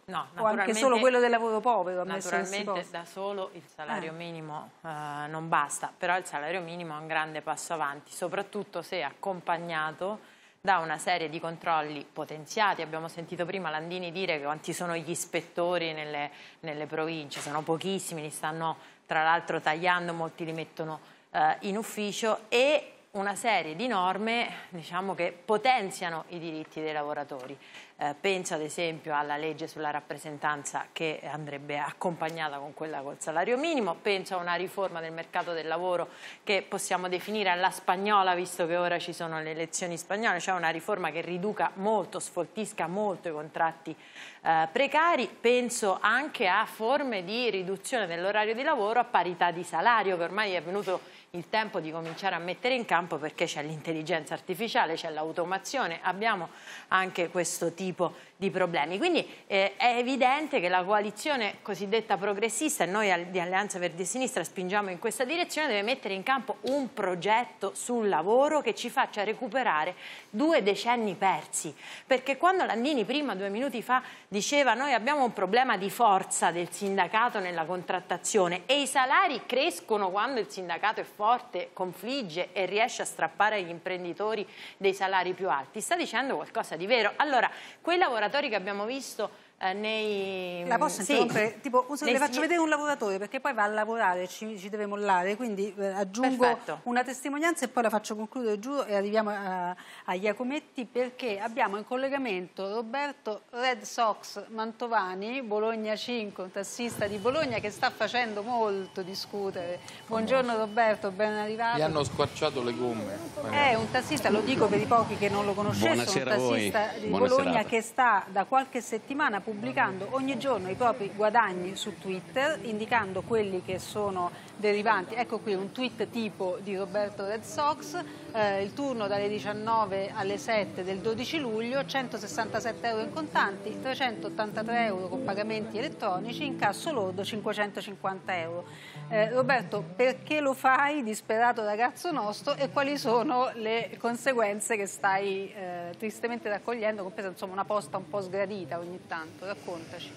No, o anche solo quello del lavoro povero. Naturalmente da solo il salario eh. minimo eh, non basta, però il salario minimo è un grande passo avanti, soprattutto se accompagnato da una serie di controlli potenziati. Abbiamo sentito prima Landini dire quanti sono gli ispettori nelle, nelle province, sono pochissimi, li stanno tra l'altro tagliando, molti li mettono eh, in ufficio e una serie di norme diciamo, che potenziano i diritti dei lavoratori. Eh, penso ad esempio alla legge sulla rappresentanza che andrebbe accompagnata con quella col salario minimo, penso a una riforma del mercato del lavoro che possiamo definire alla spagnola visto che ora ci sono le elezioni spagnole, cioè una riforma che riduca molto, sfoltisca molto i contratti eh, precari, penso anche a forme di riduzione dell'orario di lavoro a parità di salario che ormai è venuto il tempo di cominciare a mettere in campo perché c'è l'intelligenza artificiale, c'è l'automazione, abbiamo anche questo tipo di di problemi. Quindi eh, è evidente che la coalizione cosiddetta progressista, e noi di Alleanza Verdi e Sinistra spingiamo in questa direzione, deve mettere in campo un progetto sul lavoro che ci faccia recuperare due decenni persi. Perché quando Landini prima, due minuti fa, diceva noi abbiamo un problema di forza del sindacato nella contrattazione e i salari crescono quando il sindacato è forte, confligge e riesce a strappare agli imprenditori dei salari più alti, sta dicendo qualcosa di vero. Allora, quei lavoratori giocatori che abbiamo visto eh, nei... La posso interrompere? Sì. Tipo, uso, le faccio vedere un lavoratore perché poi va a lavorare, ci, ci deve mollare, quindi eh, aggiungo Perfetto. una testimonianza e poi la faccio concludere, giù e arriviamo a, a Iacometti perché abbiamo in collegamento Roberto Red Sox Mantovani, Bologna 5, un tassista di Bologna che sta facendo molto discutere. Buongiorno Roberto, ben arrivato. Gli hanno squarciato le gomme. È eh, un tassista, lo dico per i pochi che non lo conoscessero, un tassista di Buona Bologna serata. che sta da qualche settimana pubblicando pubblicando ogni giorno i propri guadagni su Twitter, indicando quelli che sono derivanti. Ecco qui un tweet tipo di Roberto Red Sox, eh, il turno dalle 19 alle 7 del 12 luglio, 167 euro in contanti, 383 euro con pagamenti elettronici, incasso lordo 550 euro. Eh, Roberto, perché lo fai, disperato ragazzo nostro, e quali sono le conseguenze che stai eh, tristemente raccogliendo, compresa insomma, una posta un po' sgradita ogni tanto? Raccontaci.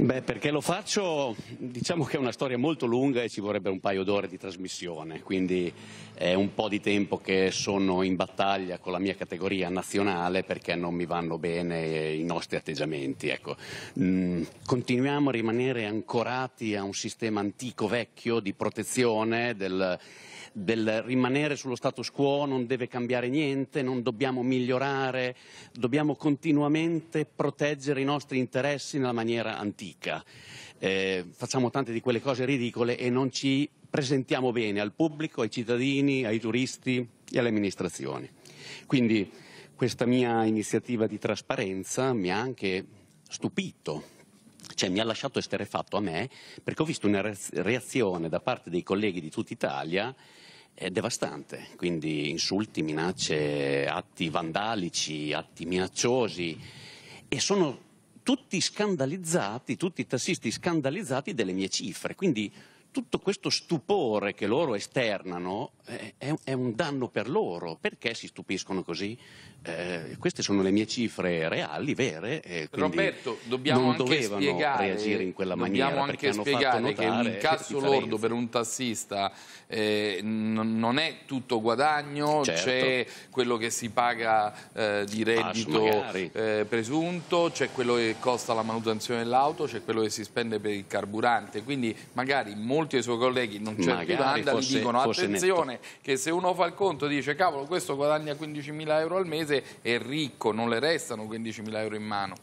Beh, perché lo faccio, diciamo che è una storia molto lunga e ci vorrebbe un paio d'ore di trasmissione, quindi è un po' di tempo che sono in battaglia con la mia categoria nazionale perché non mi vanno bene i nostri atteggiamenti. Ecco. Mm, continuiamo a rimanere ancorati a un sistema antico, vecchio, di protezione del del rimanere sullo status quo, non deve cambiare niente, non dobbiamo migliorare, dobbiamo continuamente proteggere i nostri interessi nella maniera antica. Eh, facciamo tante di quelle cose ridicole e non ci presentiamo bene al pubblico, ai cittadini, ai turisti e alle amministrazioni. Quindi questa mia iniziativa di trasparenza mi ha anche stupito, cioè mi ha lasciato esterefatto a me perché ho visto una reazione da parte dei colleghi di tutta Italia è devastante, quindi insulti, minacce, atti vandalici, atti minacciosi e sono tutti scandalizzati, tutti i tassisti scandalizzati delle mie cifre, quindi tutto questo stupore che loro esternano eh, è, è, un danno per loro, perché si stupiscono così? Eh, queste sono le mie cifre reali, vere. Eh, Roberto, dobbiamo non anche spiegare, reagire in quella maniera. Anche spiegare che l'incasso lordo per un tassista eh, non è tutto guadagno, certo. c'è quello che si paga eh, di reddito eh, presunto, c'è quello che costa la manutenzione dell'auto, c'è quello che si spende per il carburante. Quindi magari molti dei suoi colleghi, non c'è più tanta, gli dicono attenzione netto. che se uno fa il conto dice cavolo questo guadagna 15.000 euro al mese paese è ricco, non le restano 15.000 euro in mano.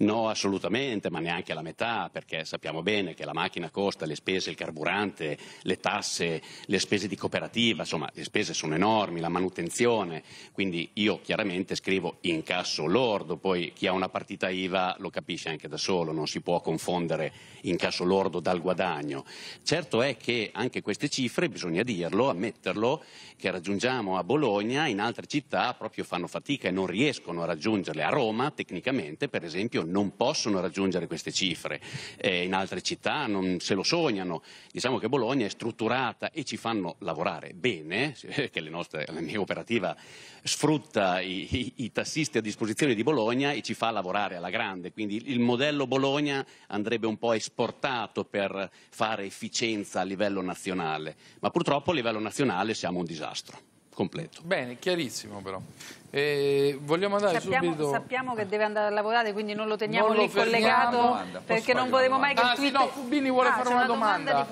No, assolutamente, ma neanche la metà, perché sappiamo bene che la macchina costa le spese, il carburante, le tasse, le spese di cooperativa, insomma le spese sono enormi, la manutenzione, quindi io chiaramente scrivo incasso lordo, poi chi ha una partita IVA lo capisce anche da solo, non si può confondere incasso lordo dal guadagno. Certo è che anche queste cifre, bisogna dirlo, ammetterlo, che raggiungiamo a Bologna, in altre città proprio fanno fatica e non riescono a raggiungerle. A Roma tecnicamente per esempio non possono raggiungere queste cifre, eh, in altre città non se lo sognano. Diciamo che Bologna è strutturata e ci fanno lavorare bene, che nostre, la mia operativa sfrutta i, i, i, tassisti a disposizione di Bologna e ci fa lavorare alla grande, quindi il modello Bologna andrebbe un po' esportato per fare efficienza a livello nazionale, ma purtroppo a livello nazionale siamo un disastro completo. Bene, chiarissimo però. E eh, vogliamo andare sappiamo, subito sappiamo che deve andare a lavorare quindi non lo teniamo non lo lì fermiamo. collegato perché non volevo mai che ah, il sì, no, Fubini vuole ah, fare una, domanda,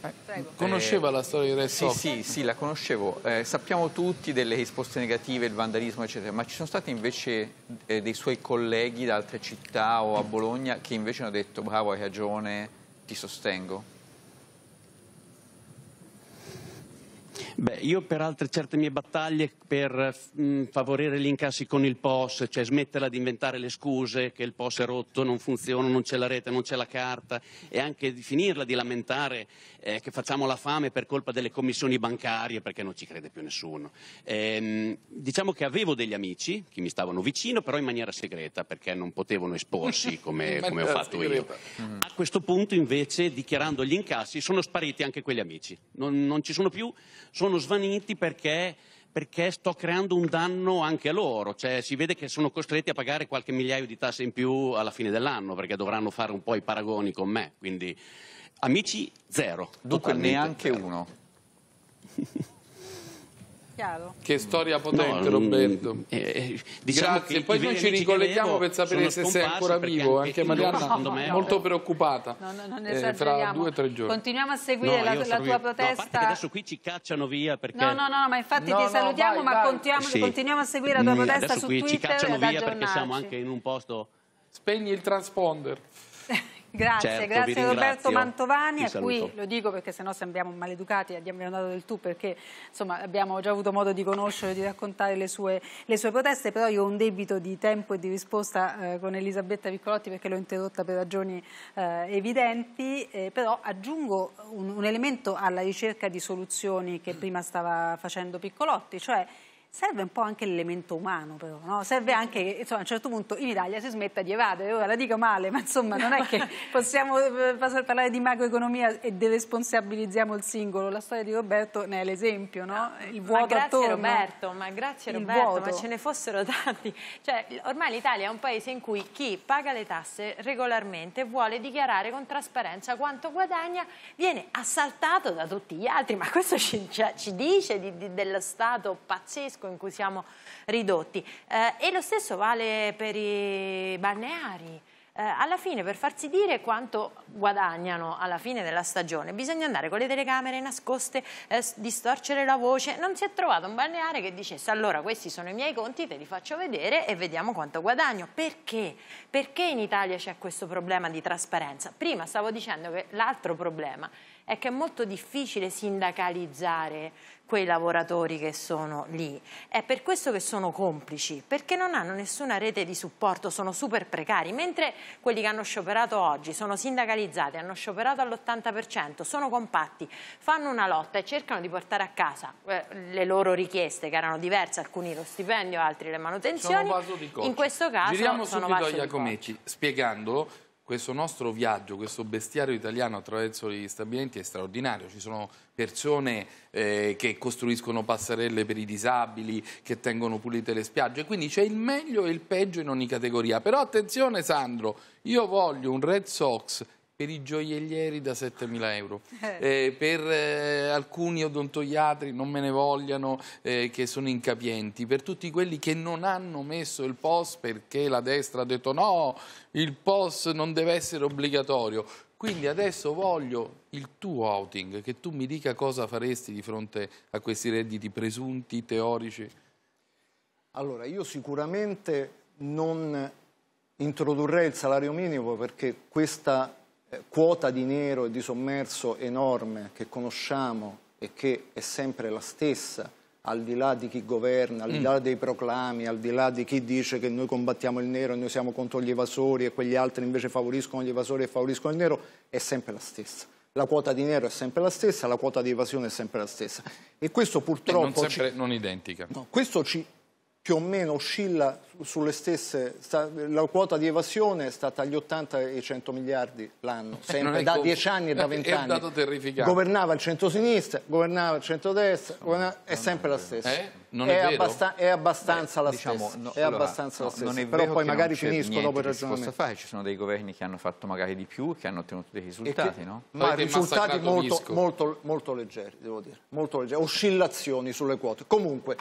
domanda eh, conosceva eh, la storia di Red Sox? Sì, sì, sì la conoscevo. Eh, sappiamo tutti delle risposte negative, il vandalismo, eccetera, ma ci sono stati invece eh, dei suoi colleghi da altre città o a Bologna che invece hanno detto bravo, hai ragione, ti sostengo? Beh, io per altre certe mie battaglie per mh, mm, favorire gli incassi con il POS, cioè smetterla di inventare le scuse che il POS è rotto, non funziona, non c'è la rete, non c'è la carta e anche di finirla di lamentare eh, che facciamo la fame per colpa delle commissioni bancarie perché non ci crede più nessuno. Ehm, diciamo che avevo degli amici che mi stavano vicino, però in maniera segreta perché non potevano esporsi come, come ho fatto io. A questo punto invece, dichiarando gli incassi, sono spariti anche quegli amici. Non, non ci sono più, sono svaniti perché perché sto creando un danno anche a loro, cioè si vede che sono costretti a pagare qualche migliaio di tasse in più alla fine dell'anno perché dovranno fare un po' i paragoni con me, quindi Amici zero. Dunque Totalmente neanche zero. uno. Che storia potente, no, mm, Roberto. Eh, eh, diciamo Grazie. Poi noi ci ricolleghiamo per sapere se sei ancora vivo. Anche Marianna no, molto no. preoccupata. No, no, non eh, fra due o tre giorni. Continuiamo a seguire la, la tua protesta. adesso qui ci cacciano via. Perché... No, no, no, ma infatti ti salutiamo, vai, ma vai. Continuiamo, sì. continuiamo, a seguire la mm, tua protesta adesso su qui Twitter. Ci cacciano via perché siamo anche in un posto. Spegni il transponder. Grazie, certo, grazie Roberto Mantovani, a cui lo dico perché sennò sembriamo maleducati, abbiamo dato del tu perché insomma, abbiamo già avuto modo di conoscere, e di raccontare le sue, le sue, proteste, però io ho un debito di tempo e di risposta eh, con Elisabetta Piccolotti perché l'ho interrotta per ragioni eh, evidenti, eh, però aggiungo un, un elemento alla ricerca di soluzioni che prima stava facendo Piccolotti, cioè Serve un po' anche l'elemento umano però, no? serve anche che insomma, a un certo punto in Italia si smetta di evadere, ora la dico male, ma insomma non è che possiamo eh, parlare di macroeconomia e deresponsabilizziamo il singolo, la storia di Roberto ne è l'esempio, no? Ah, il vuoto ma grazie attorno. Roberto, ma grazie Roberto, ma ce ne fossero tanti, cioè, ormai l'Italia è un paese in cui chi paga le tasse regolarmente vuole dichiarare con trasparenza quanto guadagna, viene assaltato da tutti gli altri, ma questo ci, cioè, ci dice di, di, dello stato pazzesco in cui siamo ridotti. Eh, e lo stesso vale per i balneari. Eh, alla fine, per farsi dire quanto guadagnano alla fine della stagione, bisogna andare con le telecamere nascoste, eh, distorcere la voce. Non si è trovato un balneare che dicesse allora questi sono i miei conti, te li faccio vedere e vediamo quanto guadagno. Perché? Perché in Italia c'è questo problema di trasparenza? Prima stavo dicendo che l'altro problema è che è molto difficile sindacalizzare quei lavoratori che sono lì. È per questo che sono complici, perché non hanno nessuna rete di supporto, sono super precari, mentre quelli che hanno scioperato oggi sono sindacalizzati, hanno scioperato all'80%, sono compatti, fanno una lotta e cercano di portare a casa eh, le loro richieste che erano diverse, alcuni lo stipendio, altri le manutenzioni. In questo caso Giriamo sono subito a Iacomecci, spiegandolo questo nostro viaggio, questo bestiario italiano attraverso gli stabilimenti è straordinario. Ci sono persone eh, che costruiscono passerelle per i disabili, che tengono pulite le spiagge, quindi c'è il meglio e il peggio in ogni categoria. Però attenzione Sandro, io voglio un Red Sox per i gioiellieri da 7.000 euro, eh. eh, per eh, alcuni odontoiatri, non me ne vogliano, eh, che sono incapienti, per tutti quelli che non hanno messo il POS perché la destra ha detto no, il POS non deve essere obbligatorio. Quindi adesso voglio il tuo outing, che tu mi dica cosa faresti di fronte a questi redditi presunti, teorici. Allora, io sicuramente non introdurrei il salario minimo perché questa eh, quota di nero e di sommerso enorme che conosciamo e che è sempre la stessa, al di là di chi governa, al di mm. là dei proclami, al di là di chi dice che noi combattiamo il nero e noi siamo contro gli evasori e quegli altri invece favoriscono gli evasori e favoriscono il nero, è sempre la stessa. La quota di nero è sempre la stessa, la quota di evasione è sempre la stessa. E questo purtroppo... E non sempre ci... non identica. No, questo ci più o meno oscilla sulle stesse, sta, la quota di evasione è stata agli 80 e 100 miliardi l'anno, sempre da 10 anni e da 20 anni. Governava il centrosinistra, governava il centrodestra, no, governava, è sempre la stessa. Eh? Non è, è, abbastan è abbastanza eh, la diciamo, stessa. No, è allora, abbastanza no, la stessa. Però poi magari finisco dopo il ragionamento. Fare. Ci sono dei governi che hanno fatto magari di più, che hanno ottenuto dei risultati, che, no? Ma risultati molto, molto, molto, leggeri, devo dire. Molto leggeri. Oscillazioni sulle quote. Comunque,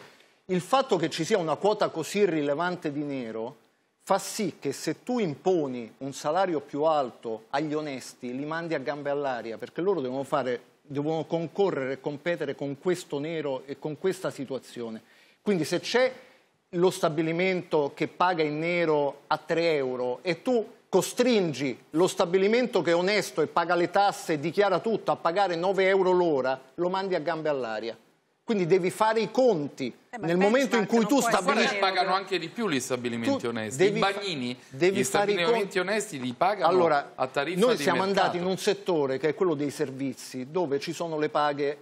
il fatto che ci sia una quota così rilevante di nero fa sì che se tu imponi un salario più alto agli onesti li mandi a gambe all'aria perché loro devono, fare, devono concorrere e competere con questo nero e con questa situazione. Quindi se c'è lo stabilimento che paga in nero a 3 euro e tu costringi lo stabilimento che è onesto e paga le tasse e dichiara tutto a pagare 9 euro l'ora, lo mandi a gambe all'aria. Quindi devi fare i conti. Eh, Nel momento in cui tu stabilisci... Guarda, pagano anche di più gli stabilimenti tu onesti. Devi I bagnini, devi gli stabilimenti onesti li pagano allora, a tariffa Noi siamo mercato. andati in un settore che è quello dei servizi, dove ci sono le paghe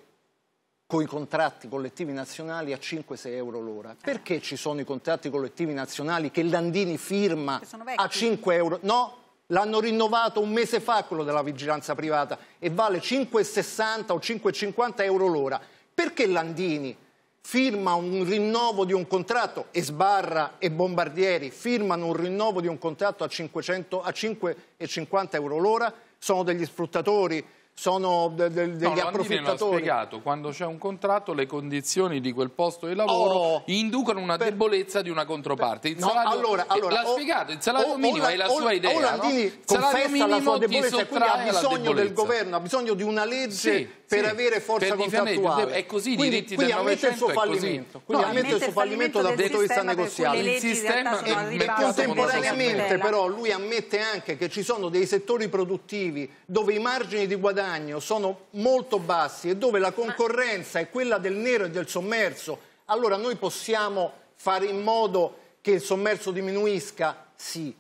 con i contratti collettivi nazionali a 5-6 euro l'ora. Eh. Perché ci sono i contratti collettivi nazionali che Landini firma a 5 euro? No, l'hanno rinnovato un mese fa quello della vigilanza privata e vale 5,60 o 5,50 euro l'ora. Perché Landini firma un rinnovo di un contratto e Sbarra e Bombardieri firmano un rinnovo di un contratto a, 500, a 5,50 euro l'ora? Sono degli sfruttatori? sono de de degli no, approfittatori. L'ha spiegato, quando c'è un contratto le condizioni di quel posto di lavoro oh, inducono una per, debolezza di una controparte. Il no, allora, allora, l'ha spiegato, il salario o, minimo o, è la sua o, idea. O Landini no? confessa la sua debolezza, quindi ha bisogno del governo, ha bisogno di una legge sì per sì, avere forza per contrattuale. È così, i diritti quindi del ammette il suo fallimento. Quindi no, ammette il suo fallimento dal punto di vista negoziale. Il sistema e, e contemporaneamente però lui ammette anche che ci sono dei settori produttivi dove i margini di guadagno sono molto bassi e dove la concorrenza è quella del nero e del sommerso. Allora noi possiamo fare in modo che il sommerso diminuisca? Sì,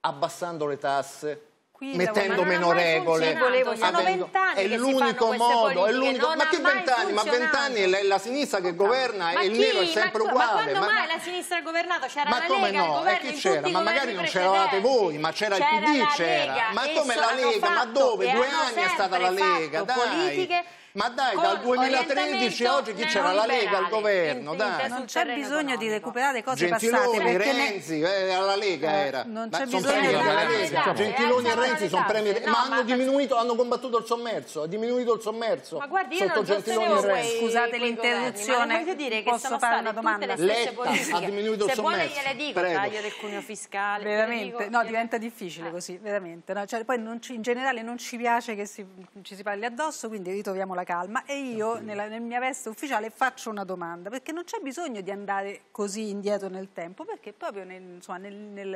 abbassando le tasse, tranquilla. Mettendo meno regole. Volevo, sono avendo, è l'unico modo, è l'unico. Ma che vent'anni? Ma vent'anni è la sinistra che governa e il nero è sempre ma, uguale. Ma quando mai la sinistra ha governato? C'era la Lega, no? il governo e chi c'era? Ma magari non c'eravate voi, ma c'era il PD, c'era. Ma come la Lega? Ma dove? Due anni è stata la Lega, dai. politiche ma dai, dal 2013 a oggi chi c'era? La Lega al governo, dai. Non c'è bisogno di recuperare cose Gentiloni, passate. Renzi, eh, alla Lega eh, era. Non c'è bisogno di Gentiloni e Renzi sono premi, ma hanno diminuito, hanno combattuto il sommerso, ha diminuito il sommerso. sotto Gentiloni e Renzi. Scusate l'interruzione, posso fare una domanda? Letta ha diminuito il sommerso. Se vuole gliele dico, taglio del cuneo fiscale. Ah. Veramente, no, diventa difficile cioè, così, veramente. Poi in generale non ci piace che ci si parli addosso, quindi ritroviamo la la calma e io nella, nella mia veste ufficiale faccio una domanda, perché non c'è bisogno di andare così indietro nel tempo, perché proprio nel, insomma, nel, nel,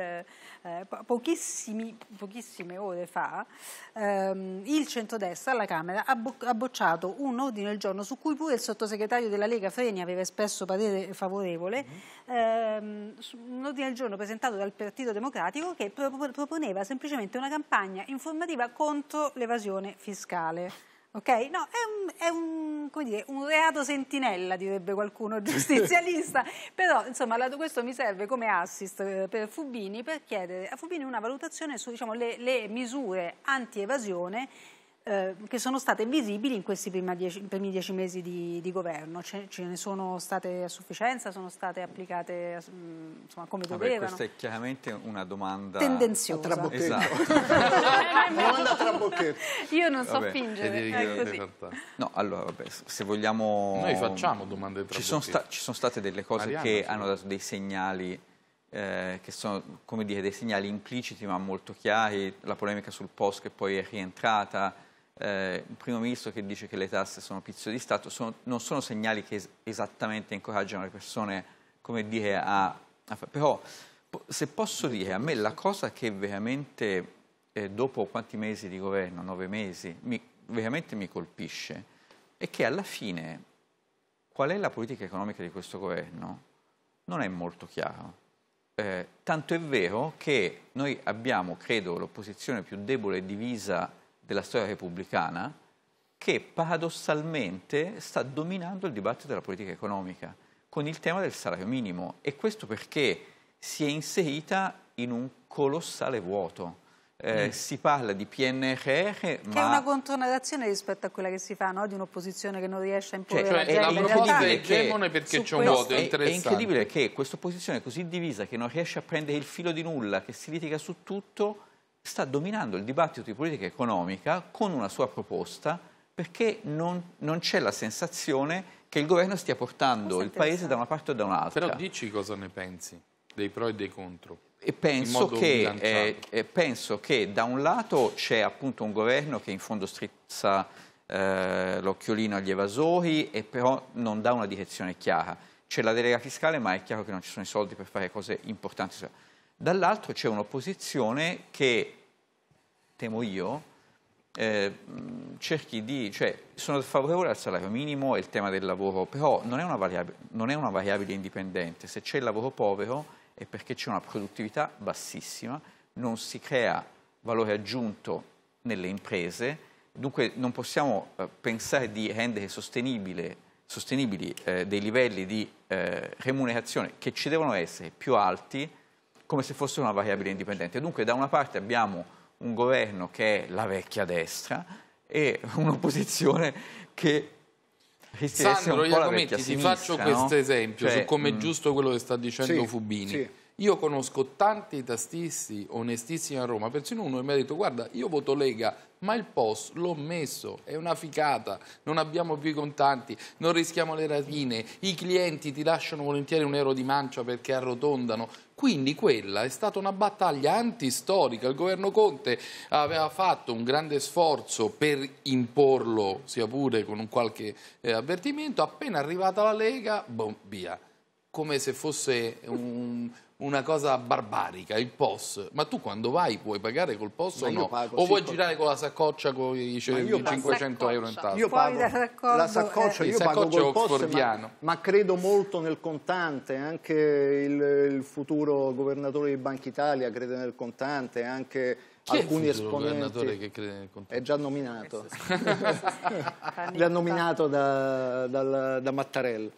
eh, pochissime ore fa ehm, il centrodestra alla Camera ha, bo ha bocciato un ordine del giorno su cui pure il sottosegretario della Lega Freni aveva espresso parere favorevole, mm-hmm. ehm, un ordine del giorno presentato dal Partito Democratico che pro proponeva semplicemente una campagna informativa contro l'evasione fiscale. Ok? No, è un, è un, dire, un reato sentinella, direbbe qualcuno giustizialista, però insomma la, questo mi serve come assist eh, per Fubini per chiedere a Fubini una valutazione sulle diciamo, misure anti-evasione eh, che sono state visibili in questi primi dieci, primi dieci mesi di, di governo? Ce, ce, ne sono state a sufficienza? Sono state applicate mm, insomma, come Vabbè, dovevano? Questa è chiaramente una domanda... Tendenziosa. Trabocchetto. Esatto. domanda trabocchetto. Io non vabbè, so fingere, ecco, No, allora, vabbè, se vogliamo... Noi facciamo domande tra Ci sono, sta, ci sono state delle cose Mariano, che hanno dato dei segnali... Eh, che sono come dire, dei segnali impliciti ma molto chiari, la polemica sul post che poi è rientrata, eh, un primo ministro che dice che le tasse sono pizzo di Stato, sono, non sono segnali che es esattamente incoraggiano le persone, come dire, a, a Però, se posso dire, a me la cosa che veramente, eh, dopo quanti mesi di governo, nove mesi, mi, veramente mi colpisce, è che alla fine qual è la politica economica di questo governo non è molto chiaro. Eh, tanto è vero che noi abbiamo, credo, l'opposizione più debole e divisa della storia repubblicana che paradossalmente sta dominando il dibattito della politica economica con il tema del salario minimo e questo perché si è inserita in un colossale vuoto. Eh, mm. Si parla di PNRR, che ma... è una contornazione rispetto a quella che si fa, no? di un'opposizione che non riesce a cioè, imporre cioè, cioè, la proposta è egemone perché c'è un vuoto, è, è incredibile che questa opposizione così divisa, che non riesce a prendere il filo di nulla, che si litiga su tutto, sta dominando il dibattito di politica economica con una sua proposta perché non, non c'è la sensazione che il governo stia portando il paese da una parte o da un'altra. Però dici cosa ne pensi dei pro e dei contro. E penso, che, eh, eh, penso che da un lato c'è appunto un governo che in fondo strizza eh, l'occhiolino agli evasori e però non dà una direzione chiara. C'è la delega fiscale ma è chiaro che non ci sono i soldi per fare cose importanti dall'altro c'è un'opposizione che, temo io, eh, cerchi di, cioè sono favorevole al salario minimo e al tema del lavoro, però non è una variabile, è una variabile indipendente, se c'è il lavoro povero è perché c'è una produttività bassissima, non si crea valore aggiunto nelle imprese, dunque non possiamo eh, pensare di rendere sostenibili eh, dei livelli di eh, remunerazione che ci devono essere più alti come se fosse una variabile indipendente. Dunque da una parte abbiamo un governo che è la vecchia destra e un'opposizione che Sandro un Iacometti, ti faccio no? questo esempio cioè, su come è mm. giusto quello che sta dicendo sì, Fubini. Sì. Io conosco tanti tastisti onestissimi a Roma, persino uno mi ha detto guarda io voto Lega ma il POS l'ho messo, è una ficata, non abbiamo più i contanti, non rischiamo le ratine, i clienti ti lasciano volentieri un euro di mancia perché arrotondano, quindi quella è stata una battaglia antistorica. Il governo Conte aveva fatto un grande sforzo per imporlo, sia pure con un qualche eh, avvertimento. Appena arrivata la Lega, boh, via. Come se fosse un, una cosa barbarica, il POS. Ma tu quando vai puoi pagare col POS ma o no? o vuoi girare con la saccoccia con i 500 cioè, euro in tasca? Io pago la saccoccia, eh. io pago col POS, ma, ma, credo molto nel contante, anche il, il futuro governatore di Banca Italia crede nel contante, anche chi alcuni è esponenti. Che crede è già nominato. Eh, già nominato da, da, da Mattarella.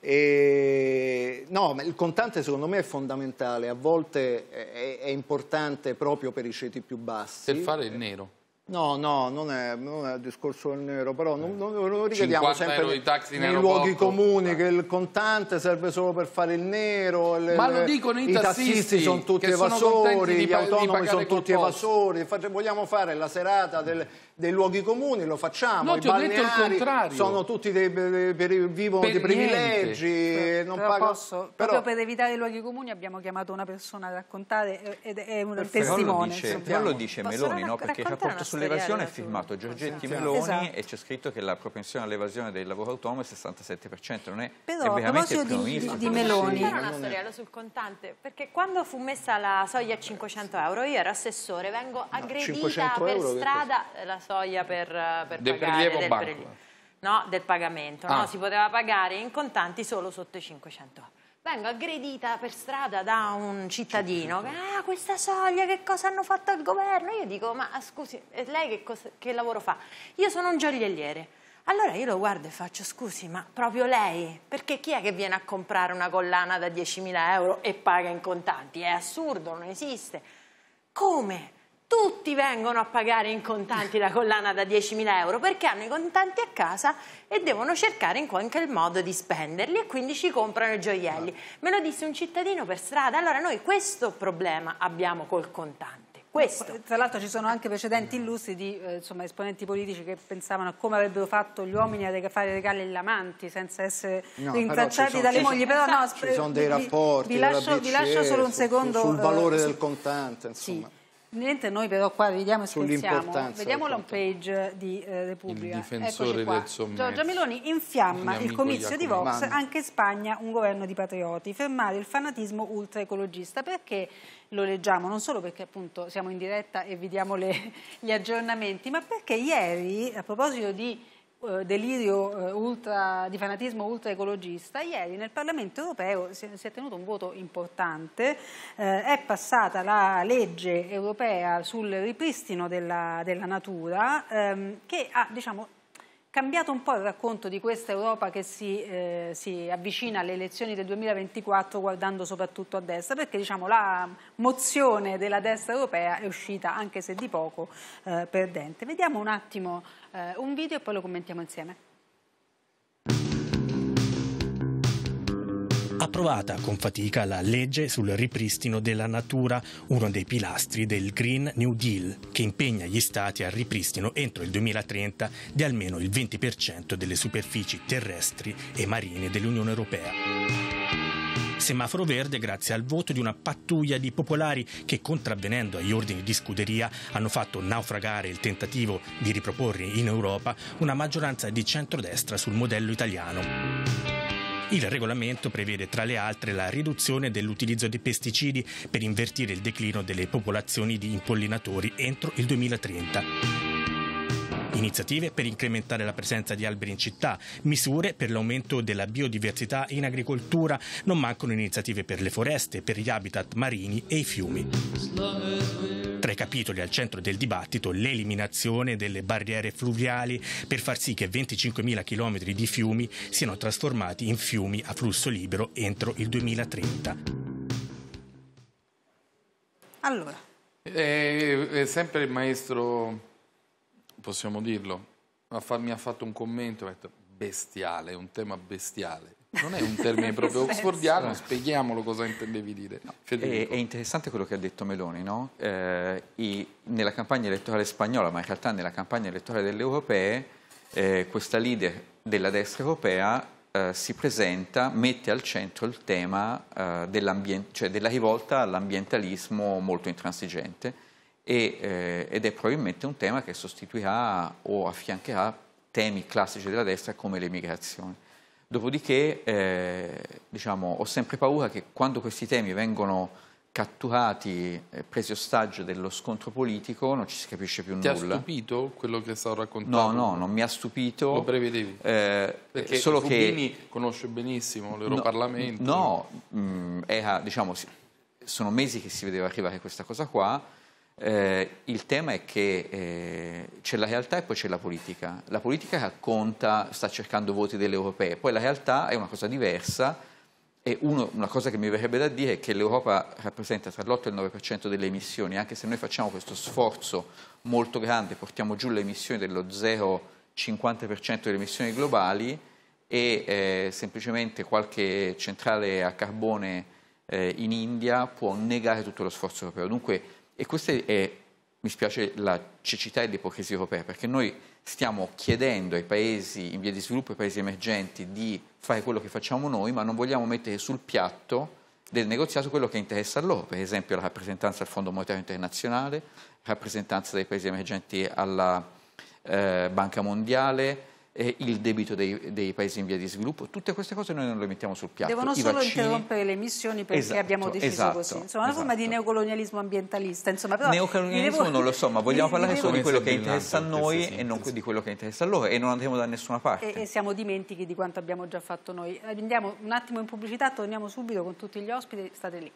E, no, il contante secondo me è fondamentale, a volte è, è importante proprio per i ceti più bassi. Per fare il nero. No, no, non è, non è il discorso del nero, però non, non, lo eh. richiediamo sempre nei luoghi comuni, che il contante serve solo per fare il nero, le, Ma lo dicono i, i tassisti, tassisti sono tutti evasori, di, gli autonomi sono tutti evasori, vogliamo fare la serata del, dei luoghi comuni, lo facciamo, no, i balneari sono tutti dei, dei, dei vivono per di privilegi, per, non però, pagano, posso, però proprio per evitare i luoghi comuni abbiamo chiamato una persona a raccontare eh, ed è un Perfetto. testimone. Però lo dice, però lo dice Meloni, no? perché ci ha portato sulle sull'evasione è firmato Giorgetti Meloni esatto. e c'è scritto che la propensione all'evasione del lavoro autonomo è 67%, non è, Però, è veramente di, di, di Meloni. C'era una storiella sul contante, perché quando fu messa la soglia a 500 euro, io ero assessore, vengo aggredita no, per strada eh, la soglia per, eh, per del pagare prelievo del banco. prelievo. No, del pagamento, ah. no? si poteva pagare in contanti solo sotto i 500 euro vengo aggredita per strada da un cittadino che, ah, questa soglia, che cosa hanno fatto al governo? Io dico, ma scusi, lei che, cosa, che lavoro fa? Io sono un gioielliere. Allora io lo guardo e faccio, scusi, ma proprio lei? Perché chi è che viene a comprare una collana da 10.000 euro e paga in contanti? È assurdo, non esiste. Come? tutti vengono a pagare in contanti la collana da 10.000 euro perché hanno i contanti a casa e devono cercare in qualche modo di spenderli e quindi ci comprano i gioielli. Me lo disse un cittadino per strada, allora noi questo problema abbiamo col contante. Questo. Tra l'altro ci sono anche precedenti illustri di eh, insomma, esponenti politici che pensavano a come avrebbero fatto gli uomini a fare regali agli amanti senza essere no, rintracciati sono, dalle mogli. Però, no, ci sono dei rapporti. Vi, vi, lascio, BCE, vi lascio, solo un secondo. Sul eh, valore eh, del contante, insomma. Sì. Niente, noi però qua vediamo e scherziamo. Vediamo l'home page eh, di eh, Repubblica. Il difensore del sommerso. Giorgia Meloni infiamma il comizio di Vox, anche in Spagna un governo di patrioti. Fermare il fanatismo ultraecologista. Perché lo leggiamo? Non solo perché appunto siamo in diretta e vi diamo le, gli aggiornamenti, ma perché ieri, a proposito di eh, delirio eh, ultra, di fanatismo ultra ecologista, ieri nel Parlamento europeo si, è tenuto un voto importante, eh, è passata la legge europea sul ripristino della, della natura ehm, che ha diciamo, cambiato un po' il racconto di questa Europa che si, eh, si, avvicina alle elezioni del 2024 guardando soprattutto a destra perché diciamo, la mozione della destra europea è uscita anche se di poco eh, perdente. Vediamo un attimo eh, un video e poi lo commentiamo insieme. approvata con fatica la legge sul ripristino della natura, uno dei pilastri del Green New Deal, che impegna gli stati al ripristino entro il 2030 di almeno il 20% delle superfici terrestri e marine dell'Unione Europea semaforo verde grazie al voto di una pattuglia di popolari che, contravvenendo agli ordini di scuderia, hanno fatto naufragare il tentativo di riproporre in Europa una maggioranza di centrodestra sul modello italiano. Il regolamento prevede tra le altre la riduzione dell'utilizzo dei pesticidi per invertire il declino delle popolazioni di impollinatori entro il 2030 iniziative per incrementare la presenza di alberi in città, misure per l'aumento della biodiversità in agricoltura, non mancano iniziative per le foreste, per gli habitat marini e i fiumi. Tra i capitoli al centro del dibattito l'eliminazione delle barriere fluviali per far sì che 25.000 km di fiumi siano trasformati in fiumi a flusso libero entro il 2030. Allora. È eh, eh, sempre il maestro possiamo dirlo, mi ha fatto un commento, ha detto bestiale, un tema bestiale. Non è un termine proprio oxfordiano, spieghiamolo cosa intendevi dire. No, è, è, interessante quello che ha detto Meloni, no? eh, i, nella campagna elettorale spagnola, ma in realtà nella campagna elettorale delle europee, eh, questa leader della destra europea eh, si presenta, mette al centro il tema eh, cioè della rivolta all'ambientalismo molto intransigente e, eh, ed è probabilmente un tema che sostituirà o affiancherà temi classici della destra come l'emigrazione. Dopodiché eh, diciamo, ho sempre paura che quando questi temi vengono catturati, eh, presi ostaggio dello scontro politico, non ci si capisce più Ti nulla. Ti ha stupito quello che stavo raccontando? No, no, non mi ha stupito. Lo prevedevi? Eh, Perché solo Rubini che... conosce benissimo l'Europarlamento. No, no mh, mm, era, diciamo, sono mesi che si vedeva arrivare questa cosa qua, eh, il tema è che eh, c'è la realtà e poi c'è la politica. La politica racconta, sta cercando voti delle europee, poi la realtà è una cosa diversa e uno, una cosa che mi verrebbe da dire è che l'Europa rappresenta tra l'8 e il 9% delle emissioni, anche se noi facciamo questo sforzo molto grande, portiamo giù le emissioni dello 0,50% delle emissioni globali e eh, semplicemente qualche centrale a carbone eh, in India può negare tutto lo sforzo europeo. Dunque, e questa è, eh, mi spiace, la cecità e l'ipocrisia europea, perché noi stiamo chiedendo ai paesi in via di sviluppo, ai paesi emergenti, di fare quello che facciamo noi, ma non vogliamo mettere sul piatto del negoziato quello che interessa a loro, per esempio la rappresentanza al Fondo Monetario Internazionale, rappresentanza dei paesi emergenti alla eh, Banca Mondiale, eh, il debito dei, dei, paesi in via di sviluppo, tutte queste cose noi non le mettiamo sul piatto. Devono I solo vaccini... interrompere le emissioni perché esatto, abbiamo deciso esatto, così. Insomma, una esatto. forma di neocolonialismo ambientalista. Insomma, però neocolonialismo devo... non lo so, ma vogliamo parlare devo... solo di quello che interessa a noi e non di quello che interessa a loro e non andremo da nessuna parte. E, e, siamo dimentichi di quanto abbiamo già fatto noi. Andiamo un attimo in pubblicità, torniamo subito con tutti gli ospiti, state lì.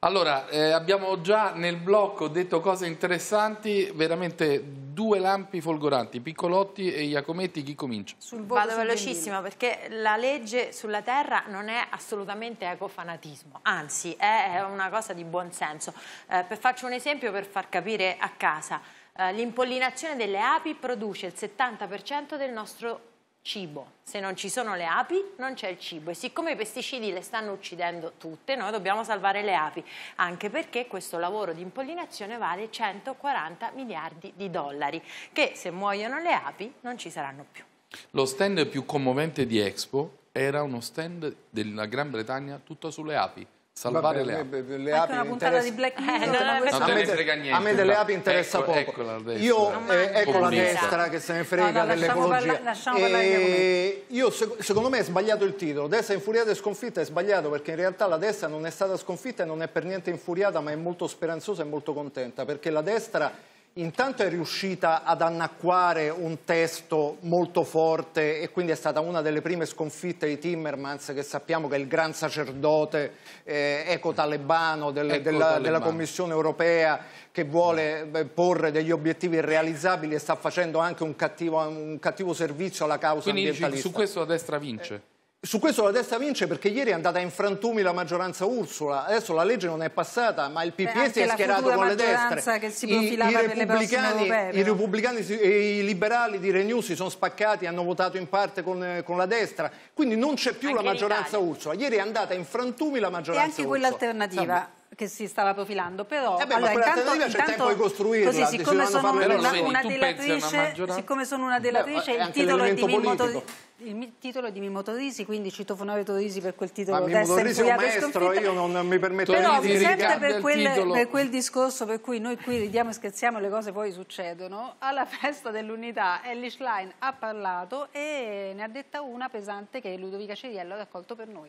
Allora, eh, abbiamo già nel blocco detto cose interessanti, veramente due lampi folgoranti, Piccolotti e Iacometti, chi comincia? Sul voto Vado velocissimo perché la legge sulla terra non è assolutamente ecofanatismo, anzi è una cosa di buonsenso. Eh, per faccio un esempio per far capire a casa, eh, l'impollinazione delle api produce il 70% del nostro cibo. Se non ci sono le api, non c'è il cibo. E siccome i pesticidi le stanno uccidendo tutte, noi dobbiamo salvare le api, anche perché questo lavoro di impollinazione vale 140 miliardi di dollari, che se muoiono le api non ci saranno più. Lo stand più commovente di Expo era uno stand della Gran Bretagna tutto sulle api salvare Vabbè, le api. Le api Anche interessa... di Black eh, Mirror. Eh, non, non me frega niente. A me delle api interessa ecco, poco. Ecco io eh, ecco la destra esatto. che se ne frega no, no, dell'ecologia. E... Io secondo me è sbagliato il titolo. Destra infuriata e sconfitta è sbagliato perché in realtà la destra non è stata sconfitta e non è per niente infuriata, ma è molto speranzosa e molto contenta perché la destra Intanto è riuscita ad annacquare un testo molto forte e quindi è stata una delle prime sconfitte di Timmermans che sappiamo che è il gran sacerdote eh, eco-talebano del, della, della, Commissione europea che vuole eh, porre degli obiettivi irrealizzabili e sta facendo anche un cattivo, un cattivo servizio alla causa quindi ambientalista. Quindi su questo la destra vince? Eh, su questo la destra vince perché ieri è andata in frantumi la maggioranza Ursula, adesso la legge non è passata, ma il PPS si è schierato con le destre. Che si I, i, repubblicani, i repubblicani e i liberali di Renew si sono spaccati, hanno votato in parte con, eh, con la destra, quindi non c'è più anche la maggioranza Ursula. Ieri è andata in frantumi la maggioranza Ursula. E anche quella alternativa che si stava profilando, però eh beh, allora, intanto, intanto, c'è tempo di costruirla, così, siccome sono una, una, una delatrice, siccome sono una delatrice, beh, il, titolo è di Mimmo Torisi, il titolo è di Mimmo Torisi, quindi citofonare Torisi per quel titolo. Ma Mimmo Torisi è un maestro, io non mi permetto però, di sempre per quel, per quel discorso per cui noi qui ridiamo e scherziamo le cose poi succedono, alla festa dell'unità Ellie Schlein ha parlato e ne ha detta una pesante che Ludovica Ceriello ha raccolto per noi.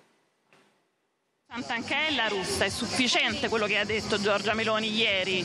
Santanchè è la russa, è sufficiente quello che ha detto Giorgia Meloni ieri?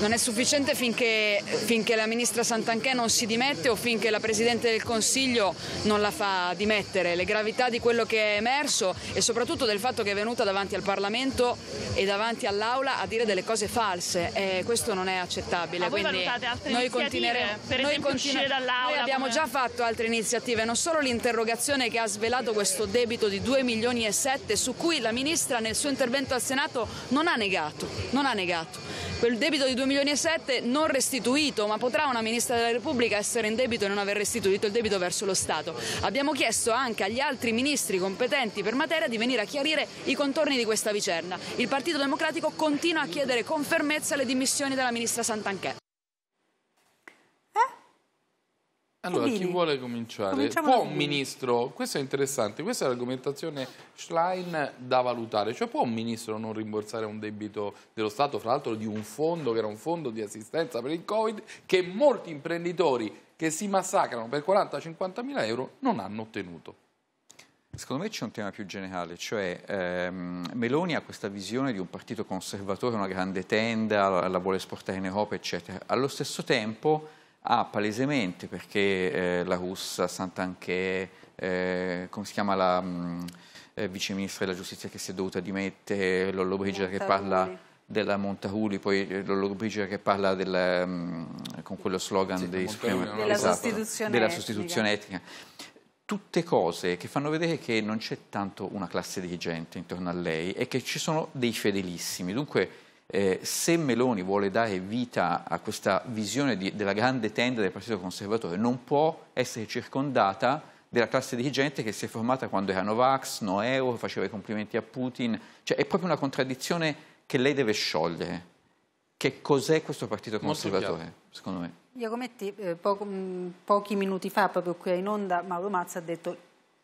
Non è sufficiente finché, finché, la ministra Santanchè non si dimette o finché la Presidente del Consiglio non la fa dimettere. Le gravità di quello che è emerso e soprattutto del fatto che è venuta davanti al Parlamento e davanti all'Aula a dire delle cose false, eh, questo non è accettabile. Ma voi Quindi valutate altre noi continueremo, per esempio noi continu- dall'Aula? Noi abbiamo come... già fatto altre iniziative, non solo l'interrogazione che ha svelato questo debito di 2 milioni e 7 su cui la ministra Ministra nel suo intervento al Senato non ha negato, non ha negato. Quel debito di 2 milioni e 7 non restituito, ma potrà una Ministra della Repubblica essere in debito e non aver restituito il debito verso lo Stato. Abbiamo chiesto anche agli altri Ministri competenti per materia di venire a chiarire i contorni di questa vicenda. Il Partito Democratico continua a chiedere con fermezza le dimissioni della Ministra Santanchè. Allora, chi vuole cominciare? può un ministro, questo è interessante, questa è l'argomentazione Schlein da valutare, cioè può un ministro non rimborsare un debito dello Stato, fra l'altro di un fondo che era un fondo di assistenza per il Covid, che molti imprenditori che si massacrano per 40-50 mila euro non hanno ottenuto? Secondo me c'è un tema più generale, cioè ehm, Meloni ha questa visione di un partito conservatore, una grande tenda, la vuole esportare in Europa, eccetera. Allo stesso tempo Ah, palesemente, perché eh, la russa Sant'Anche, eh, come si chiama la mh, mm, eh, viceministra della giustizia che si è dovuta dimettere, Lollo Brigida che parla della Montaruli, poi eh, Lollo Brigida che parla del, mh, mm, con quello slogan sì, dei, della, esatto, della, sostituzione della sostituzione etnica tutte cose che fanno vedere che non c'è tanto una classe dirigente intorno a lei e che ci sono dei fedelissimi. Dunque eh, se Meloni vuole dare vita a questa visione di, della grande tenda del Partito Conservatore, non può essere circondata della classe dirigente che si è formata quando era Novax, no faceva i complimenti a Putin. Cioè è proprio una contraddizione che lei deve sciogliere. Che cos'è questo Partito Conservatore, secondo me? Iacometti, eh, po mm, pochi minuti fa, proprio qui in onda, Mauro Mazza ha detto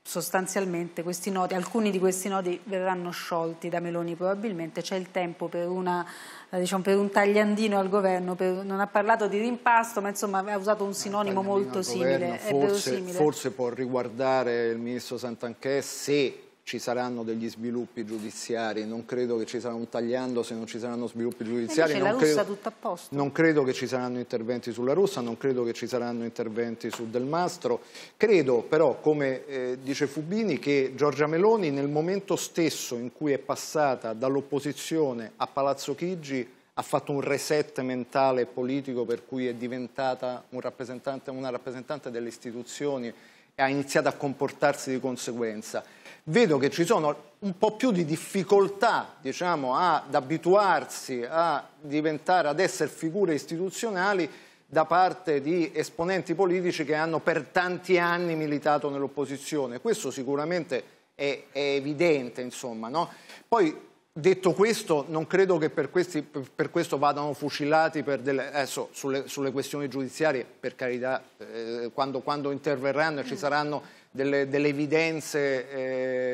sostanzialmente nodi, alcuni di questi nodi verranno sciolti da Meloni probabilmente, c'è il tempo per, una, eh, diciamo, per un tagliandino al governo, per, non ha parlato di rimpasto ma insomma ha usato un sinonimo molto simile, governo, forse, forse, può riguardare il ministro Santanchè se ci saranno degli sviluppi giudiziari, non credo che ci sarà un tagliando se non ci saranno sviluppi giudiziari. Invece non la Russia credo, tutto a posto. Non credo che ci saranno interventi sulla Russia, non credo che ci saranno interventi su Del Mastro. Credo però, come eh, dice Fubini, che Giorgia Meloni nel momento stesso in cui è passata dall'opposizione a Palazzo Chigi ha fatto un reset mentale e politico per cui è diventata un rappresentante, una rappresentante delle istituzioni e ha iniziato a comportarsi di conseguenza vedo che ci sono un po' più di difficoltà diciamo, ad abituarsi a diventare, ad essere figure istituzionali da parte di esponenti politici che hanno per tanti anni militato nell'opposizione. Questo sicuramente è, è evidente, insomma, no? Poi, detto questo, non credo che per, questi, per questo vadano fucilati per delle, adesso, sulle, sulle, questioni giudiziarie, per carità, eh, quando, quando interverranno e ci saranno delle, delle evidenze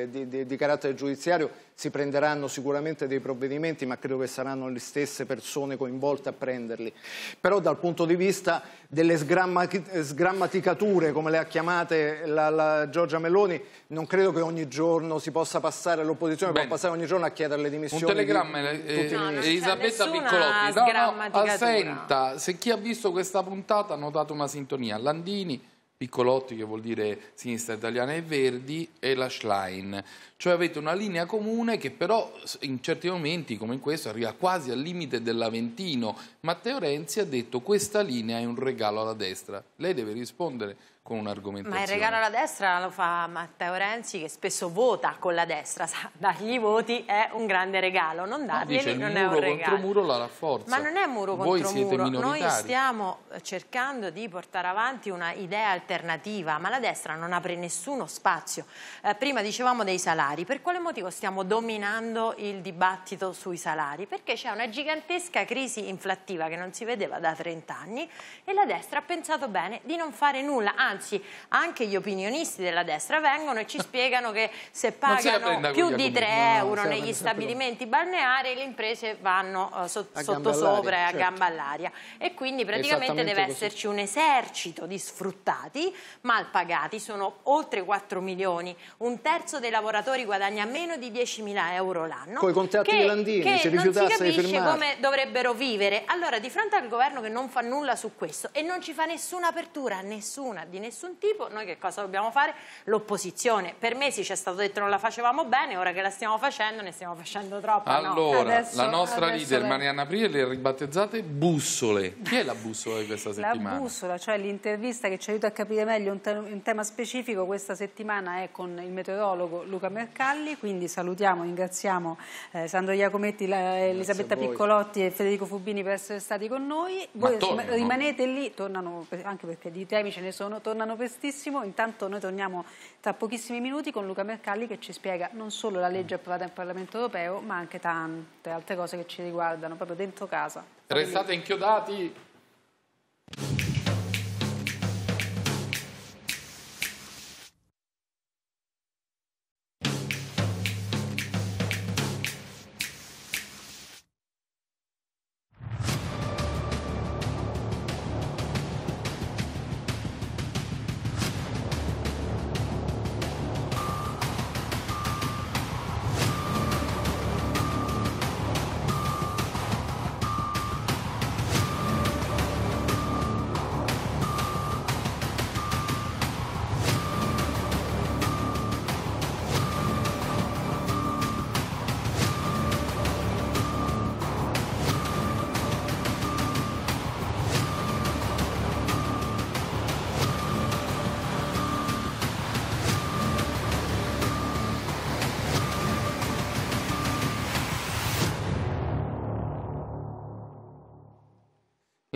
eh, di, di, di, carattere giudiziario, si prenderanno sicuramente dei provvedimenti, ma credo che saranno le stesse persone coinvolte a prenderli. Però dal punto di vista delle sgrammaticature, come le ha chiamate la, la Giorgia Meloni, non credo che ogni giorno si possa passare, all'opposizione, può passare ogni giorno a chiedere le dimissioni. Un telegramma, di, eh, eh, Elisabetta Piccolotti, no, no, assenta, se chi ha visto questa puntata ha notato una sintonia, Landini Piccolotti, che vuol dire Sinistra Italiana e Verdi, e la Schlein. Cioè avete una linea comune che però in certi momenti, come in questo, arriva quasi al limite dell'Aventino Matteo Renzi ha detto questa linea è un regalo alla destra. Lei deve rispondere con un'argomentazione. Ma il regalo alla destra lo fa Matteo Renzi che spesso vota con la destra. Sa, dargli i voti è un grande regalo, non darglieli non è un regalo. contro muro la rafforza. Ma non è muro Voi contro siete muro. Noi stiamo eh, cercando di portare avanti una idea alternativa, ma la destra non apre nessuno spazio. Eh, prima dicevamo dei salari. Per quale motivo stiamo dominando il dibattito sui salari? Perché c'è una gigantesca crisi inflattiva attiva che non si vedeva da 30 anni e la destra ha pensato bene di non fare nulla, anzi anche gli opinionisti della destra vengono e ci spiegano che se pagano più di 3 euro negli stabilimenti balneari le imprese vanno uh, so sottosopra e a certo. gamba all'aria e quindi praticamente deve esserci un esercito di sfruttati mal pagati, sono oltre 4 milioni, un terzo dei lavoratori guadagna meno di 10 mila euro l'anno. Con i contratti che, che non si capisce come dovrebbero vivere. Allora, allora, di fronte al governo che non fa nulla su questo e non ci fa nessuna apertura, nessuna, di nessun tipo, noi che cosa dobbiamo fare? L'opposizione. Per mesi ci è stato detto che non la facevamo bene, ora che la stiamo facendo ne stiamo facendo troppo. Allora, no. adesso, la nostra leader lei. Aprile le ribattezzate bussole. Chi è la bussola di questa settimana? La bussola, cioè l'intervista che ci aiuta a capire meglio un, te un tema specifico questa settimana è con il meteorologo Luca Mercalli, quindi salutiamo, ringraziamo eh, Sandro Iacometti, la, Elisabetta Piccolotti e Federico Fubini per essere essere stati con noi. Voi rimanete lì, tornano, anche perché di temi ce ne sono, tornano prestissimo. Intanto noi torniamo tra pochissimi minuti con Luca Mercalli che ci spiega non solo la legge approvata in Parlamento europeo, ma anche tante altre cose che ci riguardano proprio dentro casa. Restate inchiodati!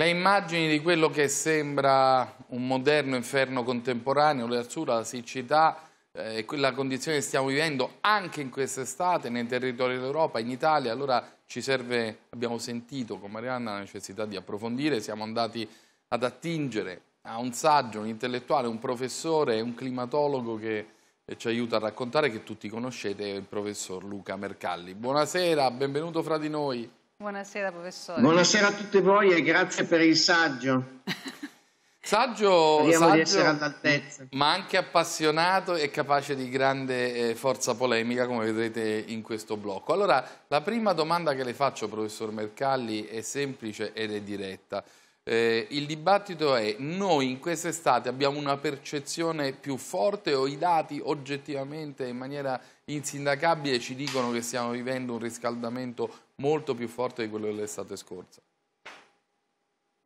Le immagini di quello che sembra un moderno inferno contemporaneo, l'arsura, la siccità eh, e eh, la condizione che stiamo vivendo anche in quest'estate nei territori d'Europa, in Italia, allora ci serve, abbiamo sentito con Marianna la necessità di approfondire, siamo andati ad attingere a un saggio, un intellettuale, un professore, un climatologo che eh, ci aiuta a raccontare, che tutti conoscete, il professor Luca Mercalli. Buonasera, benvenuto fra di noi. Buonasera professore. Buonasera a tutti voi e grazie per il saggio. saggio, Speriamo saggio, di essere all'altezza. ma anche appassionato e capace di grande eh, forza polemica come vedrete in questo blocco. Allora, la prima domanda che le faccio professor Mercalli è semplice ed è diretta. Eh, il dibattito è noi in quest'estate abbiamo una percezione più forte o i dati oggettivamente in maniera insindacabile ci dicono che stiamo vivendo un riscaldamento molto più forte di quello dell'estate scorsa.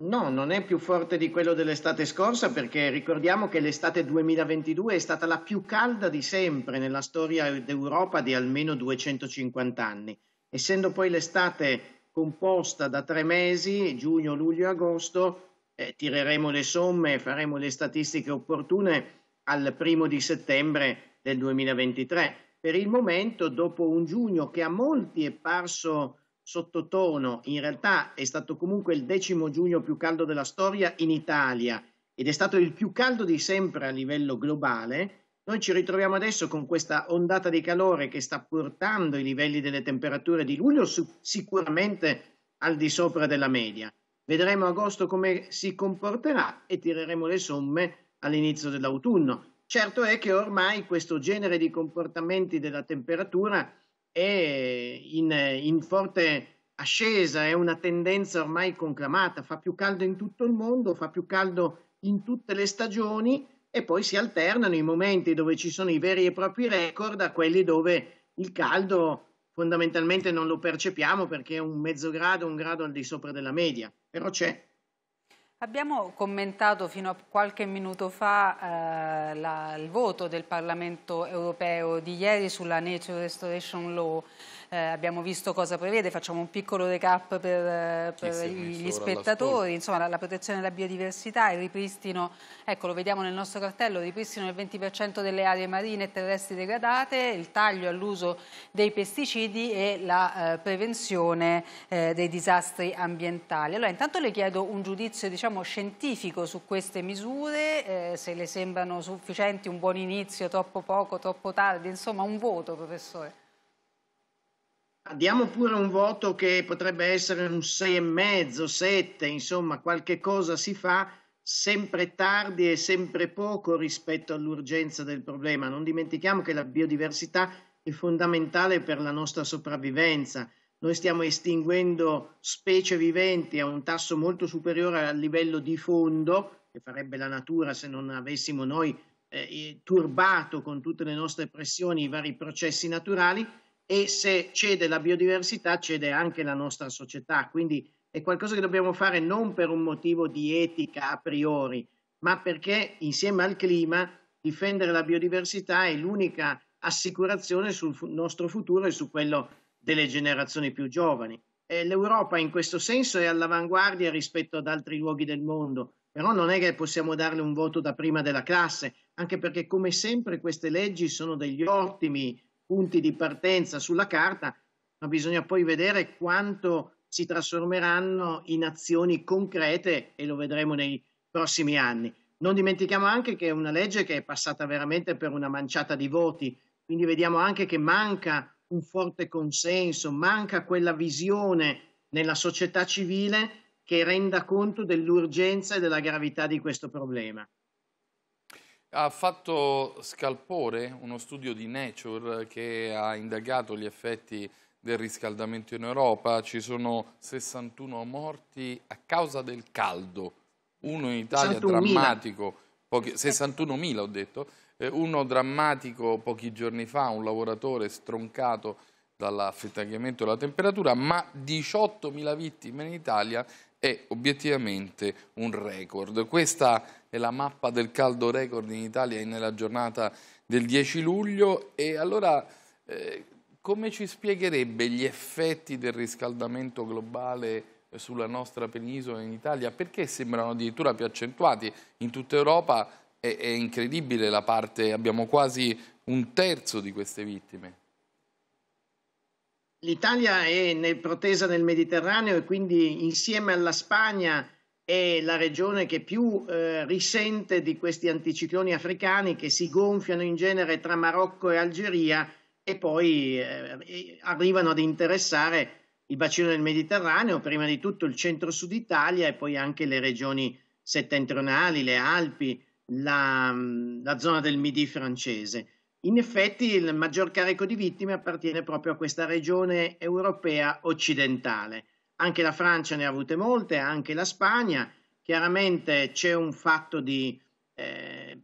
No, non è più forte di quello dell'estate scorsa perché ricordiamo che l'estate 2022 è stata la più calda di sempre nella storia d'Europa di almeno 250 anni. Essendo poi l'estate composta da tre mesi, giugno, luglio e agosto, eh, tireremo le somme e faremo le statistiche opportune al primo di settembre del 2023. Per il momento, dopo un giugno che a molti è parso sottotono, in realtà è stato comunque il decimo giugno più caldo della storia in Italia ed è stato il più caldo di sempre a livello globale, noi ci ritroviamo adesso con questa ondata di calore che sta portando i livelli delle temperature di luglio su, sicuramente al di sopra della media. Vedremo agosto come si comporterà e tireremo le somme all'inizio dell'autunno. Certo è che ormai questo genere di comportamenti della temperatura è in, in forte ascesa, è una tendenza ormai conclamata, fa più caldo in tutto il mondo, fa più caldo in tutte le stagioni e poi si alternano i momenti dove ci sono i veri e propri record a quelli dove il caldo fondamentalmente non lo percepiamo perché è un mezzo grado, un grado al di sopra della media, però c'è. Abbiamo commentato fino a qualche minuto fa eh, la, il voto del Parlamento europeo di ieri sulla Nature Restoration Law eh, abbiamo visto cosa prevede, facciamo un piccolo recap per, eh, per gli spettatori, insomma la, protezione della biodiversità, il ripristino, ecco lo vediamo nel nostro cartello, il ripristino del 20% delle aree marine e terrestri degradate, il taglio all'uso dei pesticidi e la eh, prevenzione eh, dei disastri ambientali. Allora intanto le chiedo un giudizio diciamo, scientifico su queste misure, eh, se le sembrano sufficienti, un buon inizio, troppo poco, troppo tardi, insomma un voto professore. Diamo pure un voto che potrebbe essere un 6,5, 7, insomma qualche cosa si fa sempre tardi e sempre poco rispetto all'urgenza del problema. Non dimentichiamo che la biodiversità è fondamentale per la nostra sopravvivenza. Noi stiamo estinguendo specie viventi a un tasso molto superiore al livello di fondo che farebbe la natura se non avessimo noi eh, turbato con tutte le nostre pressioni i vari processi naturali e se cede la biodiversità cede anche la nostra società, quindi è qualcosa che dobbiamo fare non per un motivo di etica a priori, ma perché insieme al clima difendere la biodiversità è l'unica assicurazione sul nostro futuro e su quello delle generazioni più giovani. L'Europa in questo senso è all'avanguardia rispetto ad altri luoghi del mondo, però non è che possiamo darle un voto da prima della classe, anche perché come sempre queste leggi sono degli ottimi punti di partenza sulla carta, ma bisogna poi vedere quanto si trasformeranno in azioni concrete e lo vedremo nei prossimi anni. Non dimentichiamo anche che è una legge che è passata veramente per una manciata di voti, quindi vediamo anche che manca un forte consenso, manca quella visione nella società civile che renda conto dell'urgenza e della gravità di questo problema. Ha fatto scalpore uno studio di Nature che ha indagato gli effetti del riscaldamento in Europa. Ci sono 61 morti a causa del caldo, uno in Italia 61 drammatico, 61.000 ho detto, uno drammatico pochi giorni fa, un lavoratore stroncato dall'affettagliamento della temperatura, ma 18.000 vittime in Italia è obiettivamente un record. Questa è la mappa del caldo record in Italia nella giornata del 10 luglio e allora eh, come ci spiegherebbe gli effetti del riscaldamento globale eh, sulla nostra penisola in Italia? Perché sembrano addirittura più accentuati? In tutta Europa è, è incredibile la parte, abbiamo quasi un terzo di queste vittime. L'Italia è nel protesa nel Mediterraneo e quindi insieme alla Spagna è la regione che più eh, risente di questi anticicloni africani che si gonfiano in genere tra Marocco e Algeria e poi eh, arrivano ad interessare il bacino del Mediterraneo, prima di tutto il centro-sud Italia e poi anche le regioni settentrionali, le Alpi, la, mm, la zona del Midi francese. In effetti il maggior carico di vittime appartiene proprio a questa regione europea occidentale anche la Francia ne ha avute molte, anche la Spagna. Chiaramente c'è un fatto di eh,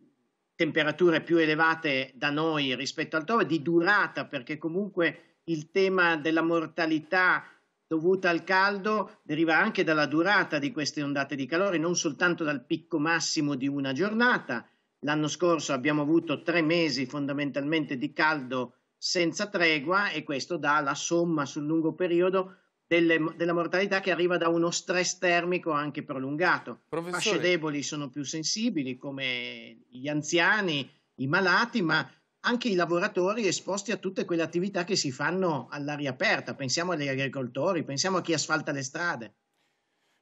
temperature più elevate da noi rispetto altrove, di durata, perché comunque il tema della mortalità dovuta al caldo deriva anche dalla durata di queste ondate di calore, non soltanto dal picco massimo di una giornata. L'anno scorso abbiamo avuto tre mesi fondamentalmente di caldo senza tregua e questo dà la somma sul lungo periodo delle, della mortalità che arriva da uno stress termico anche prolungato. Professore. Fasce deboli sono più sensibili come gli anziani, i malati, ma anche i lavoratori esposti a tutte quelle attività che si fanno all'aria aperta. Pensiamo agli agricoltori, pensiamo a chi asfalta le strade.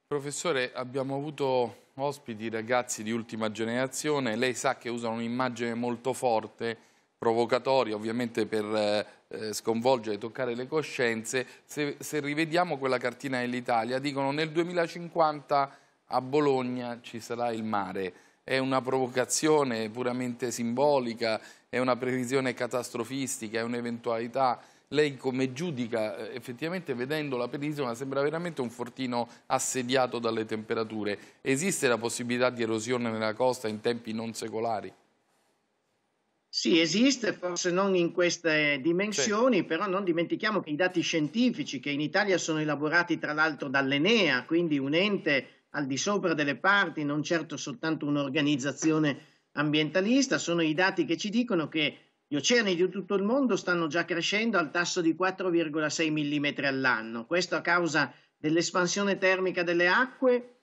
Professore, abbiamo avuto ospiti ragazzi di ultima generazione, lei sa che usano un'immagine molto forte provocatoria ovviamente per eh, sconvolgere e toccare le coscienze, se, se rivediamo quella cartina dell'Italia, dicono nel 2050 a Bologna ci sarà il mare. È una provocazione puramente simbolica, è una previsione catastrofistica, è un'eventualità. Lei come giudica, eh, effettivamente vedendo la penisola, sembra veramente un fortino assediato dalle temperature. Esiste la possibilità di erosione nella costa in tempi non secolari? Sì, esiste, forse non in queste dimensioni, sì. però non dimentichiamo che i dati scientifici che in Italia sono elaborati tra l'altro dall'Enea, quindi un ente al di sopra delle parti, non certo soltanto un'organizzazione ambientalista, sono i dati che ci dicono che gli oceani di tutto il mondo stanno già crescendo al tasso di 4,6 mm all'anno. Questo a causa dell'espansione termica delle acque,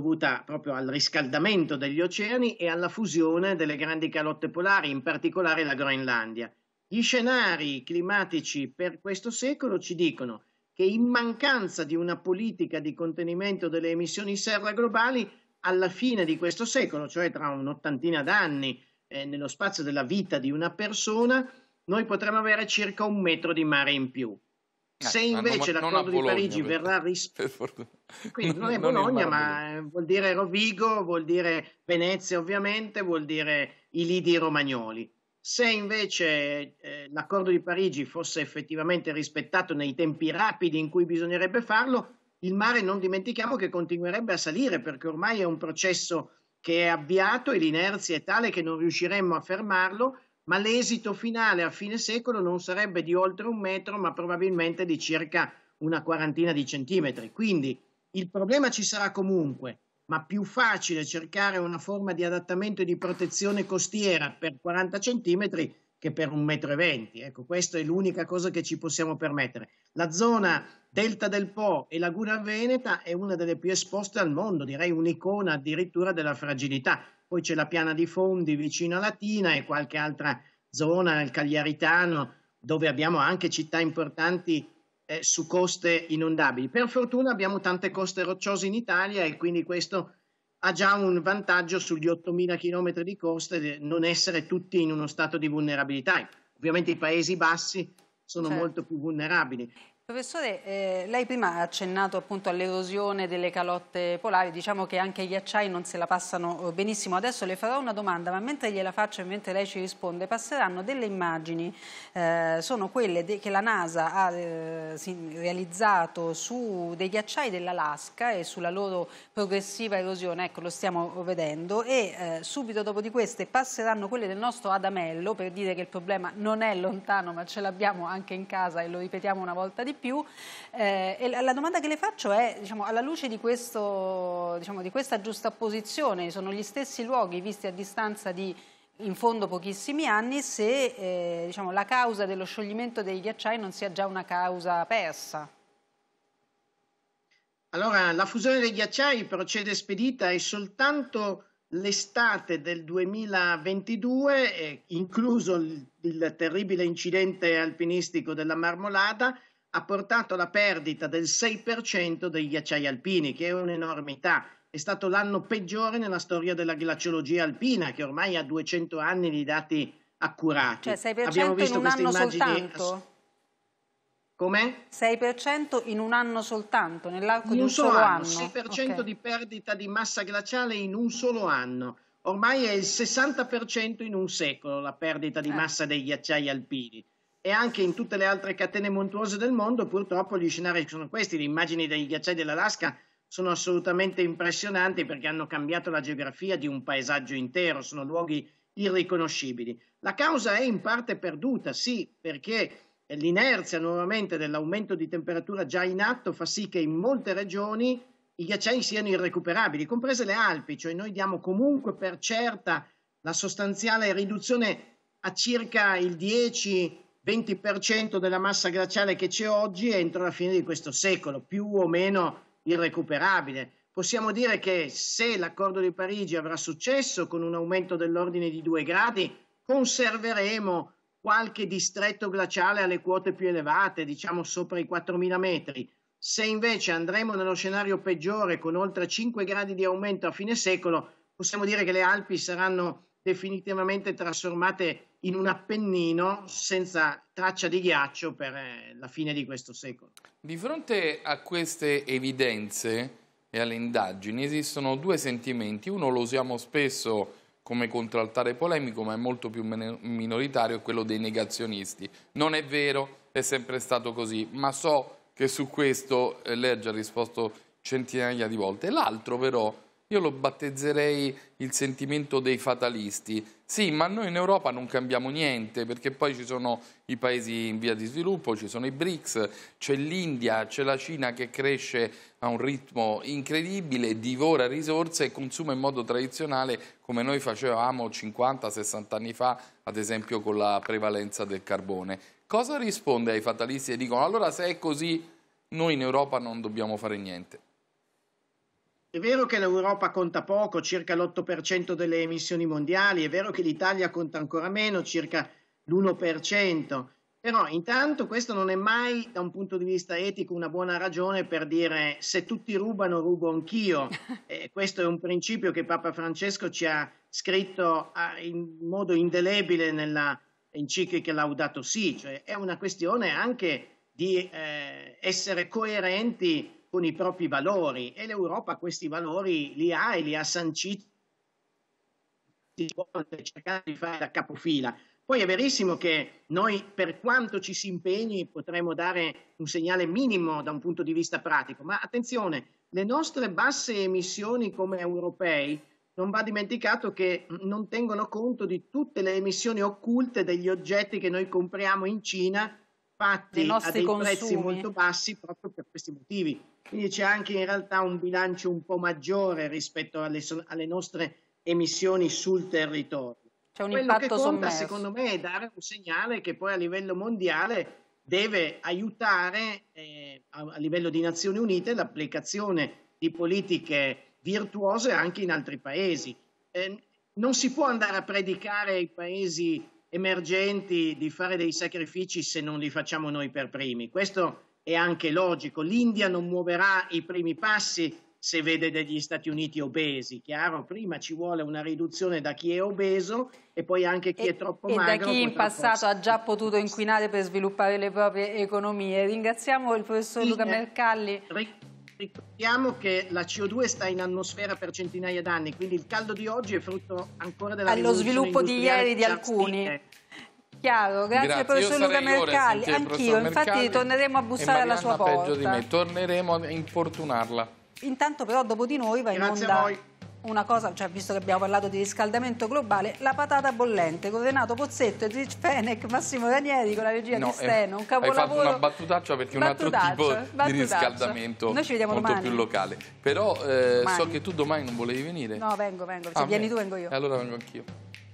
dovuta proprio al riscaldamento degli oceani e alla fusione delle grandi calotte polari, in particolare la Groenlandia. Gli scenari climatici per questo secolo ci dicono che in mancanza di una politica di contenimento delle emissioni serra globali, alla fine di questo secolo, cioè tra un'ottantina d'anni, eh, nello spazio della vita di una persona, noi potremmo avere circa un metro di mare in più. Eh, Se invece non, non l'accordo Bologna, di Parigi per... verrà rispettato, quindi non è Bologna, non ma eh, vuol dire Rovigo, vuol dire Venezia ovviamente, vuol dire i lidi romagnoli. Se invece eh, l'accordo di Parigi fosse effettivamente rispettato nei tempi rapidi in cui bisognerebbe farlo, il mare non dimentichiamo che continuerebbe a salire perché ormai è un processo che è avviato e l'inerzia è tale che non riusciremmo a fermarlo ma l'esito finale a fine secolo non sarebbe di oltre un metro, ma probabilmente di circa una quarantina di centimetri. Quindi il problema ci sarà comunque, ma più facile cercare una forma di adattamento e di protezione costiera per 40 centimetri che per un metro e venti. Ecco, questa è l'unica cosa che ci possiamo permettere. La zona Delta del Po e Laguna Veneta è una delle più esposte al mondo, direi un'icona addirittura della fragilità poi c'è la piana di Fondi vicino a Latina e qualche altra zona, il Cagliaritano, dove abbiamo anche città importanti eh, su coste inondabili. Per fortuna abbiamo tante coste rocciose in Italia e quindi questo ha già un vantaggio sugli 8.000 km di coste, non essere tutti in uno stato di vulnerabilità. Ovviamente i Paesi Bassi sono certo. molto più vulnerabili. Professore, eh, lei prima ha accennato appunto all'erosione delle calotte polari, diciamo che anche gli acciai non se la passano eh, benissimo. Adesso le farò una domanda, ma mentre gliela faccio e mentre lei ci risponde, passeranno delle immagini, eh, sono quelle che la NASA ha eh, realizzato su degli acciai dell'Alaska e sulla loro progressiva erosione, ecco lo stiamo vedendo, e eh, subito dopo di queste passeranno quelle del nostro Adamello, per dire che il problema non è lontano, ma ce l'abbiamo anche in casa e lo ripetiamo una volta di più più. Eh, la domanda che le faccio è, diciamo, alla luce di, questo, diciamo, di questa giustapposizione, sono gli stessi luoghi visti a distanza di in fondo pochissimi anni se eh, diciamo, la causa dello scioglimento dei ghiacciai non sia già una causa persa. Allora, la fusione dei ghiacciai procede spedita e soltanto l'estate del 2022, eh, incluso il, il terribile incidente alpinistico della Marmolada, ha portato alla perdita del 6% degli acciai alpini, che è un'enormità. È stato l'anno peggiore nella storia della glaciologia alpina, che ormai ha 200 anni di dati accurati. Cioè 6% Abbiamo visto in un anno immagini... soltanto? Come? 6% in un anno soltanto, nell'arco di un solo, solo anno. 6% okay. di perdita di massa glaciale in un solo anno. Ormai è il 60% in un secolo la perdita di eh. massa dei ghiacciai alpini e anche in tutte le altre catene montuose del mondo purtroppo gli scenari sono questi, le immagini dei ghiacciai dell'Alaska sono assolutamente impressionanti perché hanno cambiato la geografia di un paesaggio intero, sono luoghi irriconoscibili. La causa è in parte perduta, sì, perché l'inerzia nuovamente dell'aumento di temperatura già in atto fa sì che in molte regioni i ghiacciai siano irrecuperabili, comprese le Alpi, cioè noi diamo comunque per certa la sostanziale riduzione a circa il 10 20% della massa glaciale che c'è oggi entro la fine di questo secolo, più o meno irrecuperabile. Possiamo dire che se l'accordo di Parigi avrà successo con un aumento dell'ordine di due gradi, conserveremo qualche distretto glaciale alle quote più elevate, diciamo sopra i 4.000 metri. Se invece andremo nello scenario peggiore con oltre 5 gradi di aumento a fine secolo, possiamo dire che le Alpi saranno definitivamente trasformate in un Appennino senza traccia di ghiaccio per eh, la fine di questo secolo. Di fronte a queste evidenze e alle indagini esistono due sentimenti, uno lo usiamo spesso come contraltare polemico, ma è molto più minoritario quello dei negazionisti. Non è vero, è sempre stato così, ma so che su questo eh, lei ha già risposto centinaia di volte. L'altro però io lo battezzerei il sentimento dei fatalisti. Sì, ma noi in Europa non cambiamo niente, perché poi ci sono i paesi in via di sviluppo, ci sono i BRICS, c'è l'India, c'è la Cina che cresce a un ritmo incredibile, divora risorse e consuma in modo tradizionale come noi facevamo 50-60 anni fa, ad esempio con la prevalenza del carbone. Cosa risponde ai fatalisti che dicono allora se è così noi in Europa non dobbiamo fare niente? È vero che l'Europa conta poco, circa l'8% delle emissioni mondiali, è vero che l'Italia conta ancora meno, circa l'1%, però intanto questo non è mai, da un punto di vista etico, una buona ragione per dire se tutti rubano, rubo anch'io. Eh, questo è un principio che Papa Francesco ci ha scritto ah, in modo indelebile nella enciclica Laudato Si, cioè è una questione anche di eh, essere coerenti con i propri valori e l'Europa questi valori li ha e li ha sanciti cercando di fare da capofila. Poi è verissimo che noi, per quanto ci si impegni, potremmo dare un segnale minimo da un punto di vista pratico, ma attenzione, le nostre basse emissioni come europei non va dimenticato che non tengono conto di tutte le emissioni occulte degli oggetti che noi compriamo in Cina fatti a dei consumi. prezzi molto bassi proprio per questi motivi. Quindi c'è anche in realtà un bilancio un po' maggiore rispetto alle, alle nostre emissioni sul territorio. C'è un Quello impatto che conta, sommerso. secondo me, è dare un segnale che poi a livello mondiale deve aiutare eh, a, livello di Nazioni Unite l'applicazione di politiche virtuose anche in altri paesi. Eh, non si può andare a predicare ai paesi emergenti di fare dei sacrifici se non li facciamo noi per primi. Questo è anche logico. L'India non muoverà i primi passi se vede degli Stati Uniti obesi, chiaro? Prima ci vuole una riduzione da chi è obeso e poi anche chi e, è troppo e magro. E da chi in passato ha già potuto inquinare per sviluppare le proprie economie. Ringraziamo il professor Luca eh. Mercalli. Ricordiamo che la CO2 sta in atmosfera per centinaia d'anni, quindi il caldo di oggi è frutto ancora della Allo sviluppo di ieri di alcuni. Chiaro, grazie, grazie. professor Luca Mercalli. Anch'io, infatti torneremo a bussare alla sua porta. peggio di me, torneremo a infortunarla. Intanto però dopo di noi va in grazie onda una cosa, cioè, visto che abbiamo parlato di riscaldamento globale, la patata bollente con Renato Pozzetto, Edith Fenech, Massimo Danieri con la regia no, di eh, Steno, un capolavoro. Hai fatto una battutaccia perché è un altro tipo di riscaldamento Noi ci vediamo molto domani. più locale. Però eh, so che tu domani non volevi venire. No, vengo, vengo, se ah, vieni me. tu vengo io. Allora vengo anch'io.